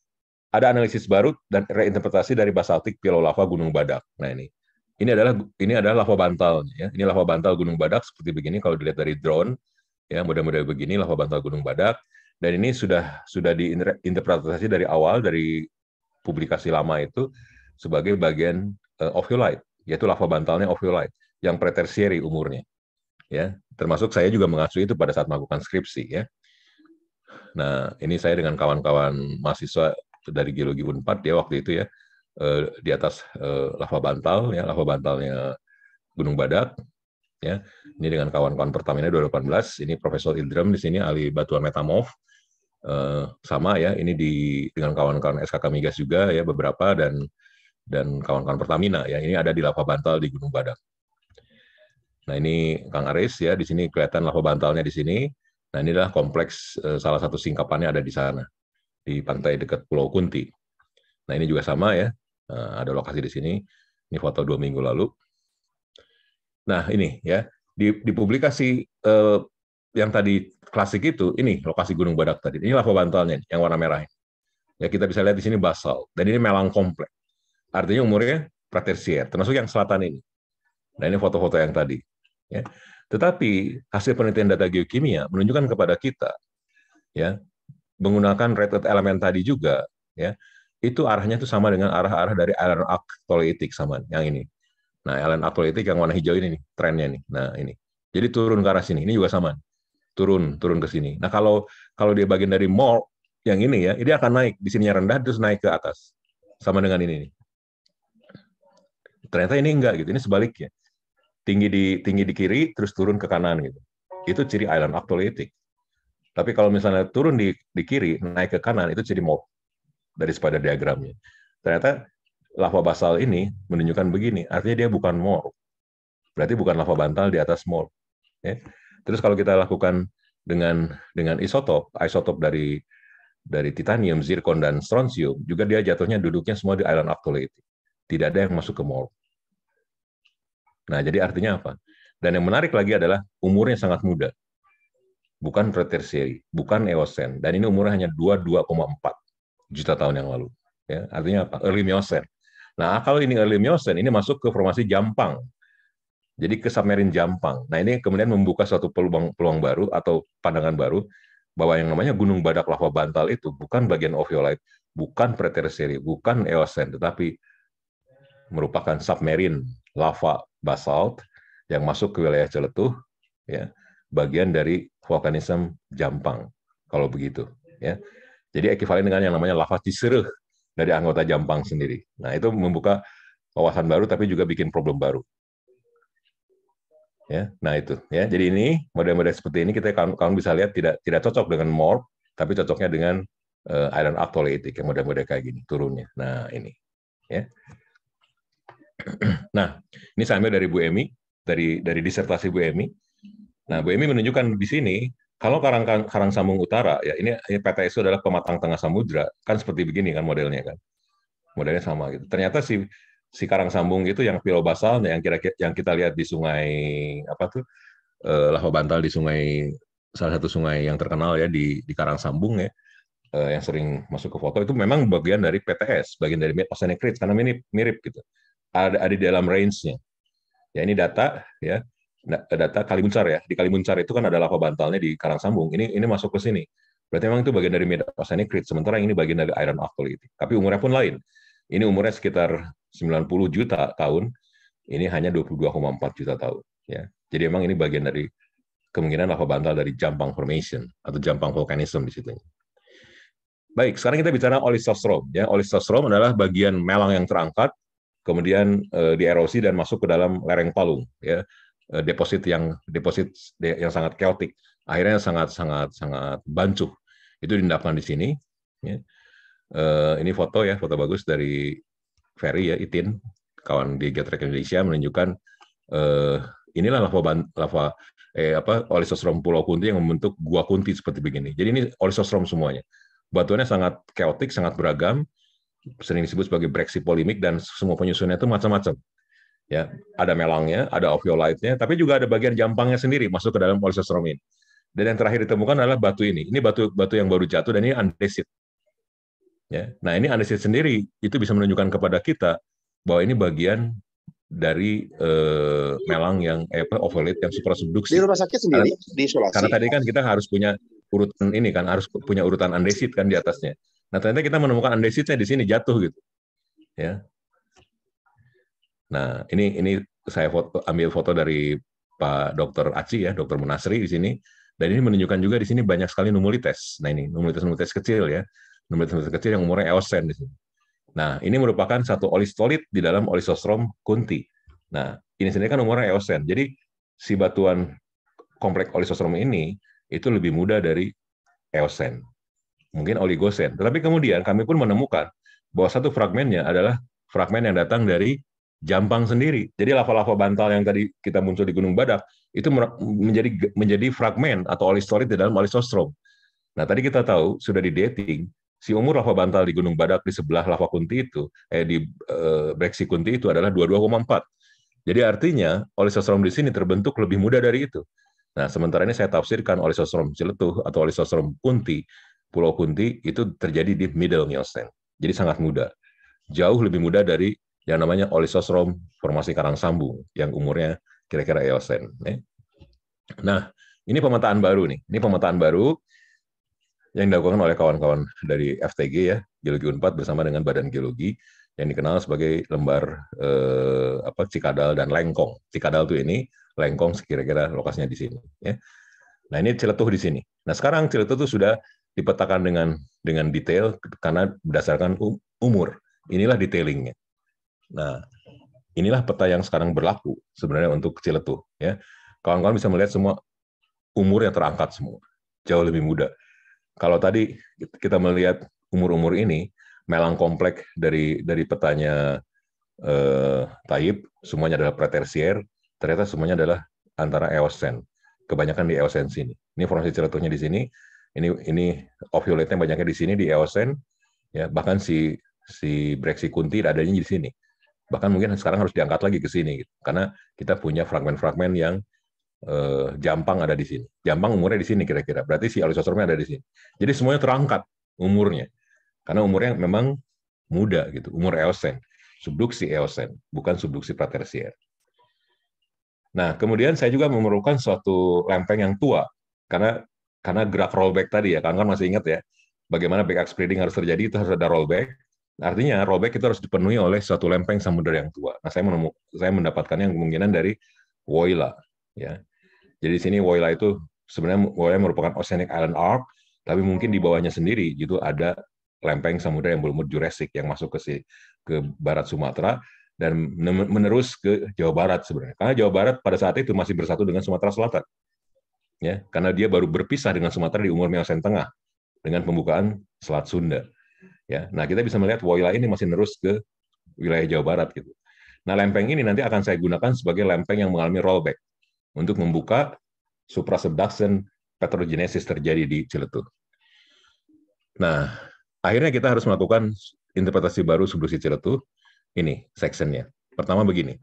ada analisis baru dan reinterpretasi dari basaltik pilau lava Gunung Badak. Nah ini, ini adalah ini adalah lava bantal, ya. Ini lava bantal Gunung Badak seperti begini kalau dilihat dari drone, ya mudah-mudahan begini lava bantal Gunung Badak. Dan ini sudah sudah diinterpretasi dari awal dari publikasi lama itu sebagai bagian uh, eh, ophiolite, yaitu lava bantalnya ophiolite yang pretertiary umurnya. Ya, termasuk saya juga mengasuh itu pada saat melakukan skripsi ya Nah, ini saya dengan kawan-kawan mahasiswa dari Geologi Unpad ya waktu itu ya eh, di atas eh, lava bantal ya, lava bantalnya Gunung Badak ya. Ini dengan kawan-kawan Pertamina 2018, ini Profesor Indram di sini ahli batuan metamorf. Eh, sama ya, ini di dengan kawan-kawan SKK Migas juga ya beberapa dan dan kawan-kawan Pertamina ya. Ini ada di lava bantal di Gunung Badak. Nah, ini Kang Aris ya, di sini kelihatan lava bantalnya di sini Nah inilah kompleks eh, salah satu singkapannya ada di sana, di pantai dekat Pulau Kunti. Nah ini juga sama ya, eh, ada lokasi di sini, ini foto dua minggu lalu. Nah ini ya, di, di publikasi eh, yang tadi klasik itu, ini lokasi Gunung Badak tadi, ini lava bantalnya yang warna merah. Ya kita bisa lihat di sini basal, dan ini melang kompleks. Artinya umurnya pratersier, termasuk yang selatan ini. Nah ini foto-foto yang tadi. Ya. Tetapi hasil penelitian data geokimia menunjukkan kepada kita, ya, menggunakan rated elemen tadi juga, ya, itu arahnya itu sama dengan arah-arah dari Alan Arctolitik sama yang ini. Nah, Alan Arctolitik yang warna hijau ini nih, trennya nih. Nah, ini. Jadi turun ke arah sini. Ini juga sama. Turun, turun ke sini. Nah, kalau kalau dia bagian dari mall yang ini ya, ini akan naik. Di sininya rendah terus naik ke atas. Sama dengan ini nih. Ternyata ini enggak gitu. Ini sebaliknya tinggi di tinggi di kiri terus turun ke kanan gitu. Itu ciri island actolytic. Tapi kalau misalnya turun di di kiri naik ke kanan itu ciri mob dari spider diagramnya. Ternyata lava basal ini menunjukkan begini, artinya dia bukan mor. Berarti bukan lava bantal di atas mor. Ya. Terus kalau kita lakukan dengan dengan isotop, isotop dari dari titanium, zirkon dan strontium juga dia jatuhnya duduknya semua di island actolytic. Tidak ada yang masuk ke mor. Nah, jadi artinya apa? Dan yang menarik lagi adalah umurnya sangat muda. Bukan pretersieri, bukan Eosen. Dan ini umurnya hanya 22,4 juta tahun yang lalu. Ya, artinya apa? Early Miocene. Nah, kalau ini early Miocene, ini masuk ke formasi Jampang. Jadi ke submarine Jampang. Nah, ini kemudian membuka suatu peluang peluang baru atau pandangan baru bahwa yang namanya gunung badak lava bantal itu bukan bagian Ophiolite, bukan pretersieri, bukan Eosen, tetapi merupakan submarine lava basalt yang masuk ke wilayah celetuh ya bagian dari vulkanisme Jampang kalau begitu ya. Jadi ekivalen dengan yang namanya lava Cisereh dari anggota Jampang sendiri. Nah, itu membuka wawasan baru tapi juga bikin problem baru. Ya, nah itu ya. Jadi ini model-model seperti ini kita kalian bisa lihat tidak tidak cocok dengan morph tapi cocoknya dengan uh, iron actolaitic yang model-model kayak gini turunnya. Nah, ini ya. Nah, ini saya ambil dari Bu Emi, dari dari disertasi Bu Emi. Nah, Bu Emi menunjukkan di sini kalau Karang Karang Sambung Utara ya ini PTSU adalah pematang tengah samudra, kan seperti begini kan modelnya kan. Modelnya sama gitu. Ternyata si si Karang Sambung itu yang basal yang kira yang kita lihat di sungai apa tuh eh, Lava Bantal di sungai salah satu sungai yang terkenal ya di di Karang Sambung ya eh, yang sering masuk ke foto itu memang bagian dari PTS, bagian dari Oceanic Ridge karena ini mirip gitu ada, ada di dalam range-nya. Ya ini data ya nah, data Kalimuncar ya. Di Kalimuncar itu kan ada lava bantalnya di Karang Sambung. Ini ini masuk ke sini. Berarti memang itu bagian dari Mediterranean Creed. Sementara yang ini bagian dari Iron Alkali. Tapi umurnya pun lain. Ini umurnya sekitar 90 juta tahun. Ini hanya 22,4 juta tahun. Ya. Jadi memang ini bagian dari kemungkinan lava bantal dari Jampang Formation atau Jampang Volcanism di situ. Baik, sekarang kita bicara Olisostrom. Ya, olisostrom adalah bagian melang yang terangkat kemudian uh, dierosi dan masuk ke dalam lereng Palung ya eh, deposit yang deposit yang sangat keltik akhirnya sangat sangat sangat bancuh itu diendapkan di sini ya. uh, ini foto ya foto bagus dari Ferry ya Itin kawan di Geotrek Indonesia menunjukkan eh, inilah lava lava eh, apa olisostrom Pulau Kunti yang membentuk gua Kunti seperti begini jadi ini olisostrom semuanya batuannya sangat keotik sangat beragam sering disebut sebagai breksi polemik dan semua penyusunnya itu macam-macam. Ya, ada melangnya, ada oviolite-nya, tapi juga ada bagian jampangnya sendiri masuk ke dalam ini. Dan yang terakhir ditemukan adalah batu ini. Ini batu batu yang baru jatuh dan ini andesit. Ya. Nah, ini andesit sendiri itu bisa menunjukkan kepada kita bahwa ini bagian dari eh, melang yang eh, oviolite yang super subduksi. Di rumah sakit sendiri karena,
di isolasi. Karena tadi
kan kita harus punya urutan ini kan harus punya urutan andesit kan di atasnya. Nah ternyata kita menemukan andesitnya di sini jatuh gitu. Ya. Nah ini ini saya foto, ambil foto dari Pak dokter Aci ya, dokter Munasri di sini. Dan ini menunjukkan juga di sini banyak sekali numulites. Nah ini numulites-numulites kecil ya, numulites-numulites kecil yang umurnya eosen di sini. Nah ini merupakan satu olistolit di dalam olisostrom kunti. Nah ini sendiri kan umurnya eosen. Jadi si batuan komplek olisostrom ini itu lebih muda dari eosen mungkin oligosen. Tetapi kemudian kami pun menemukan bahwa satu fragmennya adalah fragmen yang datang dari Jampang sendiri. Jadi lava-lava bantal yang tadi kita muncul di Gunung Badak itu menjadi menjadi fragmen atau olistorit di dalam olistostrom. Nah, tadi kita tahu sudah di dating si umur lava bantal di Gunung Badak di sebelah lava Kunti itu eh di eh, Breksi Kunti itu adalah 22,4. Jadi artinya olistostrom di sini terbentuk lebih muda dari itu. Nah, sementara ini saya tafsirkan olistostrom Ciletuh atau olistostrom Kunti Pulau Kunti itu terjadi di Middle Miocene. Jadi sangat mudah, Jauh lebih mudah dari yang namanya olisosrom formasi karang sambung yang umurnya kira-kira Eosen. Ya. Nah, ini pemetaan baru nih. Ini pemetaan baru yang dilakukan oleh kawan-kawan dari FTG ya, Geologi Unpad bersama dengan Badan Geologi yang dikenal sebagai lembar eh, apa Cikadal dan Lengkong. Cikadal itu ini, Lengkong kira-kira lokasinya di sini ya. Nah, ini Ciletuh di sini. Nah, sekarang Ciletuh tuh sudah dipetakan dengan dengan detail karena berdasarkan umur. Inilah detailingnya. Nah, inilah peta yang sekarang berlaku sebenarnya untuk itu. Ya, kawan-kawan bisa melihat semua umur yang terangkat semua, jauh lebih muda. Kalau tadi kita melihat umur-umur ini, melang kompleks dari dari petanya eh, Taib, semuanya adalah pretersier, ternyata semuanya adalah antara Eosen. Kebanyakan di Eosen sini. Ini informasi ceretuhnya di sini ini ini ovulate-nya banyaknya di sini di Eosen ya bahkan si si breksi kunti adanya di sini bahkan mungkin sekarang harus diangkat lagi ke sini gitu. karena kita punya fragmen-fragmen yang eh, jampang ada di sini jampang umurnya di sini kira-kira berarti si alisostromnya ada di sini jadi semuanya terangkat umurnya karena umurnya memang muda gitu umur Eosen subduksi Eosen bukan subduksi pratersier nah kemudian saya juga memerlukan suatu lempeng yang tua karena karena gerak rollback tadi ya, kalian kan masih ingat ya, bagaimana back spreading harus terjadi itu harus ada rollback. Artinya rollback itu harus dipenuhi oleh suatu lempeng samudera yang tua. Nah, saya menemukan saya mendapatkannya kemungkinan dari Woyla. ya. Jadi sini Woyla itu sebenarnya Woyla merupakan Oceanic Island Arc, tapi mungkin di bawahnya sendiri itu ada lempeng samudera yang berumur Jurassic yang masuk ke si, ke barat Sumatera dan menerus ke Jawa Barat sebenarnya. Karena Jawa Barat pada saat itu masih bersatu dengan Sumatera Selatan ya karena dia baru berpisah dengan Sumatera di umur Miaosen Tengah dengan pembukaan Selat Sunda. Ya, nah kita bisa melihat Woyla ini masih terus ke wilayah Jawa Barat gitu. Nah lempeng ini nanti akan saya gunakan sebagai lempeng yang mengalami rollback untuk membuka supra subduction petrogenesis terjadi di Ciletuh. Nah, akhirnya kita harus melakukan interpretasi baru subduksi Ciletuh. Ini seksennya. Pertama begini.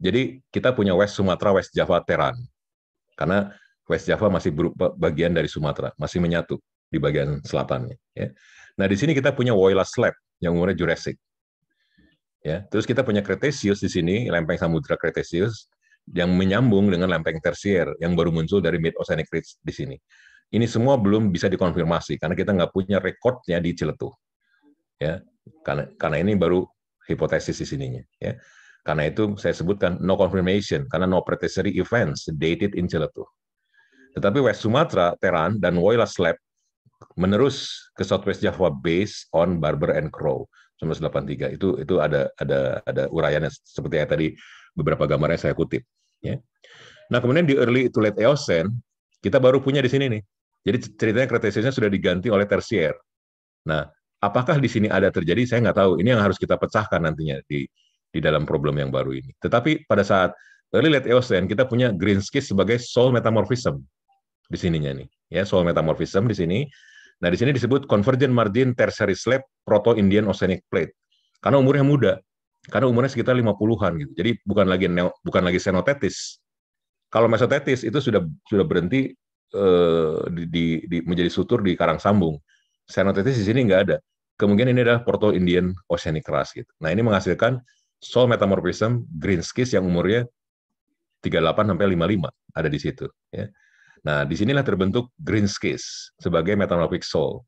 Jadi kita punya West Sumatera, West Java, Teran karena West Java masih berupa bagian dari Sumatera, masih menyatu di bagian selatannya. Ya. Nah di sini kita punya Woyla Slab yang umurnya Jurassic. Ya, terus kita punya Cretaceous di sini, lempeng samudra Cretaceous yang menyambung dengan lempeng tersier yang baru muncul dari Mid Oceanic Ridge di sini. Ini semua belum bisa dikonfirmasi karena kita nggak punya rekodnya di Ciletuh. Ya, karena karena ini baru hipotesis di sininya. Ya. Karena itu saya sebutkan no confirmation, karena no predecessor events dated in Celetu. Tetapi West Sumatra, Teran, dan Woyla Slab menerus ke Southwest Java based on Barber and Crow 1983. Itu itu ada ada ada uraiannya seperti yang tadi beberapa gambarnya saya kutip. Ya. Nah kemudian di early to late Eocene kita baru punya di sini nih. Jadi ceritanya Cretaceousnya sudah diganti oleh tersier. Nah apakah di sini ada terjadi? Saya nggak tahu. Ini yang harus kita pecahkan nantinya di di dalam problem yang baru ini. Tetapi pada saat early late Eocene kita punya green skis sebagai soul metamorphism di sininya nih, ya soul metamorphism di sini. Nah di sini disebut convergent margin tertiary slab proto Indian Oceanic plate karena umurnya muda, karena umurnya sekitar 50-an gitu. Jadi bukan lagi neo, bukan lagi senotetis. Kalau mesotetis itu sudah sudah berhenti eh, di, di, di, menjadi sutur di karang sambung. Senotetis di sini nggak ada. Kemungkinan ini adalah proto Indian Oceanic ras gitu. Nah ini menghasilkan Soul Metamorphism, green Skies yang umurnya 38 sampai 55 ada di situ. Ya. Nah, sinilah terbentuk green Skies sebagai metamorphic soul.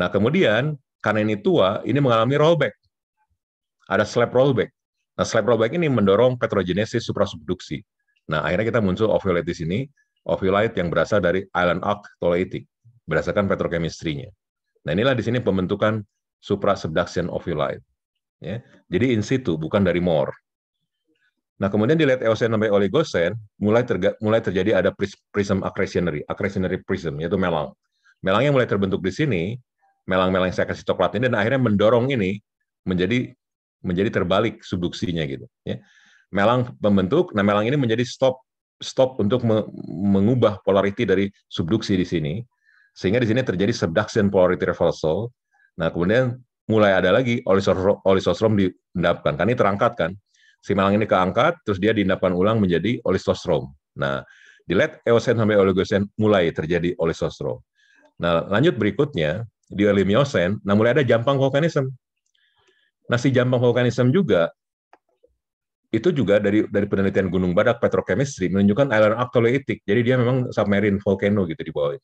Nah, kemudian karena ini tua, ini mengalami rollback. Ada slab rollback. Nah, slab rollback ini mendorong petrogenesis suprasubduksi. Nah, akhirnya kita muncul ovulate di sini, ovulite yang berasal dari island arc toleitic berdasarkan petrokemistrinya. Nah, inilah di sini pembentukan subduction ovulite. Ya. Jadi in situ, bukan dari more. Nah, kemudian di late Eocene sampai Oligosen, mulai terga, mulai terjadi ada prism accretionary, accretionary prism yaitu melang. Melang yang mulai terbentuk di sini, melang-melang yang saya kasih coklat ini dan akhirnya mendorong ini menjadi menjadi terbalik subduksinya gitu, ya. Melang membentuk, nah melang ini menjadi stop stop untuk me, mengubah polarity dari subduksi di sini sehingga di sini terjadi subduction polarity reversal. Nah, kemudian mulai ada lagi olisostrom diendapkan. Karena ini terangkat kan. Si malang ini keangkat, terus dia diendapkan ulang menjadi olisostrom. Nah, di late Eosen sampai Oligosen mulai terjadi olisostrom. Nah, lanjut berikutnya, di early Miocene, nah mulai ada jampang vulkanism. Nah, si jampang vulkanism juga itu juga dari dari penelitian Gunung Badak Petrochemistry menunjukkan island actoloitik. Jadi dia memang submarine volcano gitu di bawah.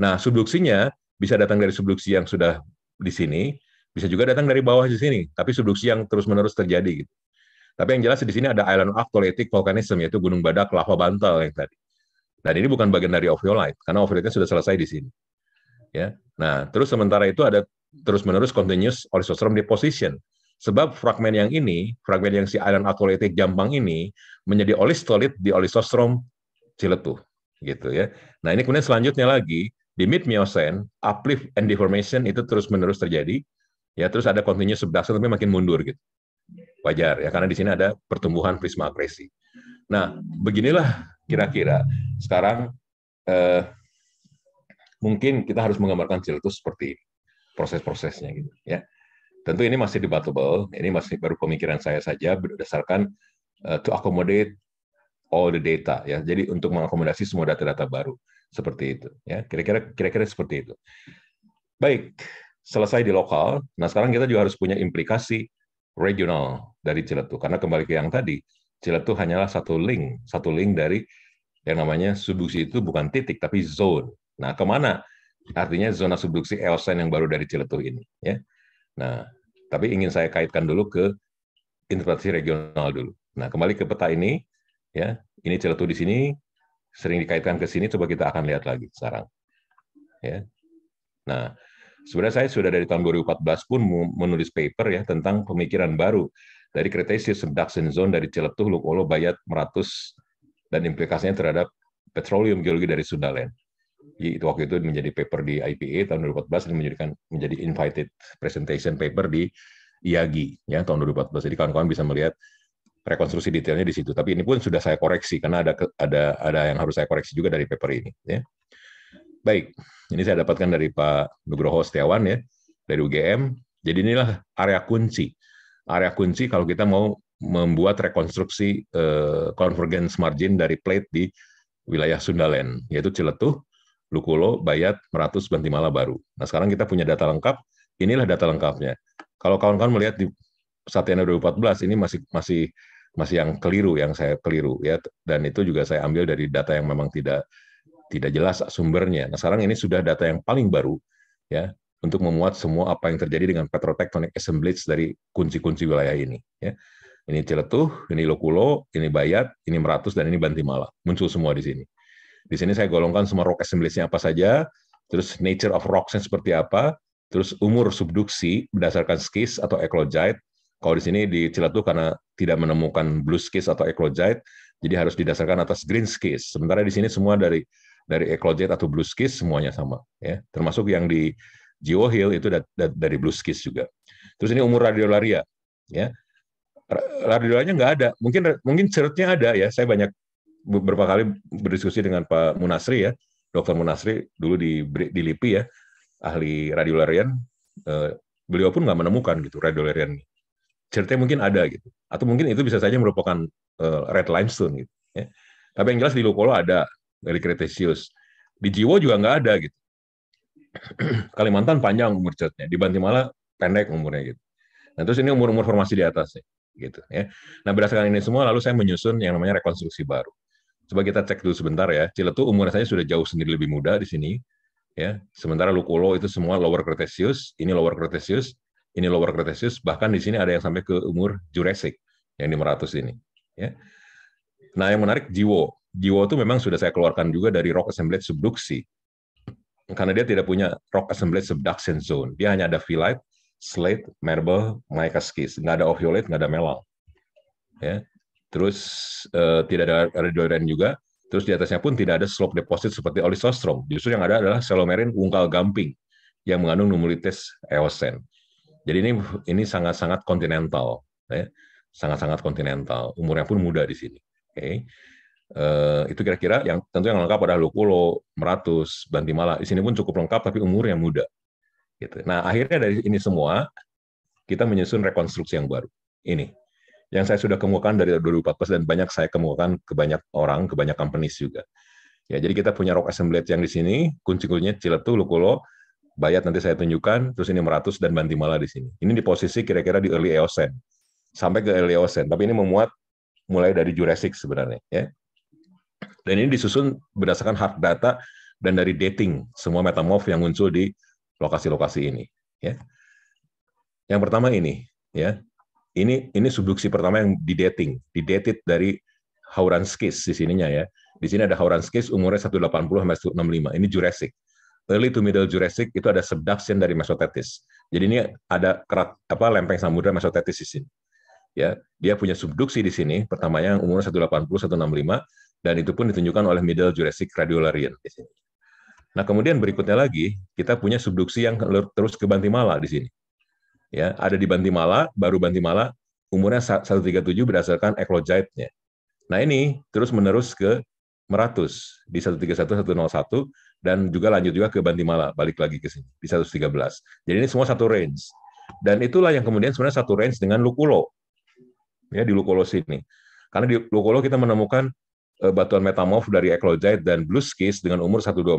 Nah, subduksinya bisa datang dari subduksi yang sudah di sini bisa juga datang dari bawah di sini, tapi subduksi yang terus-menerus terjadi. Gitu. Tapi yang jelas di sini ada island arctolitic volcanism, yaitu gunung badak, lava bantal yang tadi. Dan ini bukan bagian dari ophiolite, karena ophiolite sudah selesai di sini. Ya. Nah, terus sementara itu ada terus-menerus continuous orisostrum deposition. Sebab fragmen yang ini, fragmen yang si island arctolitic jambang ini, menjadi olistolit di olistostrom ciletuh. Gitu ya. Nah, ini kemudian selanjutnya lagi, di mid Miocene, uplift and deformation itu terus-menerus terjadi ya terus ada continuous subduction tapi makin mundur gitu. Wajar ya karena di sini ada pertumbuhan prisma akresi. Nah, beginilah kira-kira sekarang eh, mungkin kita harus menggambarkan siltus seperti proses-prosesnya gitu ya. Tentu ini masih debatable, ini masih baru pemikiran saya saja berdasarkan uh, to accommodate all the data ya. Jadi untuk mengakomodasi semua data-data baru seperti itu ya. Kira-kira kira-kira seperti itu. Baik, selesai di lokal, nah sekarang kita juga harus punya implikasi regional dari Ciletu. Karena kembali ke yang tadi, Ciletu hanyalah satu link, satu link dari yang namanya subduksi itu bukan titik, tapi zone. Nah, kemana? Artinya zona subduksi Eosen yang baru dari Ciletu ini. ya. Nah, tapi ingin saya kaitkan dulu ke interpretasi regional dulu. Nah, kembali ke peta ini, ya ini Ciletu di sini, sering dikaitkan ke sini, coba kita akan lihat lagi sekarang. Ya. Nah, Sebenarnya saya sudah dari tahun 2014 pun menulis paper ya tentang pemikiran baru dari Cretaceous subduction zone dari Ciletuh, Lukolo, Bayat, Meratus, dan implikasinya terhadap petroleum geologi dari Sundaland. Itu waktu itu menjadi paper di IPA tahun 2014 dan menjadikan menjadi invited presentation paper di IAGI ya tahun 2014. Jadi kawan-kawan bisa melihat rekonstruksi detailnya di situ. Tapi ini pun sudah saya koreksi karena ada ada ada yang harus saya koreksi juga dari paper ini. Ya. Baik, ini saya dapatkan dari Pak Nugroho Setiawan ya, dari UGM. Jadi inilah area kunci. Area kunci kalau kita mau membuat rekonstruksi eh, convergence margin dari plate di wilayah Sundaland yaitu Ciletuh, Lukulo, Bayat, Meratus, Bantimala baru. Nah sekarang kita punya data lengkap, inilah data lengkapnya. Kalau kawan-kawan melihat di Satyana 2014 ini masih masih masih yang keliru yang saya keliru ya dan itu juga saya ambil dari data yang memang tidak tidak jelas sumbernya. Nah, sekarang ini sudah data yang paling baru ya untuk memuat semua apa yang terjadi dengan petrotektonik assemblage dari kunci-kunci wilayah ini ya. Ini Ciletuh, ini Lokulo, ini Bayat, ini Meratus dan ini Bantimala. Muncul semua di sini. Di sini saya golongkan semua rock assemblage-nya apa saja, terus nature of rocks-nya seperti apa, terus umur subduksi berdasarkan skis atau eclogite. Kalau di sini di Ciletuh karena tidak menemukan blue skis atau eclogite, jadi harus didasarkan atas green skis. Sementara di sini semua dari dari Eclojet atau Blueskis semuanya sama ya termasuk yang di Geo Hill itu dari Blue dari Blueskis juga terus ini umur radiolaria ya radiolarianya nggak ada mungkin mungkin cerutnya ada ya saya banyak beberapa kali berdiskusi dengan Pak Munasri ya Dokter Munasri dulu di di LIPI ya ahli radiolarian eh, beliau pun nggak menemukan gitu radiolarian ceritanya mungkin ada gitu atau mungkin itu bisa saja merupakan eh, red limestone gitu ya. tapi yang jelas di Lukolo ada dari Kretesius. Di Jiwo juga nggak ada gitu. Kalimantan panjang umur catnya, di Bantimala pendek umurnya gitu. Nah terus ini umur-umur formasi di atas atasnya gitu ya. Nah berdasarkan ini semua lalu saya menyusun yang namanya rekonstruksi baru. Coba kita cek dulu sebentar ya. itu umurnya saya sudah jauh sendiri lebih muda di sini ya. Sementara Lukulo itu semua lower Cretaceous, ini lower Cretaceous, ini lower Cretaceous, bahkan di sini ada yang sampai ke umur Jurassic yang 500 ini ya. Nah, yang menarik Jiwo jiwa itu memang sudah saya keluarkan juga dari rock assemblage subduksi. Karena dia tidak punya rock assemblage subduction zone. Dia hanya ada phyllite, slate, marble, skis. Nggak ada ovulate, nggak ada melal. Ya. Terus uh, tidak ada radiodendron juga. Terus di atasnya pun tidak ada slope deposit seperti olisostrum. Justru yang ada adalah selomerin ungkal gamping yang mengandung numulitis eosen. Jadi ini ini sangat-sangat kontinental, ya. sangat-sangat kontinental. Umurnya pun muda di sini. Oke. Okay. Eh, itu kira-kira yang tentu yang lengkap adalah Lukulo, Meratus, Bantimala. Di sini pun cukup lengkap tapi umurnya muda. Gitu. Nah, akhirnya dari ini semua kita menyusun rekonstruksi yang baru. Ini yang saya sudah kemukakan dari 2014 dan banyak saya kemukakan ke banyak orang, ke banyak companies juga. Ya, jadi kita punya rock assemblage yang di sini, kunci-kuncinya Ciletu, Lukulo, Bayat nanti saya tunjukkan, terus ini Meratus dan Bantimala di sini. Ini di posisi kira-kira di early Eocene, sampai ke early Eocene, tapi ini memuat mulai dari Jurassic sebenarnya. Ya. Dan ini disusun berdasarkan hard data dan dari dating semua metamorf yang muncul di lokasi-lokasi ini. Ya. Yang pertama ini, ya ini ini subduksi pertama yang di dating, di dated dari Hauranskis di sininya ya. Di sini ada Hauranskis umurnya 180 sampai 165. Ini Jurassic. Early to Middle Jurassic itu ada subduction dari Mesotetis. Jadi ini ada kerat apa lempeng samudra Mesotetis di sini. Ya, dia punya subduksi di sini pertamanya yang umurnya 180 165 dan itu pun ditunjukkan oleh Middle Jurassic Radiolarian Nah, kemudian berikutnya lagi, kita punya subduksi yang terus ke Bantimala di sini. Ya, ada di Bantimala, baru Bantimala, umurnya 137 berdasarkan eklojaitnya. nya Nah, ini terus menerus ke Meratus di 131 101 dan juga lanjut juga ke Bantimala, balik lagi ke sini di 113. Jadi ini semua satu range. Dan itulah yang kemudian sebenarnya satu range dengan Lukulo. Ya di Lukulo sini. Karena di Lukulo kita menemukan Eh, batuan metamorf dari eclogite dan blueskis dengan umur 124-102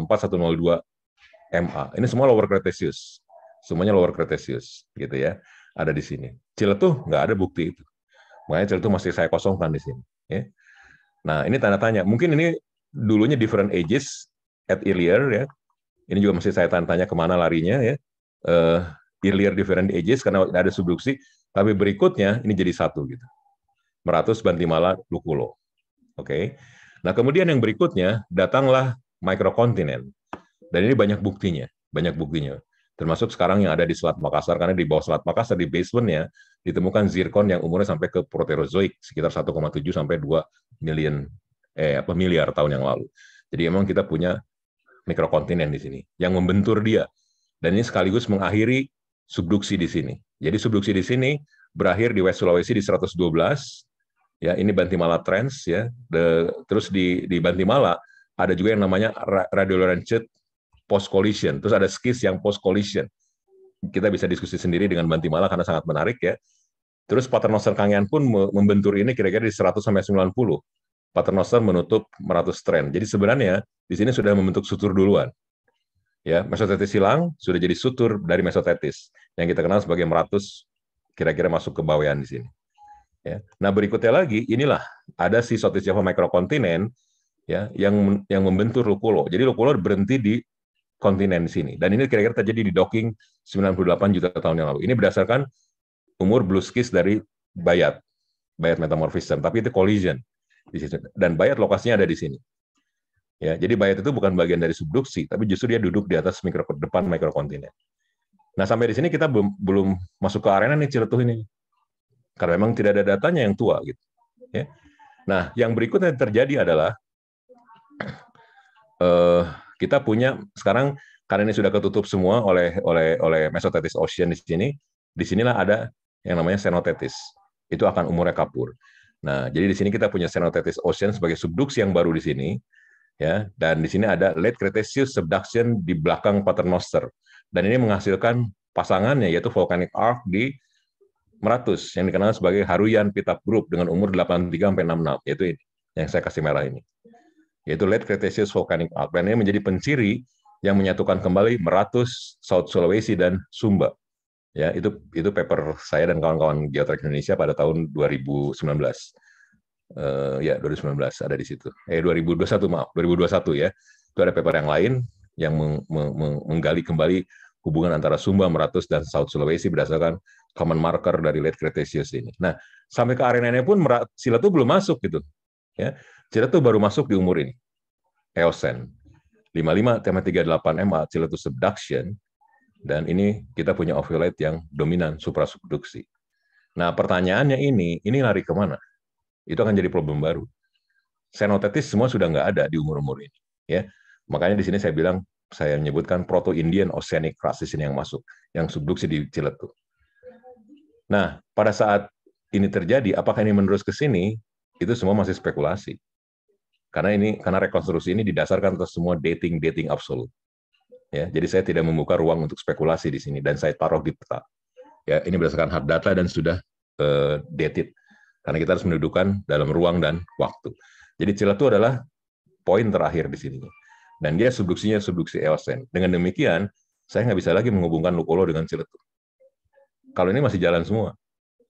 MA. Ini semua lower Cretaceous. Semuanya lower Cretaceous, gitu ya. Ada di sini. Ciletuh nggak ada bukti itu. Makanya Ciletuh masih saya kosongkan di sini. Ya. Nah, ini tanda tanya. Mungkin ini dulunya different ages at earlier ya. Ini juga masih saya tanya, tanya kemana larinya ya. Uh, earlier different ages karena ada subduksi. Tapi berikutnya ini jadi satu gitu. Meratus Bantimala Lukulo. Oke. Okay? Nah, kemudian yang berikutnya datanglah mikrokontinen. Dan ini banyak buktinya, banyak buktinya. Termasuk sekarang yang ada di Selat Makassar karena di bawah Selat Makassar di basementnya ditemukan zirkon yang umurnya sampai ke Proterozoik sekitar 1,7 sampai 2 million eh apa miliar tahun yang lalu. Jadi emang kita punya mikrokontinen di sini yang membentur dia. Dan ini sekaligus mengakhiri subduksi di sini. Jadi subduksi di sini berakhir di West Sulawesi di 112, ya ini Bantimala Trends ya. The, terus di di Bantimala ada juga yang namanya radio rancid post collision. Terus ada skis yang post collision. Kita bisa diskusi sendiri dengan Bantimala karena sangat menarik ya. Terus Paternoster Kangean pun membentur ini kira-kira di 100 sampai 90. Paternoster menutup meratus tren. Jadi sebenarnya di sini sudah membentuk sutur duluan. Ya, mesotetis silang sudah jadi sutur dari mesotetis yang kita kenal sebagai meratus kira-kira masuk ke bawean di sini. Ya. Nah berikutnya lagi inilah ada si Southeast Java Microcontinent ya yang yang membentuk Lukulo. Jadi Lukulo berhenti di kontinen sini dan ini kira-kira terjadi di docking 98 juta tahun yang lalu. Ini berdasarkan umur bluskis dari Bayat, Bayat metamorfism, tapi itu collision di situ. Dan Bayat lokasinya ada di sini. Ya, jadi Bayat itu bukan bagian dari subduksi, tapi justru dia duduk di atas mikro depan mikrokontinen. Nah, sampai di sini kita belum, belum masuk ke arena nih Ciletuh ini karena memang tidak ada datanya yang tua gitu. Ya. Nah, yang berikutnya yang terjadi adalah uh, kita punya sekarang karena ini sudah ketutup semua oleh oleh oleh mesotetis ocean di sini, di sinilah ada yang namanya senotetis. Itu akan umurnya kapur. Nah, jadi di sini kita punya senotetis ocean sebagai subduksi yang baru di sini, ya. Dan di sini ada late Cretaceous subduction di belakang paternoster. Dan ini menghasilkan pasangannya yaitu volcanic arc di Meratus yang dikenal sebagai Haruyan Pitap Group dengan umur 83 sampai 66 yaitu ini yang saya kasih merah ini yaitu late Cretaceous volcanic outline ini menjadi penciri yang menyatukan kembali Meratus, South Sulawesi dan Sumba. Ya, itu itu paper saya dan kawan-kawan Geotrack Indonesia pada tahun 2019. Uh, eh, ya, 2019 ada di situ. Eh 2021 maaf, 2021 ya. Itu ada paper yang lain yang meng, meng, menggali kembali hubungan antara Sumba, Meratus, dan South Sulawesi berdasarkan common marker dari late Cretaceous ini. Nah, sampai ke ini pun sila tuh belum masuk gitu. Ya, sila tuh baru masuk di umur ini. Eosen. 55 tema 38 MA Silatus subduction dan ini kita punya ovulate yang dominan suprasubduksi. Nah, pertanyaannya ini, ini lari kemana? Itu akan jadi problem baru. Senotetis semua sudah nggak ada di umur-umur ini. ya Makanya di sini saya bilang, saya menyebutkan Proto-Indian Oceanic Crisis ini yang masuk, yang subduksi di Ciletu. Nah, pada saat ini terjadi, apakah ini menerus ke sini? Itu semua masih spekulasi. Karena ini karena rekonstruksi ini didasarkan atas semua dating dating absolut. Ya, jadi saya tidak membuka ruang untuk spekulasi di sini dan saya taruh di peta. Ya, ini berdasarkan hard data dan sudah uh, dated. Karena kita harus mendudukan dalam ruang dan waktu. Jadi itu adalah poin terakhir di sini. Dan dia subduksinya subduksi Eosen. Dengan demikian, saya nggak bisa lagi menghubungkan Lukolo dengan Ciletu. Kalau ini masih jalan semua.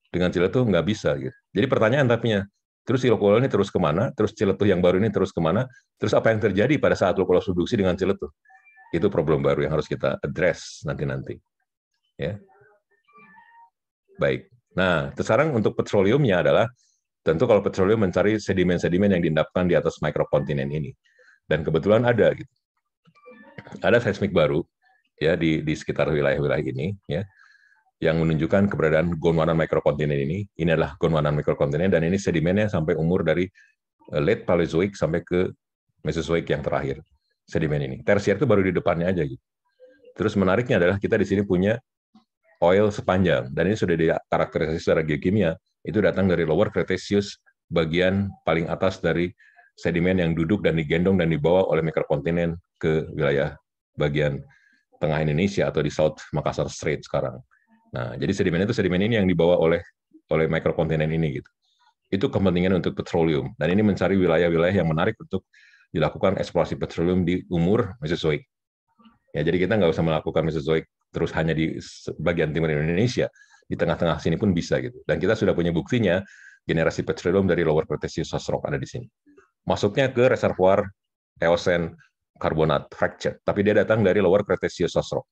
Dengan Ciletuh nggak bisa gitu. Jadi pertanyaan tapi nya terus Ciletuh ini terus kemana? Terus Ciletuh yang baru ini terus kemana? Terus apa yang terjadi pada saat lokulas subduksi dengan Ciletuh? Itu problem baru yang harus kita address nanti-nanti. Ya. Baik. Nah, sekarang untuk petroleumnya adalah tentu kalau petroleum mencari sedimen-sedimen yang diendapkan di atas mikrokontinen ini. Dan kebetulan ada gitu. Ada seismik baru ya di di sekitar wilayah-wilayah ini ya yang menunjukkan keberadaan gonwanan mikrokontinen ini. Ini adalah gonwanan mikrokontinen dan ini sedimennya sampai umur dari eh, late Paleozoic sampai ke Mesozoik yang terakhir sedimen ini. Tersier itu baru di depannya aja gitu. Terus menariknya adalah kita di sini punya oil sepanjang dan ini sudah dikarakterisasi secara geokimia itu datang dari lower Cretaceous bagian paling atas dari sedimen yang duduk dan digendong dan dibawa oleh mikrokontinen ke wilayah bagian tengah Indonesia atau di South Makassar Strait sekarang. Nah, jadi sedimen itu sedimen ini yang dibawa oleh oleh mikrokontinen ini gitu. Itu kepentingan untuk petroleum dan ini mencari wilayah-wilayah yang menarik untuk dilakukan eksplorasi petroleum di umur Mesozoik. Ya, jadi kita nggak usah melakukan Mesozoik terus hanya di bagian timur Indonesia, di tengah-tengah sini pun bisa gitu. Dan kita sudah punya buktinya generasi petroleum dari Lower Cretaceous Rock ada di sini. Masuknya ke reservoir Eosen Carbonate Fracture, tapi dia datang dari Lower Cretaceous Rock.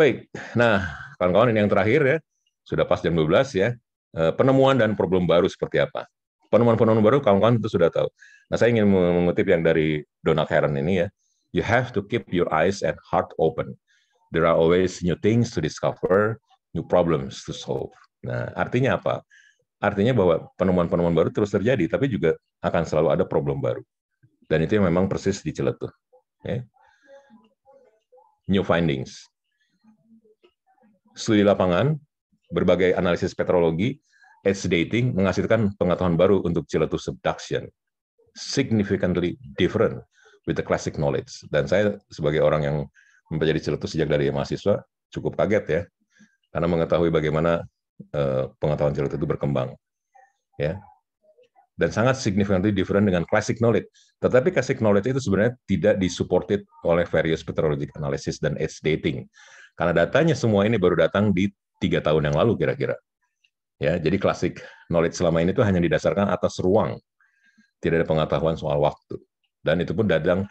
Baik, nah kawan-kawan ini yang terakhir ya, sudah pas jam 12 ya, eh, penemuan dan problem baru seperti apa. Penemuan-penemuan baru kawan-kawan itu sudah tahu. Nah saya ingin mengutip yang dari Donald Heron ini ya, you have to keep your eyes and heart open. There are always new things to discover, new problems to solve. Nah artinya apa? Artinya bahwa penemuan-penemuan baru terus terjadi, tapi juga akan selalu ada problem baru. Dan itu yang memang persis di Ciletuh. Okay? Ya. New findings, studi lapangan, berbagai analisis petrologi, edge dating menghasilkan pengetahuan baru untuk Ciletus subduction, significantly different with the classic knowledge. Dan saya sebagai orang yang mempelajari Ciletus sejak dari mahasiswa cukup kaget ya, karena mengetahui bagaimana eh, pengetahuan Ciletus itu berkembang. Ya, dan sangat significantly different dengan classic knowledge. Tetapi classic knowledge itu sebenarnya tidak disupported oleh various petrologic analysis dan edge dating. Karena datanya semua ini baru datang di tiga tahun yang lalu kira-kira. Ya, jadi klasik knowledge selama ini itu hanya didasarkan atas ruang, tidak ada pengetahuan soal waktu. Dan itu pun datang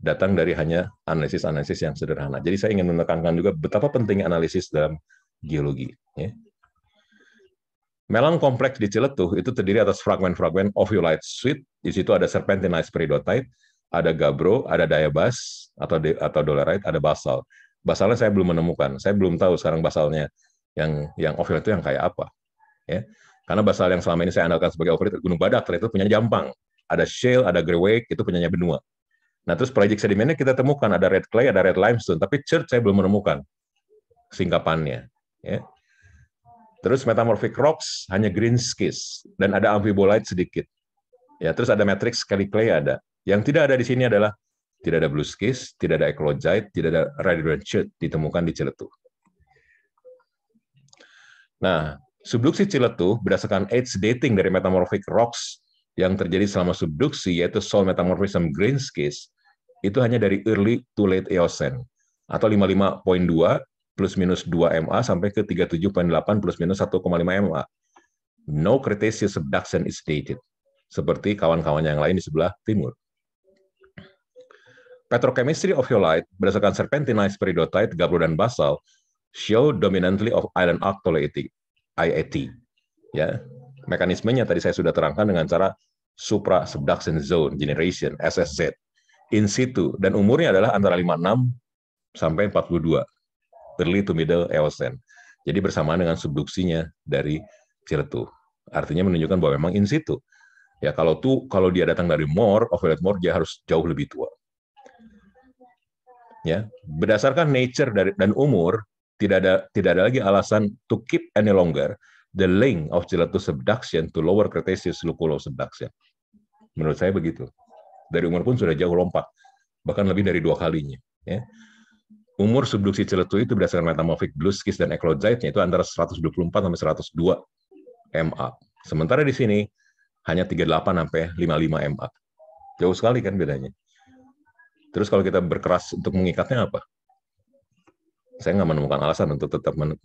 datang dari hanya analisis-analisis yang sederhana. Jadi saya ingin menekankan juga betapa pentingnya analisis dalam geologi. Ya. Melang kompleks di Ciletuh itu terdiri atas fragmen-fragmen ovulite suite. Di situ ada serpentinized peridotite, ada gabbro, ada diabas atau atau dolerite, ada basal basalnya saya belum menemukan. Saya belum tahu sekarang basalnya yang yang overhead itu yang kayak apa. Ya. Karena basal yang selama ini saya andalkan sebagai itu Gunung Badak ternyata punya Jampang. Ada shale, ada wake, itu punyanya benua. Nah, terus proyek sedimennya kita temukan ada red clay, ada red limestone, tapi chert saya belum menemukan singkapannya, ya. Terus metamorphic rocks hanya green schist dan ada amphibolite sedikit. Ya, terus ada matrix kali clay ada. Yang tidak ada di sini adalah tidak ada blue skis, tidak ada eclogite, tidak ada radiolent shirt ditemukan di Ciletu. Nah, subduksi Ciletu berdasarkan age dating dari metamorphic rocks yang terjadi selama subduksi, yaitu soil metamorphism green skis, itu hanya dari early to late Eocene, atau 55.2 plus minus 2 MA sampai ke 37.8 plus minus 1,5 MA. No Cretaceous subduction is dated, seperti kawan-kawan yang lain di sebelah timur. Petrochemistry of Hyolite berdasarkan serpentinized peridotite, gabbro dan basal show dominantly of iron octolate IAT. Ya, mekanismenya tadi saya sudah terangkan dengan cara supra subduction zone generation SSZ in situ dan umurnya adalah antara 56 sampai 42 early to middle Eocene. Jadi bersamaan dengan subduksinya dari Ciretu. Artinya menunjukkan bahwa memang in situ. Ya kalau tuh kalau dia datang dari more, of more dia harus jauh lebih tua ya berdasarkan nature dari, dan umur tidak ada tidak ada lagi alasan to keep any longer the link of gelato subduction to lower cretaceous loculo subduction. Menurut saya begitu. Dari umur pun sudah jauh lompat, bahkan lebih dari dua kalinya. Ya. Umur subduksi celetu itu berdasarkan metamorfik blueskis dan eclogite itu antara 124 sampai 102 MA. Sementara di sini hanya 38 sampai 55 MA. Jauh sekali kan bedanya. Terus kalau kita berkeras untuk mengikatnya apa? Saya nggak menemukan alasan untuk tetap mengkip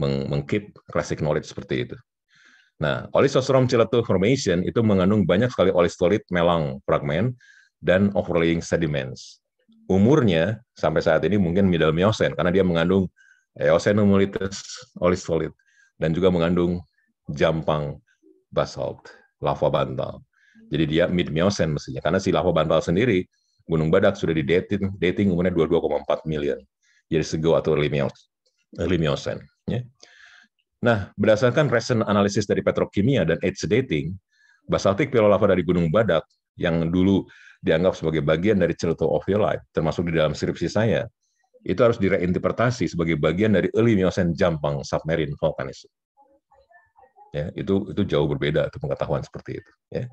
meng mengkeep classic knowledge seperti itu. Nah, olisostrom Ciletu formation itu mengandung banyak sekali olistolit melang fragment dan overlaying sediments. Umurnya sampai saat ini mungkin middle Miocene karena dia mengandung Eosenomolites olistolit dan juga mengandung jampang basalt, lava bantal. Jadi dia mid Miocene mestinya karena si lava bantal sendiri Gunung Badak sudah di dating, dating umurnya 22,4 miliar. Jadi sego atau Limiosen. Nah, berdasarkan recent analisis dari petrokimia dan age dating, basaltik pilolava dari Gunung Badak yang dulu dianggap sebagai bagian dari of your life, termasuk di dalam skripsi saya, itu harus direinterpretasi sebagai bagian dari early Miocene Jampang submarine volcanism. Ya, itu itu jauh berbeda itu pengetahuan seperti itu. Ya.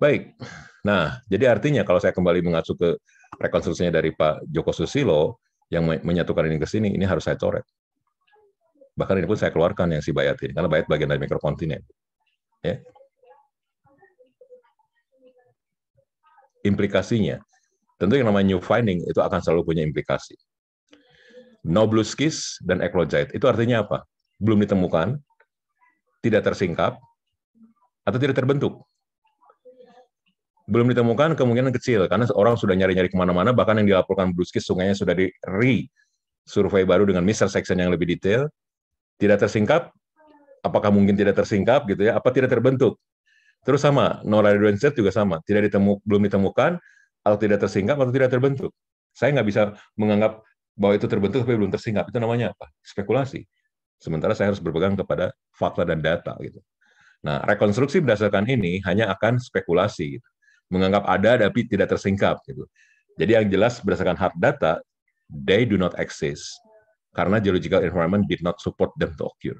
Baik. Nah, jadi artinya kalau saya kembali mengacu ke rekonstruksinya dari Pak Joko Susilo yang menyatukan ini ke sini, ini harus saya coret. Bahkan ini pun saya keluarkan yang si Bayat ini, karena Bayat bagian dari mikrokontinen. Ya. Implikasinya, tentu yang namanya new finding itu akan selalu punya implikasi. No skis dan eclogite itu artinya apa? Belum ditemukan, tidak tersingkap, atau tidak terbentuk belum ditemukan kemungkinan kecil karena orang sudah nyari-nyari kemana-mana bahkan yang dilaporkan Bruski sungainya sudah di re survei baru dengan Mister Section yang lebih detail tidak tersingkap apakah mungkin tidak tersingkap gitu ya apa tidak terbentuk terus sama Nora juga sama tidak ditemu belum ditemukan atau tidak tersingkap atau tidak terbentuk saya nggak bisa menganggap bahwa itu terbentuk tapi belum tersingkap itu namanya apa spekulasi sementara saya harus berpegang kepada fakta dan data gitu nah rekonstruksi berdasarkan ini hanya akan spekulasi gitu menganggap ada tapi tidak tersingkap gitu. Jadi yang jelas berdasarkan hard data, they do not exist karena geological environment did not support them to occur.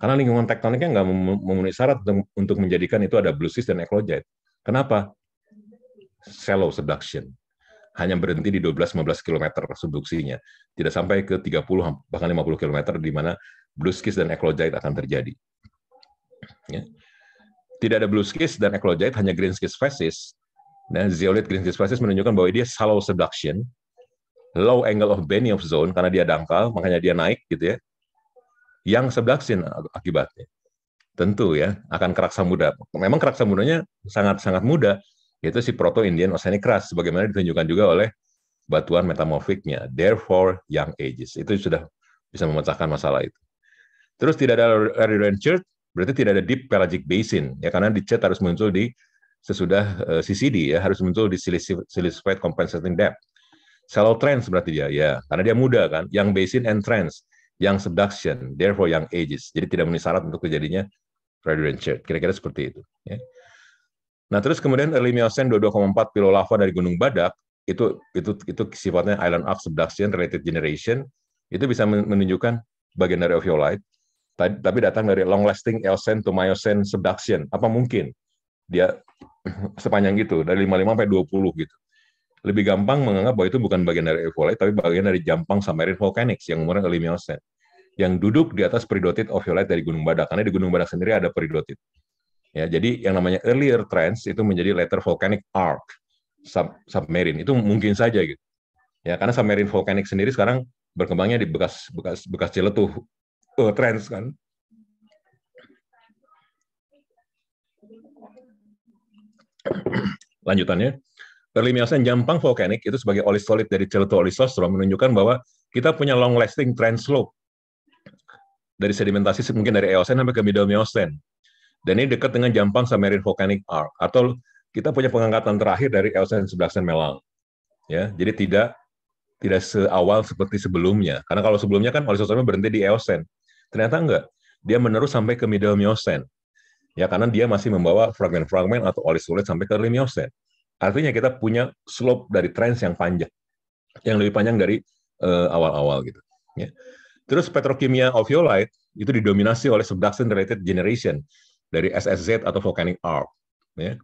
Karena lingkungan tektoniknya nggak memenuhi syarat untuk menjadikan itu ada blueschist dan eclogite. Kenapa? Shallow subduction. Hanya berhenti di 12-15 km subduksinya. Tidak sampai ke 30 bahkan 50 km di mana blueschist dan eclogite akan terjadi. Ya. Tidak ada blueschist dan eclogite, hanya green greenschist facies Nah, zeolite green crispus menunjukkan bahwa dia shallow subduction, low angle of bending of zone karena dia dangkal, makanya dia naik gitu ya. Yang subduction akibatnya. Tentu ya, akan kerak muda. Memang kerak mudanya sangat-sangat muda, yaitu si Proto-Indian Oceanic Crust, sebagaimana ditunjukkan juga oleh batuan metamorfiknya. Therefore, young ages. Itu sudah bisa memecahkan masalah itu. Terus tidak ada early rain berarti tidak ada deep pelagic basin ya karena di chat harus muncul di sesudah uh, eh, CCD ya harus muncul di Silicified Compensating Debt. Shallow trends berarti dia ya, karena dia muda kan, yang basin and trends, yang subduction, therefore yang ages. Jadi tidak memenuhi syarat untuk terjadinya Frederick Kira-kira seperti itu. Ya. Nah terus kemudian early Miocene 22,4 pilo lava dari Gunung Badak itu itu itu sifatnya island arc subduction related generation itu bisa menunjukkan bagian dari ophiolite tapi datang dari long lasting Eocene to Miocene subduction. Apa mungkin? dia sepanjang gitu dari 55 sampai 20 gitu. Lebih gampang menganggap bahwa itu bukan bagian dari evolite tapi bagian dari jampang Sumerian volcanics yang umurnya early Miocene yang duduk di atas peridotit oviolet dari Gunung Badak karena di Gunung Badak sendiri ada peridotit. Ya, jadi yang namanya earlier trends itu menjadi later volcanic arc sub submarine itu mungkin saja gitu. Ya, karena submarine volcanic sendiri sekarang berkembangnya di bekas bekas bekas jeletuh uh, trends kan lanjutannya, perlimiasan jampang vulkanik itu sebagai oli solid dari Celto olisostrum menunjukkan bahwa kita punya long lasting trend slope dari sedimentasi mungkin dari Eosen sampai ke Middle Miocene. Dan ini dekat dengan jampang Samarin Volcanic Arc atau kita punya pengangkatan terakhir dari Eosen sebelah Melang. Ya, jadi tidak tidak seawal seperti sebelumnya. Karena kalau sebelumnya kan olistostromnya berhenti di Eosen. Ternyata enggak. Dia menerus sampai ke Middle Miocene ya karena dia masih membawa fragmen-fragmen atau olis-olis sampai ke Limioset. Artinya kita punya slope dari trends yang panjang, yang lebih panjang dari awal eh, awal-awal gitu. Ya. Terus petrokimia ofiolite itu didominasi oleh subduction related generation dari SSZ atau volcanic arc. Ya.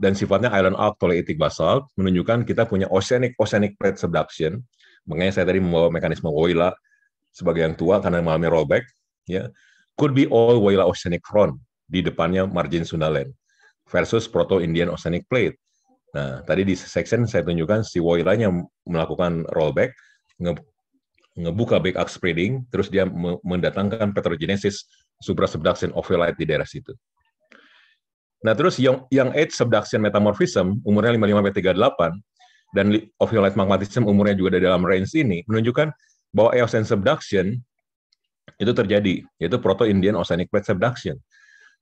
Dan sifatnya island arc toleitik basalt menunjukkan kita punya oceanic oceanic plate subduction. Makanya saya tadi membawa mekanisme Woyla sebagai yang tua karena mengalami rollback. Ya. Could be all Woyla oceanic front di depannya margin Sundaland versus Proto-Indian Oceanic Plate. Nah, tadi di section saya tunjukkan si yang melakukan rollback, nge ngebuka back up spreading, terus dia mendatangkan petrogenesis supra subduction ovellite di daerah situ. Nah, terus yang yang age subduction metamorphism umurnya 55 38 dan ophiolite magmatism umurnya juga ada dalam range ini menunjukkan bahwa Eocene subduction itu terjadi, yaitu Proto-Indian Oceanic Plate Subduction.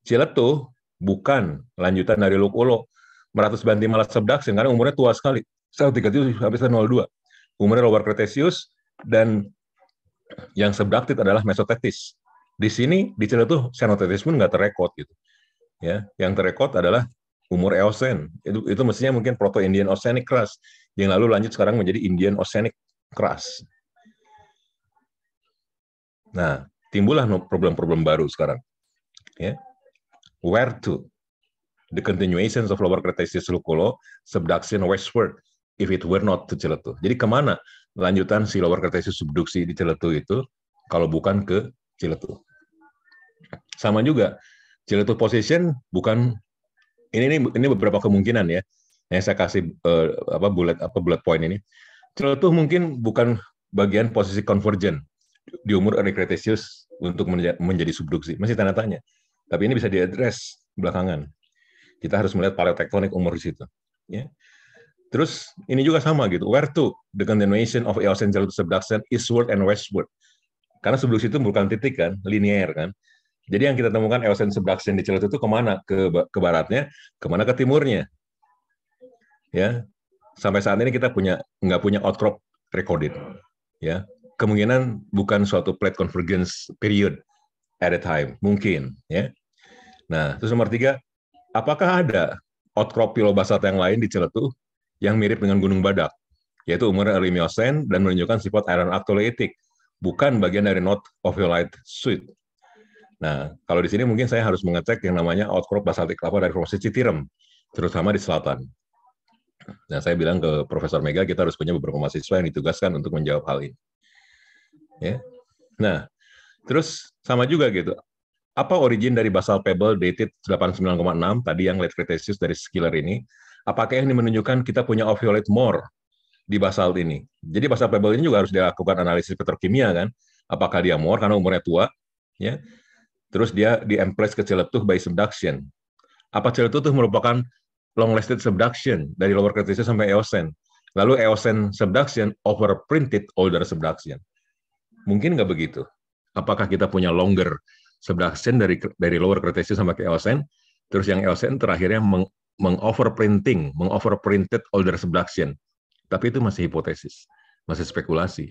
Ciletuh bukan lanjutan dari Luk Ulo. Meratus Banti malah sebdak, sekarang umurnya tua sekali. 137 habis 102. Umurnya Robert Cretaceous dan yang Sebdaktit adalah Mesotetis. Di sini di Ciletuh Senotetis pun nggak terekot. gitu. Ya, yang terekot adalah umur Eosen. Itu itu mestinya mungkin Proto Indian Oceanic Crust yang lalu lanjut sekarang menjadi Indian Oceanic Crust. Nah, timbullah problem-problem baru sekarang. Ya, where to the continuations of lower Cretaceous Lukulo subduction westward if it were not to Ciletu. Jadi kemana lanjutan si lower Cretaceous subduksi di Ciletu itu kalau bukan ke Ciletu. Sama juga Ciletu position bukan ini ini ini beberapa kemungkinan ya yang saya kasih uh, apa bullet apa bullet point ini. Ciletu mungkin bukan bagian posisi konvergen di umur early Cretaceous untuk menjadi subduksi. Masih tanda tanya. Tapi ini bisa diadres belakangan. Kita harus melihat paleotektonik umur di situ. Ya. Terus ini juga sama gitu. Where to? The continuation of Eocene Jalur subduction eastward and westward. Karena sebelum situ bukan titik kan, linear kan. Jadi yang kita temukan Eocene subduction di Celut itu kemana? Ke, ke baratnya, kemana ke timurnya. Ya, sampai saat ini kita punya nggak punya outcrop recorded. Ya, kemungkinan bukan suatu plate convergence period at a time, mungkin. Ya, Nah, terus nomor tiga, apakah ada outcrop outcropilobasata yang lain di Ciletu yang mirip dengan Gunung Badak, yaitu umur early Miocene dan menunjukkan sifat iron actolytic, bukan bagian dari not ophiolite suite. Nah, kalau di sini mungkin saya harus mengecek yang namanya outcrop basaltik kelapa dari formasi Citirem, terutama di selatan. Nah, saya bilang ke Profesor Mega, kita harus punya beberapa mahasiswa yang ditugaskan untuk menjawab hal ini. Ya. Nah, terus sama juga gitu apa origin dari basal pebble dated 89,6 tadi yang late Cretaceous dari Skiller ini? Apakah ini menunjukkan kita punya ovulate more di basalt ini? Jadi basal pebble ini juga harus dilakukan analisis petrokimia kan? Apakah dia more karena umurnya tua? Ya. Terus dia di empress ke celetuh by subduction. Apa celetuh itu merupakan long lasted subduction dari lower Cretaceous sampai Eocene. Lalu Eocene subduction overprinted older subduction. Mungkin nggak begitu. Apakah kita punya longer Sebelah sen dari dari lower cretaceous sampai ke Eocene, terus yang Eocene terakhirnya meng, mengoverprinting, mengoverprinted older sebelah Subduction. Tapi itu masih hipotesis, masih spekulasi.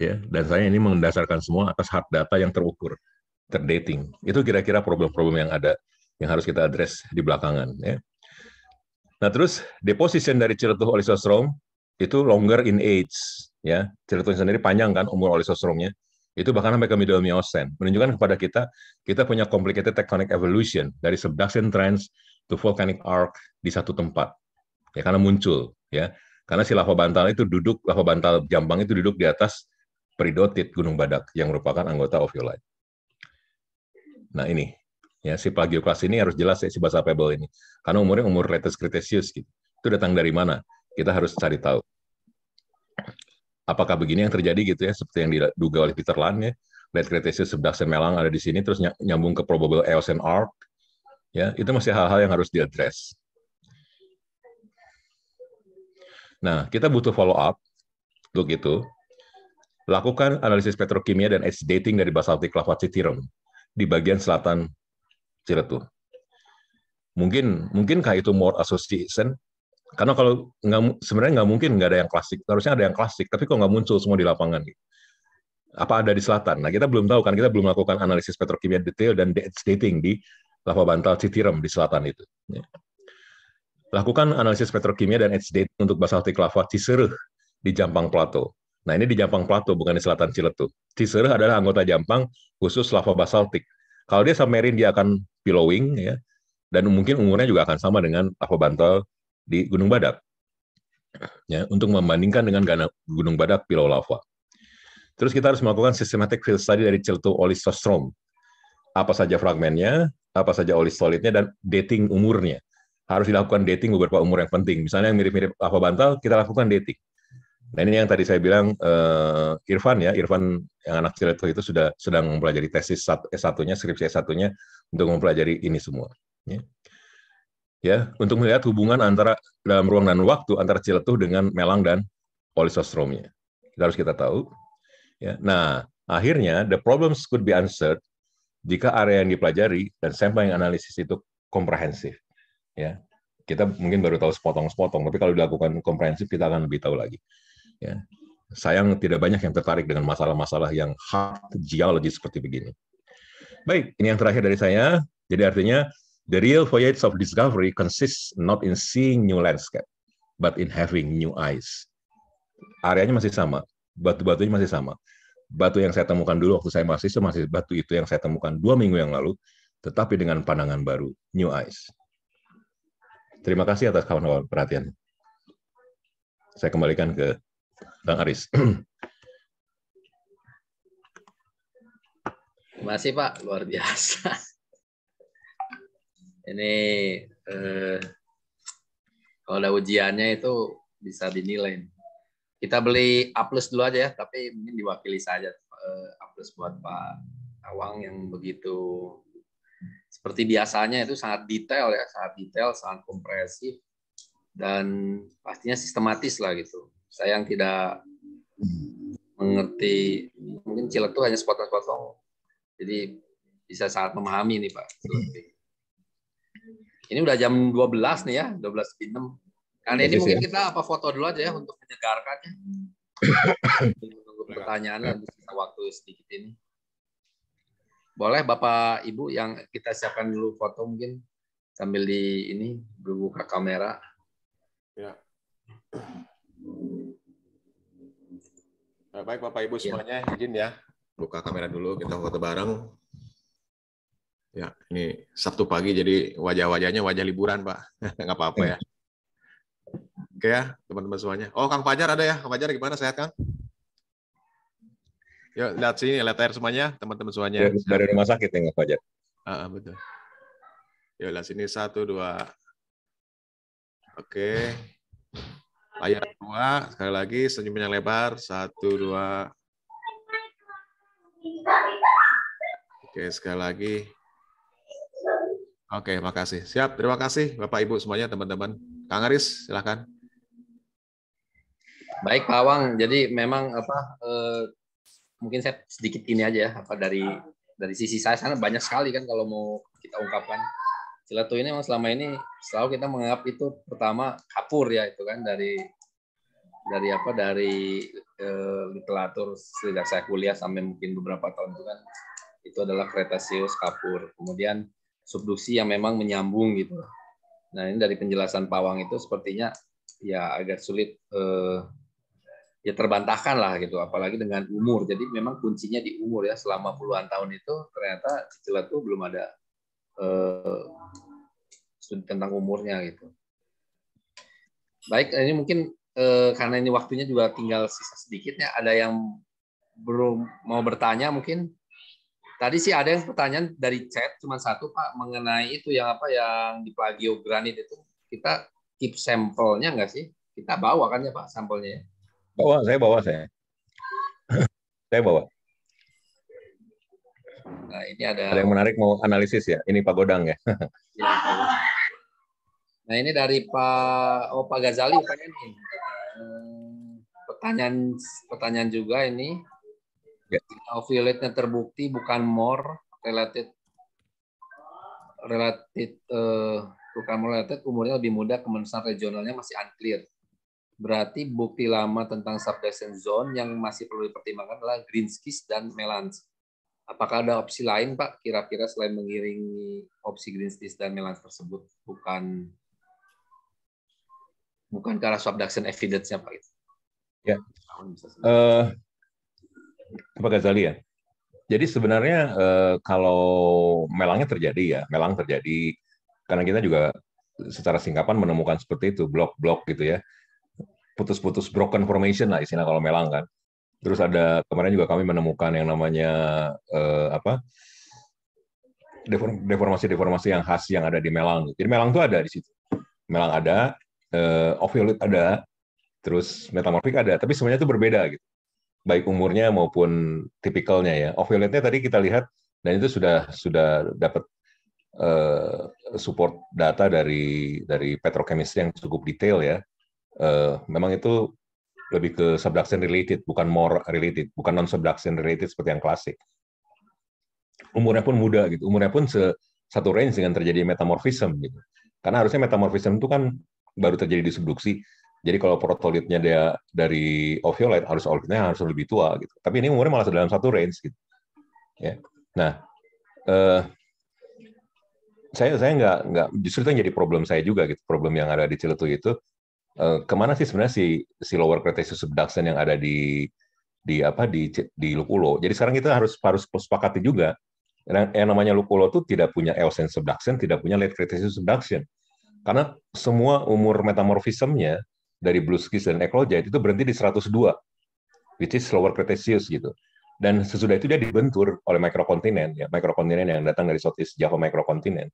Ya, dan saya ini mendasarkan semua atas hard data yang terukur, terdating. Itu kira-kira problem-problem yang ada yang harus kita address di belakangan ya. Nah, terus deposition dari ceretuh olisostrom itu longer in age ya. Ceretuh sendiri panjang kan umur olisostroomnya itu bahkan sampai ke Middle Miocene, menunjukkan kepada kita kita punya complicated tectonic evolution dari subduction trends to volcanic arc di satu tempat. Ya karena muncul ya. Karena si lava bantal itu duduk lava bantal Jambang itu duduk di atas peridotit Gunung Badak yang merupakan anggota Ophiolite. Nah, ini ya si plagioclase ini harus jelas ya si basa pebble ini karena umurnya umur Cretaceous gitu. Itu datang dari mana? Kita harus cari tahu apakah begini yang terjadi gitu ya seperti yang diduga oleh Peter Lan ya late cretaceous subduction melang ada di sini terus nyambung ke probable Eocene arc ya itu masih hal-hal yang harus diadres. Nah kita butuh follow up untuk itu lakukan analisis petrokimia dan age dating dari basaltik lava theorem di bagian selatan Ciretu. Mungkin mungkinkah itu more association karena kalau nggak sebenarnya nggak mungkin nggak ada yang klasik. Harusnya ada yang klasik, tapi kok nggak muncul semua di lapangan gitu? Apa ada di selatan? Nah, kita belum tahu kan, kita belum melakukan analisis petrokimia detail dan dating di lava bantal citirem di selatan itu. Ya. Lakukan analisis petrokimia dan edge dating untuk basaltik lava cisereh di Jampang Plato. Nah, ini di Jampang Plato bukan di selatan Ciletu. cisereh adalah anggota Jampang khusus lava basaltik. Kalau dia submarine, dia akan pillowing, ya, dan mungkin umurnya juga akan sama dengan lava bantal di Gunung Badak. Ya, untuk membandingkan dengan Gunung Badak Pilau Lava. Terus kita harus melakukan systematic field study dari celtu olistostrom. Apa saja fragmennya, apa saja olistolitnya, dan dating umurnya. Harus dilakukan dating beberapa umur yang penting. Misalnya yang mirip-mirip lava bantal, kita lakukan dating. Nah ini yang tadi saya bilang uh, Irfan ya, Irfan yang anak celto itu sudah sedang mempelajari tesis S1-nya, skripsi S1-nya untuk mempelajari ini semua. Ya ya untuk melihat hubungan antara dalam ruang dan waktu antara Ciletuh dengan Melang dan Polisostromnya. Kita harus kita tahu. Ya. Nah, akhirnya the problems could be answered jika area yang dipelajari dan sampel yang analisis itu komprehensif. Ya. Kita mungkin baru tahu sepotong-sepotong, tapi kalau dilakukan komprehensif kita akan lebih tahu lagi. Ya. Sayang tidak banyak yang tertarik dengan masalah-masalah yang hard geology seperti begini. Baik, ini yang terakhir dari saya. Jadi artinya The real voyage of discovery consists not in seeing new landscape, but in having new eyes. Areanya masih sama, batu-batunya masih sama. Batu yang saya temukan dulu waktu saya masih masih batu itu yang saya temukan dua minggu yang lalu, tetapi dengan pandangan baru, new eyes. Terima kasih atas kawan-kawan perhatian. Saya kembalikan ke Bang Aris.
Terima kasih Pak, luar biasa ini eh, kalau ada ujiannya itu bisa dinilai. Kita beli A plus dulu aja ya, tapi mungkin diwakili saja eh, A plus buat Pak Awang yang begitu seperti biasanya itu sangat detail ya, sangat detail, sangat komprehensif dan pastinya sistematis lah gitu. Saya yang tidak mengerti mungkin Cilek itu hanya sepotong-sepotong. Jadi bisa sangat memahami nih Pak hmm. Ini udah jam 12 nih ya, 12.06. Karena ini mungkin ya. kita apa foto dulu aja ya untuk menyegarkannya. Menunggu pertanyaan lah sisa waktu sedikit ini. Boleh Bapak Ibu yang kita siapkan dulu foto mungkin sambil di ini berbuka kamera. Ya.
Nah, baik Bapak Ibu iya. semuanya, ya. izin ya. Buka kamera dulu, kita foto bareng. Ya, ini Sabtu pagi jadi wajah-wajahnya wajah liburan, Pak. Nggak apa-apa ya. Oke ya, teman-teman semuanya. Oh, Kang Fajar ada ya? Kang Fajar gimana? Sehat, Kang?
Yuk, lihat sini, lihat air semuanya, teman-teman semuanya. Ya, dari rumah
sakit ya, Kang Fajar? Ah, betul. Yuk, lihat sini. Satu, dua. Oke. Layar dua. Sekali lagi, senyum yang lebar. Satu, dua. Oke, sekali lagi. Oke, makasih. Siap, terima kasih Bapak Ibu semuanya, teman-teman. Kang Aris, silakan.
Baik, Pak Wang. Jadi memang apa eh, mungkin saya sedikit ini aja ya, apa dari dari sisi saya sana banyak sekali kan kalau mau kita ungkapkan. Cilatu ini memang selama ini selalu kita menganggap itu pertama kapur ya itu kan dari dari apa dari eh, literatur sejak saya kuliah sampai mungkin beberapa tahun itu kan itu adalah Kretasius kapur. Kemudian subduksi yang memang menyambung gitu. Nah ini dari penjelasan Pawang itu sepertinya ya agak sulit eh, ya terbantahkan lah gitu, apalagi dengan umur. Jadi memang kuncinya di umur ya selama puluhan tahun itu ternyata setelah itu belum ada eh, tentang umurnya gitu. Baik, ini mungkin eh, karena ini waktunya juga tinggal sisa sedikitnya. ada yang belum mau bertanya mungkin Tadi sih ada yang pertanyaan dari chat cuma satu Pak mengenai itu yang apa yang di plagiogranit itu kita keep sampelnya nggak sih? Kita bawa kan ya Pak sampelnya? Ya?
Bawa, saya bawa saya. saya bawa.
Nah, ini ada... ada yang menarik
mau analisis ya. Ini Pak Godang ya. ya
nah, ini dari Pak oh Pak Ghazali eh, Pertanyaan pertanyaan juga ini Yeah. Kalau violetnya terbukti bukan more related related uh, bukan related umurnya lebih muda kemensan regionalnya masih unclear. Berarti bukti lama tentang subduction zone yang masih perlu dipertimbangkan adalah green skis dan Melans. Apakah ada opsi lain, Pak, kira-kira selain mengiringi opsi green skis dan Melans tersebut? Bukan bukan karena subduction evidence-nya, Pak. Ya. Uh,
Pak Ghazali ya. Jadi sebenarnya eh, kalau melangnya terjadi ya, melang terjadi karena kita juga secara singkapan menemukan seperti itu blok-blok gitu ya, putus-putus broken formation lah istilah kalau melang kan. Terus ada kemarin juga kami menemukan yang namanya eh, apa deformasi-deformasi yang khas yang ada di melang. Jadi melang itu ada di situ. Melang ada, eh, oviolet ada, terus metamorfik ada, tapi semuanya itu berbeda gitu baik umurnya maupun tipikalnya ya. Ovulate-nya oh, tadi kita lihat dan itu sudah sudah dapat uh, support data dari dari petrochemistry yang cukup detail ya. Uh, memang itu lebih ke subduction related, bukan more related, bukan non subduction related seperti yang klasik. Umurnya pun muda gitu, umurnya pun se satu range dengan terjadi metamorfism gitu. Karena harusnya metamorfism itu kan baru terjadi di subduksi jadi kalau protolitnya dia dari oviolet, harus olitnya harus lebih tua gitu. Tapi ini umurnya malah dalam satu range gitu. Ya. Nah, eh, saya saya nggak nggak justru itu yang jadi problem saya juga gitu. Problem yang ada di Ciletu itu eh, kemana sih sebenarnya si si lower Cretaceous subduction yang ada di di apa di di Lukulo. Jadi sekarang kita harus harus sepakati juga yang, namanya Lukulo itu tidak punya Eocen subduction, tidak punya late Cretaceous subduction. Karena semua umur metamorfismenya dari Blue Skies dan eclogite itu berhenti di 102, which is lower Cretaceous gitu. Dan sesudah itu dia dibentur oleh mikrokontinen, ya, mikrokontinen yang datang dari Southeast Java mikrokontinen.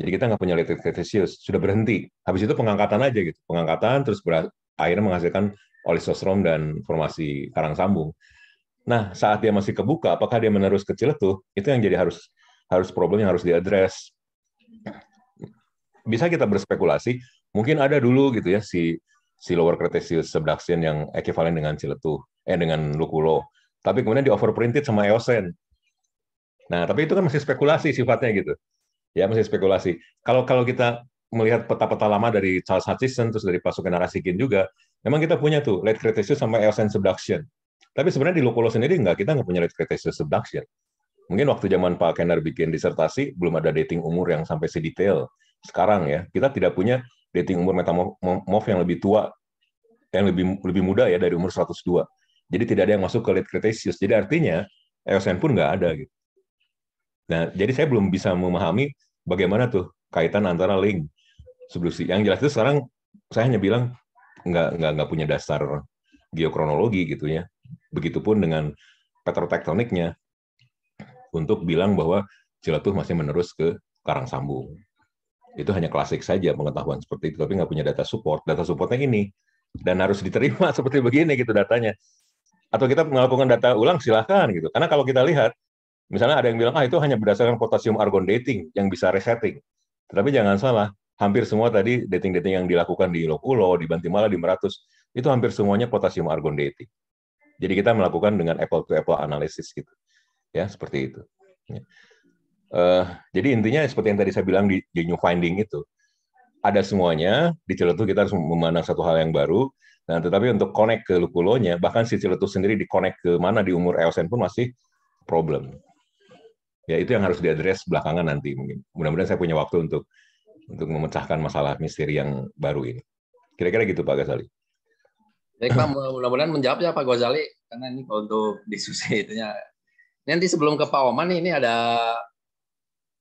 Jadi kita nggak punya late Cretaceous, sudah berhenti. Habis itu pengangkatan aja gitu, pengangkatan terus akhirnya menghasilkan olisostrom dan formasi karang sambung. Nah, saat dia masih kebuka, apakah dia menerus kecil itu? Itu yang jadi harus harus problem yang harus diadres. Bisa kita berspekulasi mungkin ada dulu gitu ya si si lower Cretaceous subduction yang ekivalen dengan Ciletuh, eh dengan Lukulo. Tapi kemudian di overprinted sama Eosen. Nah, tapi itu kan masih spekulasi sifatnya gitu. Ya, masih spekulasi. Kalau kalau kita melihat peta-peta lama dari Charles Hutchison terus dari pasukan Narasikin juga, memang kita punya tuh late Cretaceous sama Eosen subduction. Tapi sebenarnya di Lukulo sendiri nggak, kita nggak punya late Cretaceous subduction. Mungkin waktu zaman Pak Kenner bikin disertasi belum ada dating umur yang sampai sedetail sekarang ya. Kita tidak punya dating umur metamorph yang lebih tua yang lebih lebih muda ya dari umur 102. Jadi tidak ada yang masuk ke late Cretaceous. Jadi artinya Eosen pun nggak ada gitu. Nah, jadi saya belum bisa memahami bagaimana tuh kaitan antara link subduksi. Yang jelas itu sekarang saya hanya bilang nggak nggak nggak punya dasar geokronologi gitu ya. Begitupun dengan petrotektoniknya untuk bilang bahwa Ciletuh masih menerus ke Karang Sambung itu hanya klasik saja pengetahuan seperti itu, tapi nggak punya data support. Data supportnya ini dan harus diterima seperti begini gitu datanya. Atau kita melakukan data ulang silahkan gitu. Karena kalau kita lihat, misalnya ada yang bilang ah itu hanya berdasarkan potasium argon dating yang bisa resetting. Tetapi jangan salah, hampir semua tadi dating-dating yang dilakukan di Lokulo, di Bantimala, di Meratus, itu hampir semuanya potasium argon dating. Jadi kita melakukan dengan apple to apple analisis gitu. Ya, seperti itu. Ya. Uh, jadi intinya seperti yang tadi saya bilang di, di new finding itu ada semuanya di Ciletu kita harus memandang satu hal yang baru. Nah, tetapi untuk connect ke Lukulonya, bahkan si Ciletu sendiri di connect ke mana di umur Eosen pun masih problem. Ya itu yang harus diadres belakangan nanti mungkin. Mudah-mudahan saya punya waktu untuk untuk memecahkan masalah misteri yang baru ini. Kira-kira gitu Pak Ghazali.
Baik Pak, mudah-mudahan menjawab ya Pak Ghazali karena ini untuk diskusi itunya. Nanti sebelum ke Pak Oman ini ada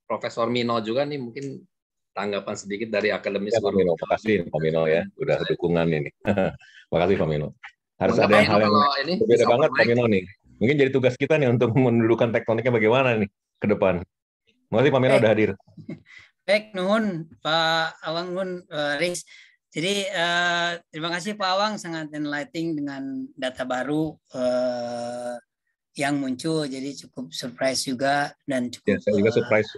Profesor Mino juga nih mungkin tanggapan sedikit dari akademis. Ya, Pak Mino,
makasih Pak Mino ya, udah dukungan ini. makasih Pak Mino. Harus ada yang hal yang ini banget Pak Mino nih. Mungkin jadi tugas kita nih untuk mendudukan tektoniknya bagaimana nih ke depan. Makasih Pak Mino eh. udah hadir.
Baik, eh, nuhun Pak Awang Nuhun, uh, Riz. Jadi uh, terima kasih Pak Awang sangat enlightening dengan data baru uh, yang muncul jadi cukup surprise juga
dan cukup ya, saya juga uh, surprise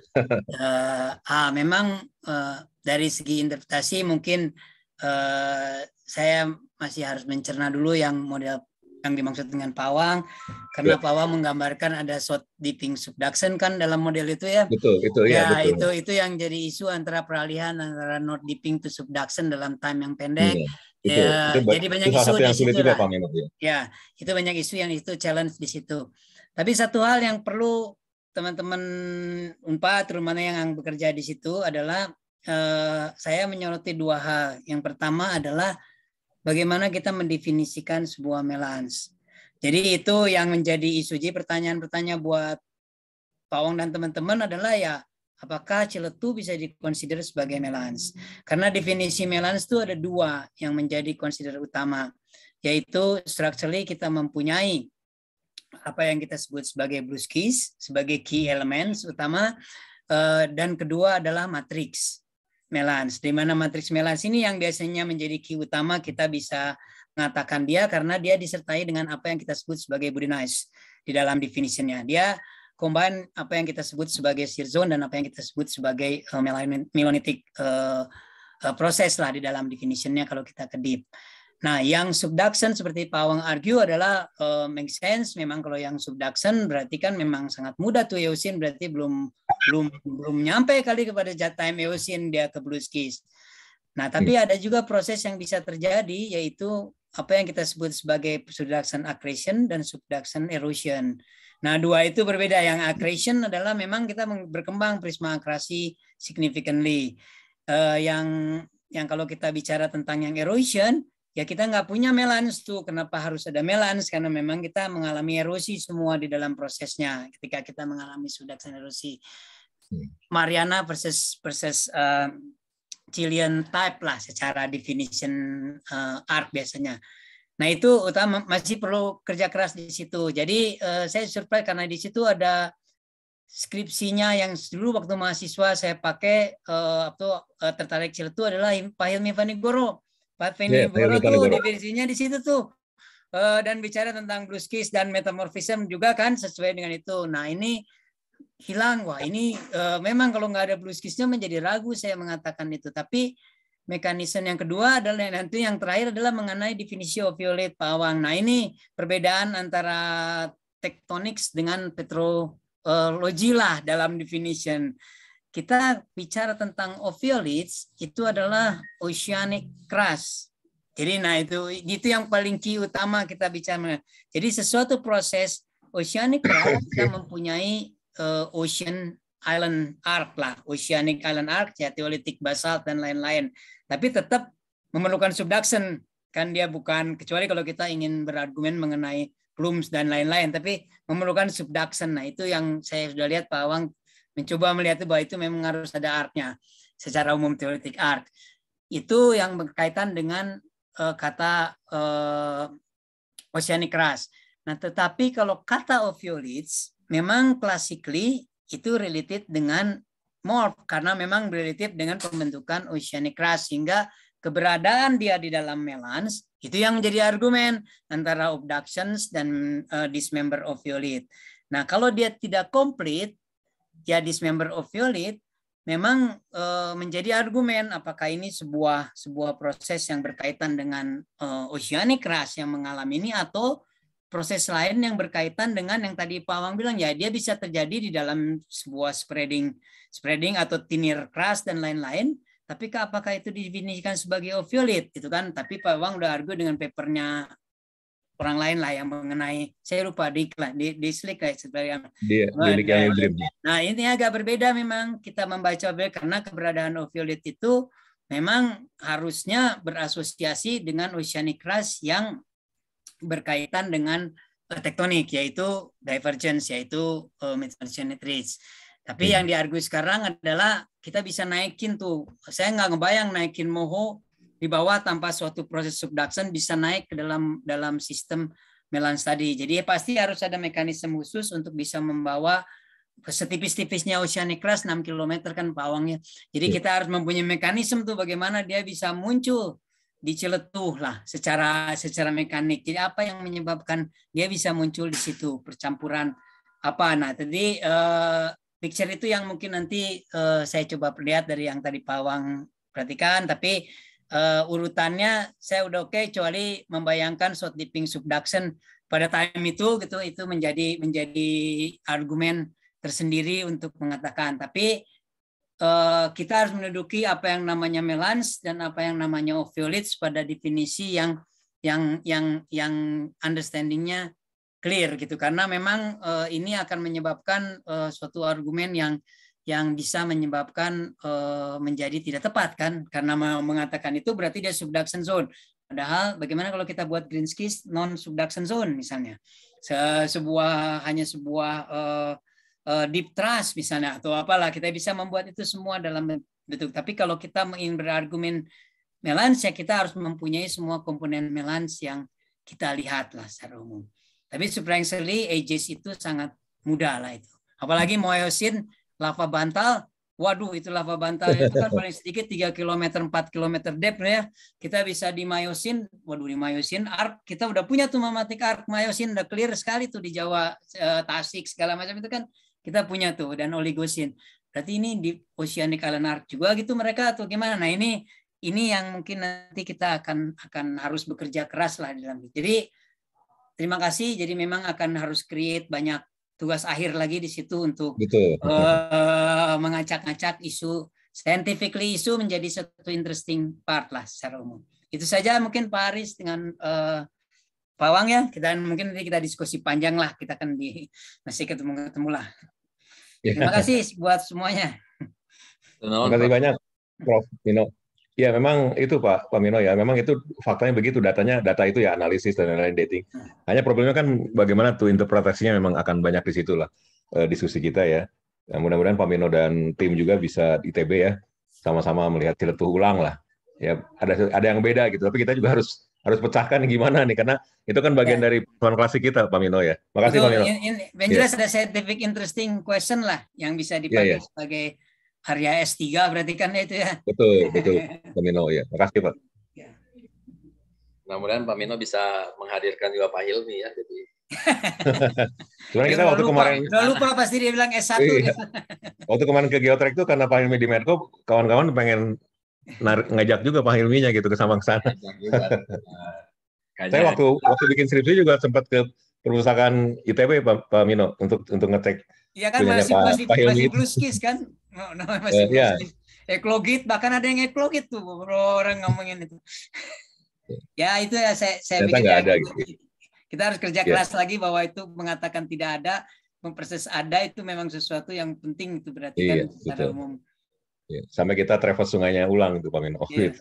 uh, ah memang uh, dari segi interpretasi mungkin uh, saya masih harus mencerna dulu yang model yang dimaksud dengan pawang karena ya. pawang menggambarkan ada shot dipping subduction kan dalam model itu ya betul itu ya, ya betul. itu itu yang jadi isu antara peralihan antara not dipping to subduction dalam time yang pendek ya Gitu. ya, itu jadi banyak isu satu yang sulit juga Pak Menur. Ya, itu banyak isu yang itu challenge di situ. Tapi satu hal yang perlu teman-teman empat rumahnya yang bekerja di situ adalah eh, saya menyoroti dua hal. Yang pertama adalah bagaimana kita mendefinisikan sebuah melans. Jadi itu yang menjadi isu. Jadi pertanyaan-pertanyaan buat Pak Wong dan teman-teman adalah ya apakah celetu bisa dikonsider sebagai melans? Karena definisi melans itu ada dua yang menjadi konsider utama, yaitu structurally kita mempunyai apa yang kita sebut sebagai blues keys, sebagai key elements utama, eh, dan kedua adalah matrix melans, di mana matrix melans ini yang biasanya menjadi key utama kita bisa mengatakan dia karena dia disertai dengan apa yang kita sebut sebagai Budinais di dalam definisinya. Dia combine apa yang kita sebut sebagai shear zone dan apa yang kita sebut sebagai uh, eh, melanitic uh, eh, uh, eh, proses lah di dalam definitionnya kalau kita ke deep. Nah, yang subduction seperti Pawang argue adalah uh, make sense. Memang kalau yang subduction berarti kan memang sangat mudah tuh Eosin berarti belum belum belum nyampe kali kepada jet time Eosin dia ke Blueskis. Nah, tapi iya. ada juga proses yang bisa terjadi yaitu apa yang kita sebut sebagai subduction accretion dan subduction erosion. Nah, dua itu berbeda. Yang accretion adalah memang kita berkembang prisma akrasi significantly. Uh, yang yang kalau kita bicara tentang yang erosion, ya kita nggak punya melans tuh. Kenapa harus ada melans? Karena memang kita mengalami erosi semua di dalam prosesnya ketika kita mengalami sudah erosi. Mariana versus versus uh, Chilean type lah secara definition uh, art biasanya. Nah itu utama masih perlu kerja keras di situ. Jadi uh, saya surprise karena di situ ada skripsinya yang dulu waktu mahasiswa saya pakai eh, atau eh, tertarik cerita itu adalah Pak Hilmi Vanigoro. Pak Hilmi Vanigoro iya, yeah, tuh definisinya di situ tuh eh, dan bicara tentang blue dan metamorphism juga kan sesuai dengan itu. Nah ini hilang wah ini eh, memang kalau nggak ada blue menjadi ragu saya mengatakan itu tapi Mekanisme yang kedua adalah yang nanti yang terakhir adalah mengenai definisi oviolet pawang. Nah ini perbedaan antara tektoniks dengan petrologi lah dalam definition. Kita bicara tentang oviolits itu adalah oceanic crust. Jadi nah itu itu yang paling key utama kita bicara. Jadi sesuatu proses oceanic crust kita mempunyai uh, ocean island arc lah, oceanic island arc, teolitik basalt dan lain-lain. Tapi tetap memerlukan subduction kan dia bukan kecuali kalau kita ingin berargumen mengenai plumes dan lain-lain, tapi memerlukan subduction. Nah itu yang saya sudah lihat Pak Awang mencoba melihat bahwa itu memang harus ada artnya. secara umum teoretik art Itu yang berkaitan dengan uh, kata uh, oceanic crust. Nah, tetapi kalau kata ofiolites memang klasikly itu related dengan morph karena memang related dengan pembentukan oceanic crust sehingga keberadaan dia di dalam melans itu yang jadi argumen antara obductions dan uh, dismember of violet. Nah, kalau dia tidak komplit ya dismember of violet memang uh, menjadi argumen apakah ini sebuah sebuah proses yang berkaitan dengan uh, oceanic crust yang mengalami ini atau proses lain yang berkaitan dengan yang tadi Pak Wang bilang ya dia bisa terjadi di dalam sebuah spreading spreading atau tinir keras dan lain-lain tapi apakah itu didefinisikan sebagai oviolit itu kan tapi Pak Wang udah argue dengan papernya orang lain lah yang mengenai saya lupa di di, di slick kayak sebagai yang
nah, nah,
nah ini agak berbeda memang kita membaca karena keberadaan oviolit itu memang harusnya berasosiasi dengan oceanic crust yang berkaitan dengan tektonik yaitu divergence yaitu uh, metamorphic ridge. Tapi hmm. yang diargu sekarang adalah kita bisa naikin tuh. Saya nggak ngebayang naikin moho di bawah tanpa suatu proses subduction bisa naik ke dalam dalam sistem melan tadi. Jadi ya pasti harus ada mekanisme khusus untuk bisa membawa setipis-tipisnya oceanic crust 6 km kan pawangnya. Jadi iya. kita harus mempunyai mekanisme tuh bagaimana dia bisa muncul diceletuh lah secara secara mekanik. Jadi apa yang menyebabkan dia bisa muncul di situ percampuran apa? Nah tadi uh, picture itu yang mungkin nanti uh, saya coba lihat dari yang tadi Pawang perhatikan, tapi uh, urutannya saya udah oke okay, kecuali membayangkan short dipping subduction pada time itu gitu itu menjadi menjadi argumen tersendiri untuk mengatakan tapi Eh, kita harus menduduki apa yang namanya melans dan apa yang namanya ovulates pada definisi yang yang yang yang understandingnya clear gitu karena memang uh, ini akan menyebabkan uh, suatu argumen yang yang bisa menyebabkan uh, menjadi tidak tepat kan karena mengatakan itu berarti dia subduction zone padahal bagaimana kalau kita buat green skis non subduction zone misalnya Se sebuah hanya sebuah uh, uh, deep trust misalnya atau apalah kita bisa membuat itu semua dalam bentuk. Tapi kalau kita ingin berargumen melans ya kita harus mempunyai semua komponen melans yang kita lihatlah secara umum. Tapi surprisingly ages itu sangat mudah lah itu. Apalagi moyosin lava bantal Waduh, itu lava bantal itu kan paling sedikit 3 km, 4 km depth ya. Kita bisa di Mayosin, waduh di Mayosin arc, kita udah punya tuh mematik arc Mayosin, udah clear sekali tuh di Jawa, eh, Tasik, segala macam itu kan kita punya tuh dan Oligosin. Berarti ini di Oceanic Island Arc juga gitu mereka atau gimana? Nah ini ini yang mungkin nanti kita akan akan harus bekerja keras lah di dalam. Jadi terima kasih. Jadi memang akan harus create banyak tugas akhir lagi di situ untuk Uh, eh, mengacak-acak isu scientifically isu menjadi satu interesting part lah secara umum. Itu saja mungkin Pak Aris dengan uh, eh, Pawang ya, kita mungkin nanti kita diskusi panjang lah, kita akan di masih ketemu ketemu lah. Iya. Terima kasih buat semuanya.
Terima kasih banyak, Prof. Mino. Ya memang itu Pak, Pak Mino ya, memang itu faktanya begitu, datanya data itu ya analisis dan lain-lain dating. Hanya problemnya kan bagaimana tuh interpretasinya memang akan banyak di situ lah eh, diskusi kita ya. Nah, mudah-mudahan Pak Mino dan tim juga bisa ITB ya sama-sama melihat ciletuh ulang lah. Ya ada ada yang beda gitu, tapi kita juga harus harus pecahkan gimana nih karena itu kan bagian ya. dari persoalan klasik kita Pak Mino ya. Makasih Pak Mino.
ini jelas iya. ada scientific interesting question lah yang bisa iya, dipakai yeah, yeah. sebagai karya S3 berarti kan itu ya.
Betul, betul Pak Mino ya. Makasih Pak. Ya.
Mudah-mudahan Pak Mino bisa menghadirkan juga Pak Hilmi ya jadi
Sebenarnya kita waktu lupa, kemarin udah
lupa pasti dia bilang S1. Iya.
Waktu kemarin ke Geotrek itu karena Pak Hilmi di Medco, kawan-kawan pengen Nar, ngajak juga Pak Hilminya gitu ke Samang sana. Saya waktu gitu. waktu bikin skripsi juga sempat ke perpustakaan ITB Pak, Pak Mino untuk untuk ngecek. Iya kan masih Pak, masih Pak masih blue skis
kan? No, oh, no, masih uh, eh, yeah. Iya. Eklogit bahkan ada yang eklogit tuh bro, orang ngomongin itu. ya itu ya saya saya bikin ya, ada, gitu. gitu. kita harus kerja yeah. keras lagi bahwa itu mengatakan tidak ada memproses ada itu memang sesuatu yang penting itu berarti yeah, kan iya, secara umum.
Iya, sampai kita travel sungainya ulang itu pamin Eno yeah.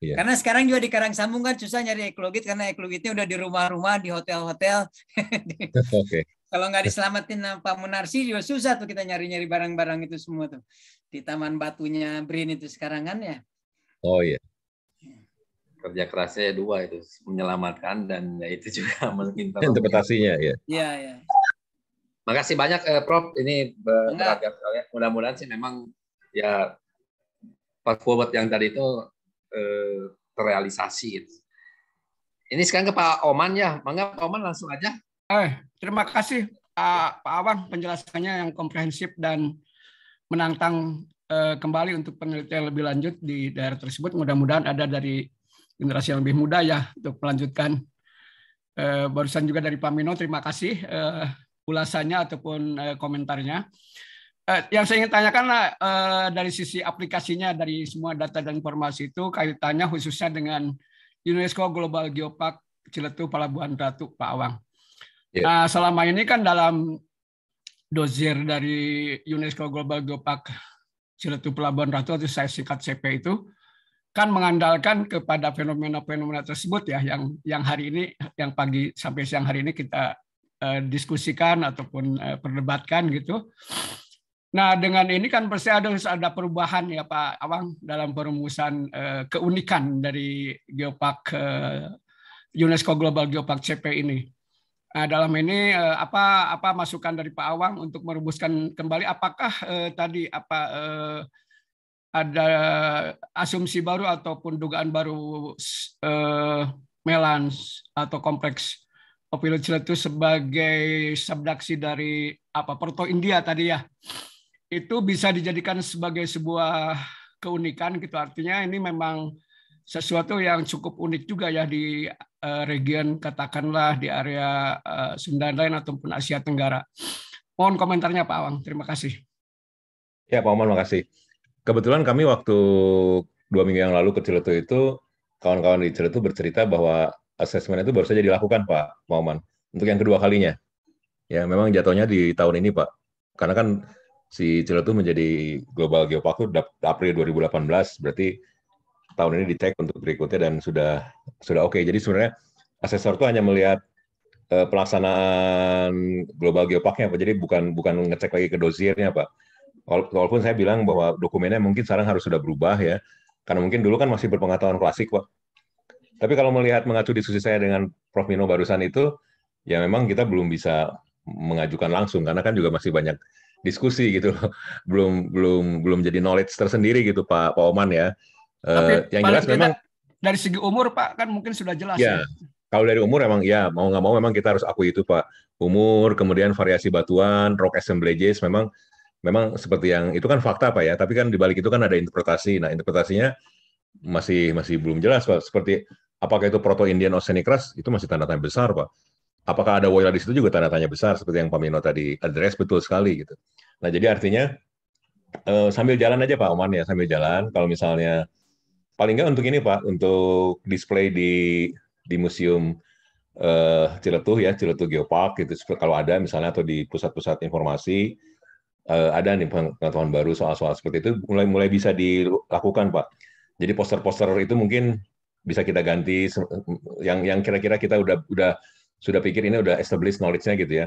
Yeah. Karena sekarang juga di Karang Sambung kan susah nyari ekologit karena ekologitnya udah di rumah-rumah, di hotel-hotel.
okay.
Kalau nggak diselamatin Pak Munarsi juga susah tuh kita nyari-nyari barang-barang itu semua tuh. Di Taman Batunya Brin itu sekarang kan ya.
Oh iya. Yeah. Kerja kerasnya dua itu menyelamatkan dan ya itu juga
interpretasinya ya. Iya iya.
Makasih banyak eh, Prof ini berharga sekali. Mudah-mudahan sih memang ya path forward yang tadi itu eh, terrealisasi. Ini sekarang ke Pak Oman ya, mangga Pak Oman langsung aja. Eh, terima kasih
Pak, Pak Awang penjelasannya yang komprehensif dan menantang eh, kembali untuk penelitian lebih lanjut di daerah tersebut. Mudah-mudahan ada dari generasi yang lebih muda ya untuk melanjutkan. Eh, barusan juga dari Pak Mino, terima kasih eh, ulasannya ataupun eh, komentarnya. Eh, yang saya ingin tanyakan eh, dari sisi aplikasinya dari semua data dan informasi itu kaitannya khususnya dengan UNESCO Global Geopark Ciletu Pelabuhan Ratu Pak Awang. Yeah. Nah, selama ini kan dalam dozier dari UNESCO Global Geopark Ciletu Pelabuhan Ratu atau saya singkat CP itu kan mengandalkan kepada fenomena-fenomena tersebut ya yang yang hari ini yang pagi sampai siang hari ini kita eh, diskusikan ataupun eh, perdebatkan gitu Nah, dengan ini kan pasti ada ada perubahan ya Pak Awang dalam perumusan eh, keunikan dari Geopark eh, UNESCO Global Geopark CP ini. Nah, dalam ini eh, apa apa masukan dari Pak Awang untuk merumuskan kembali apakah eh, tadi apa eh, ada asumsi baru ataupun dugaan baru eh, Melans atau kompleks Opilocil sebagai subdaksi dari apa Proto India tadi ya itu bisa dijadikan sebagai sebuah keunikan gitu artinya ini memang sesuatu yang cukup unik juga ya di uh, region katakanlah di area uh, Sunda lain ataupun Asia Tenggara. Mohon komentarnya Pak Awang, terima kasih.
Ya Pak Oman, makasih. Kebetulan kami waktu dua minggu yang lalu ke Ciletu itu kawan-kawan di Ciletu bercerita bahwa asesmen itu baru saja dilakukan Pak Oman untuk yang kedua kalinya. Ya memang jatuhnya di tahun ini Pak, karena kan si Cilo menjadi Global Geopark itu April 2018, berarti tahun ini dicek untuk berikutnya dan sudah sudah oke. Okay. Jadi sebenarnya asesor itu hanya melihat uh, pelaksanaan Global Geoparknya, Pak. Jadi bukan bukan ngecek lagi ke dosirnya, Pak. Walaupun saya bilang bahwa dokumennya mungkin sekarang harus sudah berubah ya, karena mungkin dulu kan masih berpengetahuan klasik, Pak. Tapi kalau melihat mengacu diskusi saya dengan Prof. Mino barusan itu, ya memang kita belum bisa mengajukan langsung, karena kan juga masih banyak diskusi gitu loh. belum belum belum jadi knowledge tersendiri gitu Pak Pak Oman ya. Eh, tapi, yang jelas memang
dari segi umur Pak kan mungkin sudah jelas ya. ya.
Kalau dari umur emang ya mau nggak mau memang kita harus akui itu Pak. Umur, kemudian variasi batuan, rock assemblages memang memang seperti yang itu kan fakta Pak ya, tapi kan di balik itu kan ada interpretasi. Nah, interpretasinya masih masih belum jelas Pak. Seperti apakah itu proto Indian Oceanic Oceanicus itu masih tanda tanya besar Pak apakah ada Woyla di situ juga tanda tanya besar seperti yang Pak Mino tadi address betul sekali gitu. Nah jadi artinya uh, sambil jalan aja Pak Oman ya sambil jalan kalau misalnya paling nggak untuk ini Pak untuk display di di museum uh, Ciletuh ya Ciletuh Geopark gitu kalau ada misalnya atau di pusat-pusat informasi uh, ada nih pengetahuan baru soal-soal seperti itu mulai mulai bisa dilakukan Pak. Jadi poster-poster itu mungkin bisa kita ganti yang yang kira-kira kita udah udah sudah pikir ini udah establish knowledge-nya gitu ya.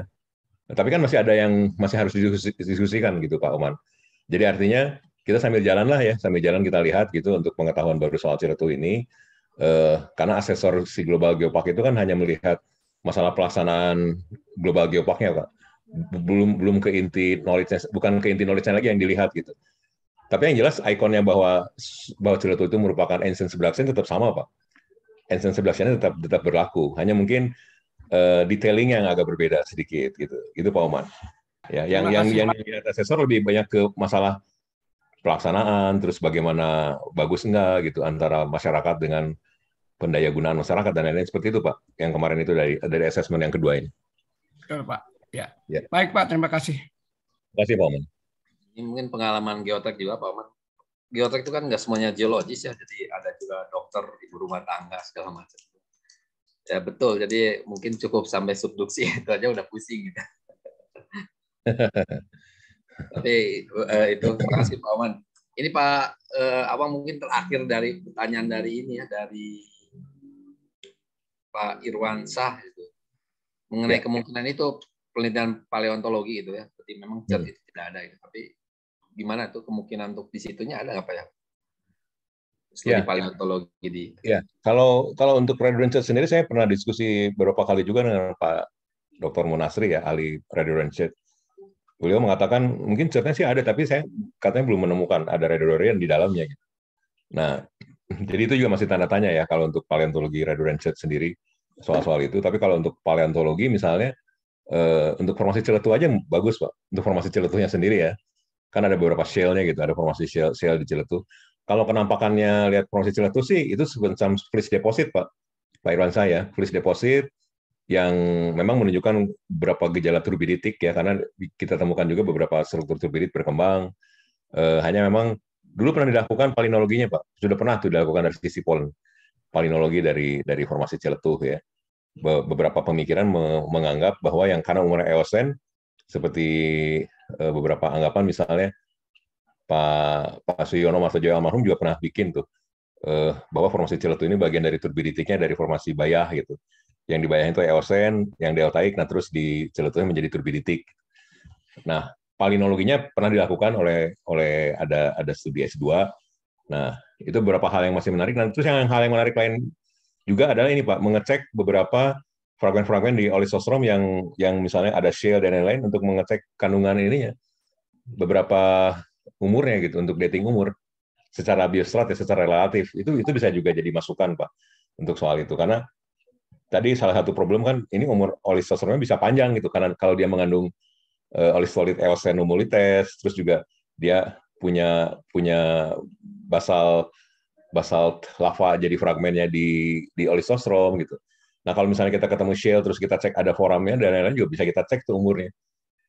Nah, tapi kan masih ada yang masih harus didiskusikan gitu Pak Oman. Jadi artinya kita sambil jalan lah ya, sambil jalan kita lihat gitu untuk pengetahuan baru soal Ciretu ini. Eh, karena asesor si Global Geopark itu kan hanya melihat masalah pelaksanaan Global Geopark-nya Pak. Belum belum ke inti knowledge-nya, bukan ke inti knowledge-nya lagi yang dilihat gitu. Tapi yang jelas ikonnya bahwa bahwa Ciretu itu merupakan ancient 11 tetap sama Pak. Ancient 11 tetap tetap berlaku. Hanya mungkin Eh, detailing yang agak berbeda sedikit gitu. Itu Pak Oman. Ya, yang yang yang, di asesor lebih banyak ke masalah pelaksanaan, terus bagaimana bagus enggak gitu antara masyarakat dengan pendaya gunaan masyarakat dan lain-lain seperti itu Pak. Yang kemarin itu dari dari asesmen yang kedua ini.
Betul Pak. Ya. ya. Baik Pak, terima kasih. Terima kasih Pak Oman. Ini mungkin pengalaman geotek juga Pak Oman. Geotek itu kan nggak semuanya geologis ya, jadi ada juga dokter, ibu rumah tangga segala macam. Ya betul. Jadi mungkin cukup sampai subduksi itu aja udah pusing gitu. Tapi uh, itu terima kasih Pak Oman. Ini Pak uh, apa mungkin terakhir dari pertanyaan dari ini ya dari Pak Irwan Sah itu mengenai ya. ya. kemungkinan itu penelitian paleontologi itu ya. seperti memang cat iya. itu tidak ada itu. Tapi gimana tuh kemungkinan untuk di disitunya ada nggak Pak ya?
Iya. studi yeah. paleontologi di. Ya, yeah. kalau kalau untuk radio sendiri saya pernah diskusi beberapa kali juga dengan Pak Dr. Munasri ya, ahli radio Beliau mengatakan mungkin ceritanya sih ada, tapi saya katanya belum menemukan ada radiodorian di dalamnya. Nah, jadi itu juga masih tanda tanya ya kalau untuk paleontologi radio sendiri soal-soal itu. Tapi kalau untuk paleontologi misalnya eh, untuk formasi celetu aja bagus pak, untuk formasi celetunya sendiri ya kan ada beberapa shell-nya gitu, ada formasi shell, shell di Ciletu kalau penampakannya lihat proses itu sih itu semacam flash deposit pak pak Irwan saya flash deposit yang memang menunjukkan beberapa gejala turbiditik ya karena kita temukan juga beberapa struktur turbidit berkembang eh, hanya memang dulu pernah dilakukan palinologinya pak sudah pernah tuh dilakukan dari sisi polen palinologi dari dari formasi celetuh ya beberapa pemikiran menganggap bahwa yang karena umurnya eosen seperti eh, beberapa anggapan misalnya Pak Pak Suyono Martojo almarhum juga pernah bikin tuh eh, bahwa formasi Ciletu ini bagian dari turbiditiknya dari formasi bayah gitu. Yang di bayah itu eosen, yang deltaik, nah terus di Ciletu menjadi turbiditik. Nah, palinologinya pernah dilakukan oleh oleh ada ada studi S2. Nah, itu beberapa hal yang masih menarik. Nah, terus yang hal yang menarik lain juga adalah ini Pak, mengecek beberapa fragmen-fragmen di olisostrom yang yang misalnya ada shale dan lain-lain untuk mengecek kandungan ini ya Beberapa umurnya gitu untuk dating umur secara biostrat ya secara relatif itu itu bisa juga jadi masukan pak untuk soal itu karena tadi salah satu problem kan ini umur olistosteromnya bisa panjang gitu karena kalau dia mengandung uh, eh, olistolit eosinumulites terus juga dia punya punya basal basal lava jadi fragmennya di di olistostrom gitu. Nah kalau misalnya kita ketemu shale terus kita cek ada forumnya dan lain-lain juga bisa kita cek tuh umurnya.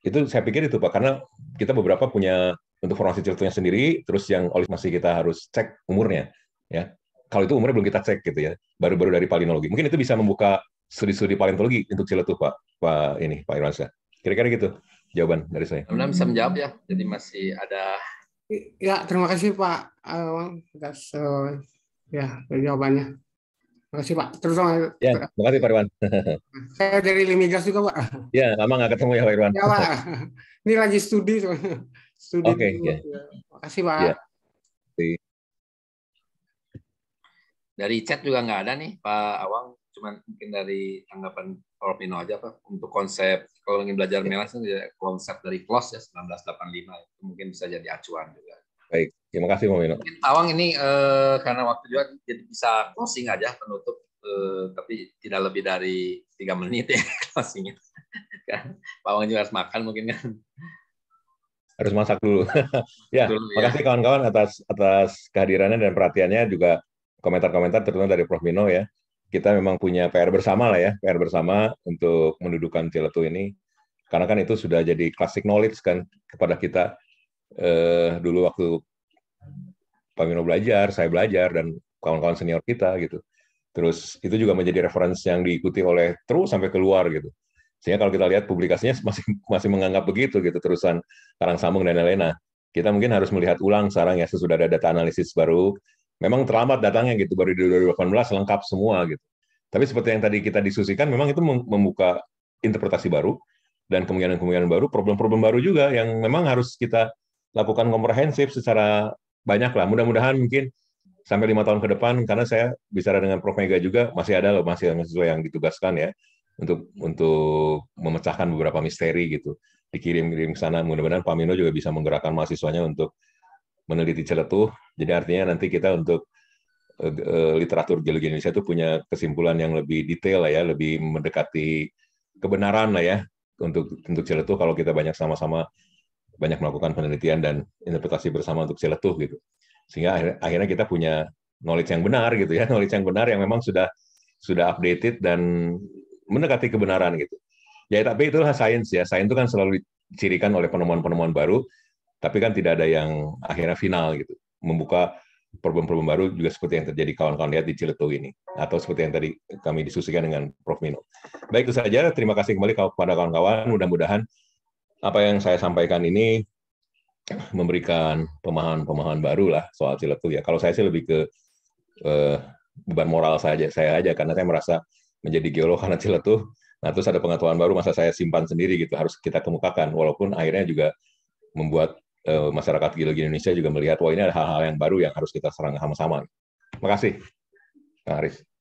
Itu saya pikir itu pak karena kita beberapa punya untuk formasi ceritunya sendiri, terus yang oleh masih kita harus cek umurnya, ya. Kalau itu umurnya belum kita cek gitu ya, baru-baru dari palinologi. Mungkin itu bisa membuka studi-studi paleontologi untuk ciletuh Pak, Pak ini Pak Irwansyah. Kira-kira gitu jawaban dari saya. Belum bisa
menjawab ya, jadi masih ada. Ya terima kasih
Pak Wang. Eh, atas uh, eh, ya jawabannya. Terima kasih Pak. Terus sama.
Ya, terima kasih Pak Irwan.
Saya dari Limigas juga Pak.
Ya, lama nggak ketemu ya Pak Irwan. Ya
Pak. Ini lagi studi. Soalnya. Studi Oke, okay, iya. yeah. Makasih, Pak. Yeah. Iya.
Dari chat juga nggak ada nih, Pak Awang. Cuman mungkin dari tanggapan Prof. Nino aja, Pak. Untuk konsep, kalau ingin belajar yeah. Melas, kan ya, konsep dari Close ya, 1985. Itu mungkin bisa jadi acuan juga.
Baik, terima kasih, Pak Nino.
Awang ini eh, karena waktu juga jadi bisa closing aja, penutup. Eh, tapi tidak lebih dari tiga menit ya closingnya. Kan Pak Awang juga harus makan mungkin kan
harus masak dulu. ya, dulu, ya. makasih kawan-kawan atas atas kehadirannya dan perhatiannya juga komentar-komentar terutama dari Prof Mino ya. Kita memang punya PR bersama lah ya, PR bersama untuk mendudukan Ciletu ini. Karena kan itu sudah jadi classic knowledge kan kepada kita eh, dulu waktu Pak Mino belajar, saya belajar dan kawan-kawan senior kita gitu. Terus itu juga menjadi referensi yang diikuti oleh terus sampai keluar gitu. Sehingga kalau kita lihat publikasinya masih masih menganggap begitu gitu terusan Karang Sambung dan Elena. Kita mungkin harus melihat ulang sekarang ya sesudah ada data analisis baru. Memang terlambat datangnya gitu baru di 2018 lengkap semua gitu. Tapi seperti yang tadi kita diskusikan memang itu membuka interpretasi baru dan kemungkinan-kemungkinan baru, problem-problem baru juga yang memang harus kita lakukan komprehensif secara banyak lah. Mudah-mudahan mungkin sampai lima tahun ke depan karena saya bicara dengan Prof Mega juga masih ada loh masih sesuai yang ditugaskan ya untuk iya. untuk memecahkan beberapa misteri gitu dikirim-kirim ke sana mudah-mudahan Pak Mino juga bisa menggerakkan mahasiswanya untuk meneliti celetuh jadi artinya nanti kita untuk eh, eh, literatur geologi Indonesia itu punya kesimpulan yang lebih detail lah ya lebih mendekati kebenaran lah ya untuk untuk celetuh kalau kita banyak sama-sama banyak melakukan penelitian dan interpretasi bersama untuk celetuh gitu sehingga akhirnya kita punya knowledge yang benar gitu ya knowledge yang benar yang memang sudah sudah updated dan mendekati kebenaran gitu. Ya tapi itulah sains ya. Sains itu kan selalu dicirikan oleh penemuan-penemuan baru, tapi kan tidak ada yang akhirnya final gitu. Membuka problem-problem baru juga seperti yang terjadi kawan-kawan lihat di Ciletu ini, atau seperti yang tadi kami diskusikan dengan Prof. Mino. Baik, itu saja. Terima kasih kembali kepada kawan-kawan. Mudah-mudahan apa yang saya sampaikan ini memberikan pemahaman-pemahaman baru lah soal Ciletu ya. Kalau saya sih lebih ke eh, beban moral saja saya aja karena saya merasa menjadi geolog karena Cila tuh nah terus ada pengetahuan baru masa saya simpan sendiri gitu harus kita kemukakan walaupun akhirnya juga membuat uh, masyarakat geologi Indonesia juga melihat wah ini ada hal-hal yang baru yang harus kita serang sama-sama. Makasih, Kang Aris.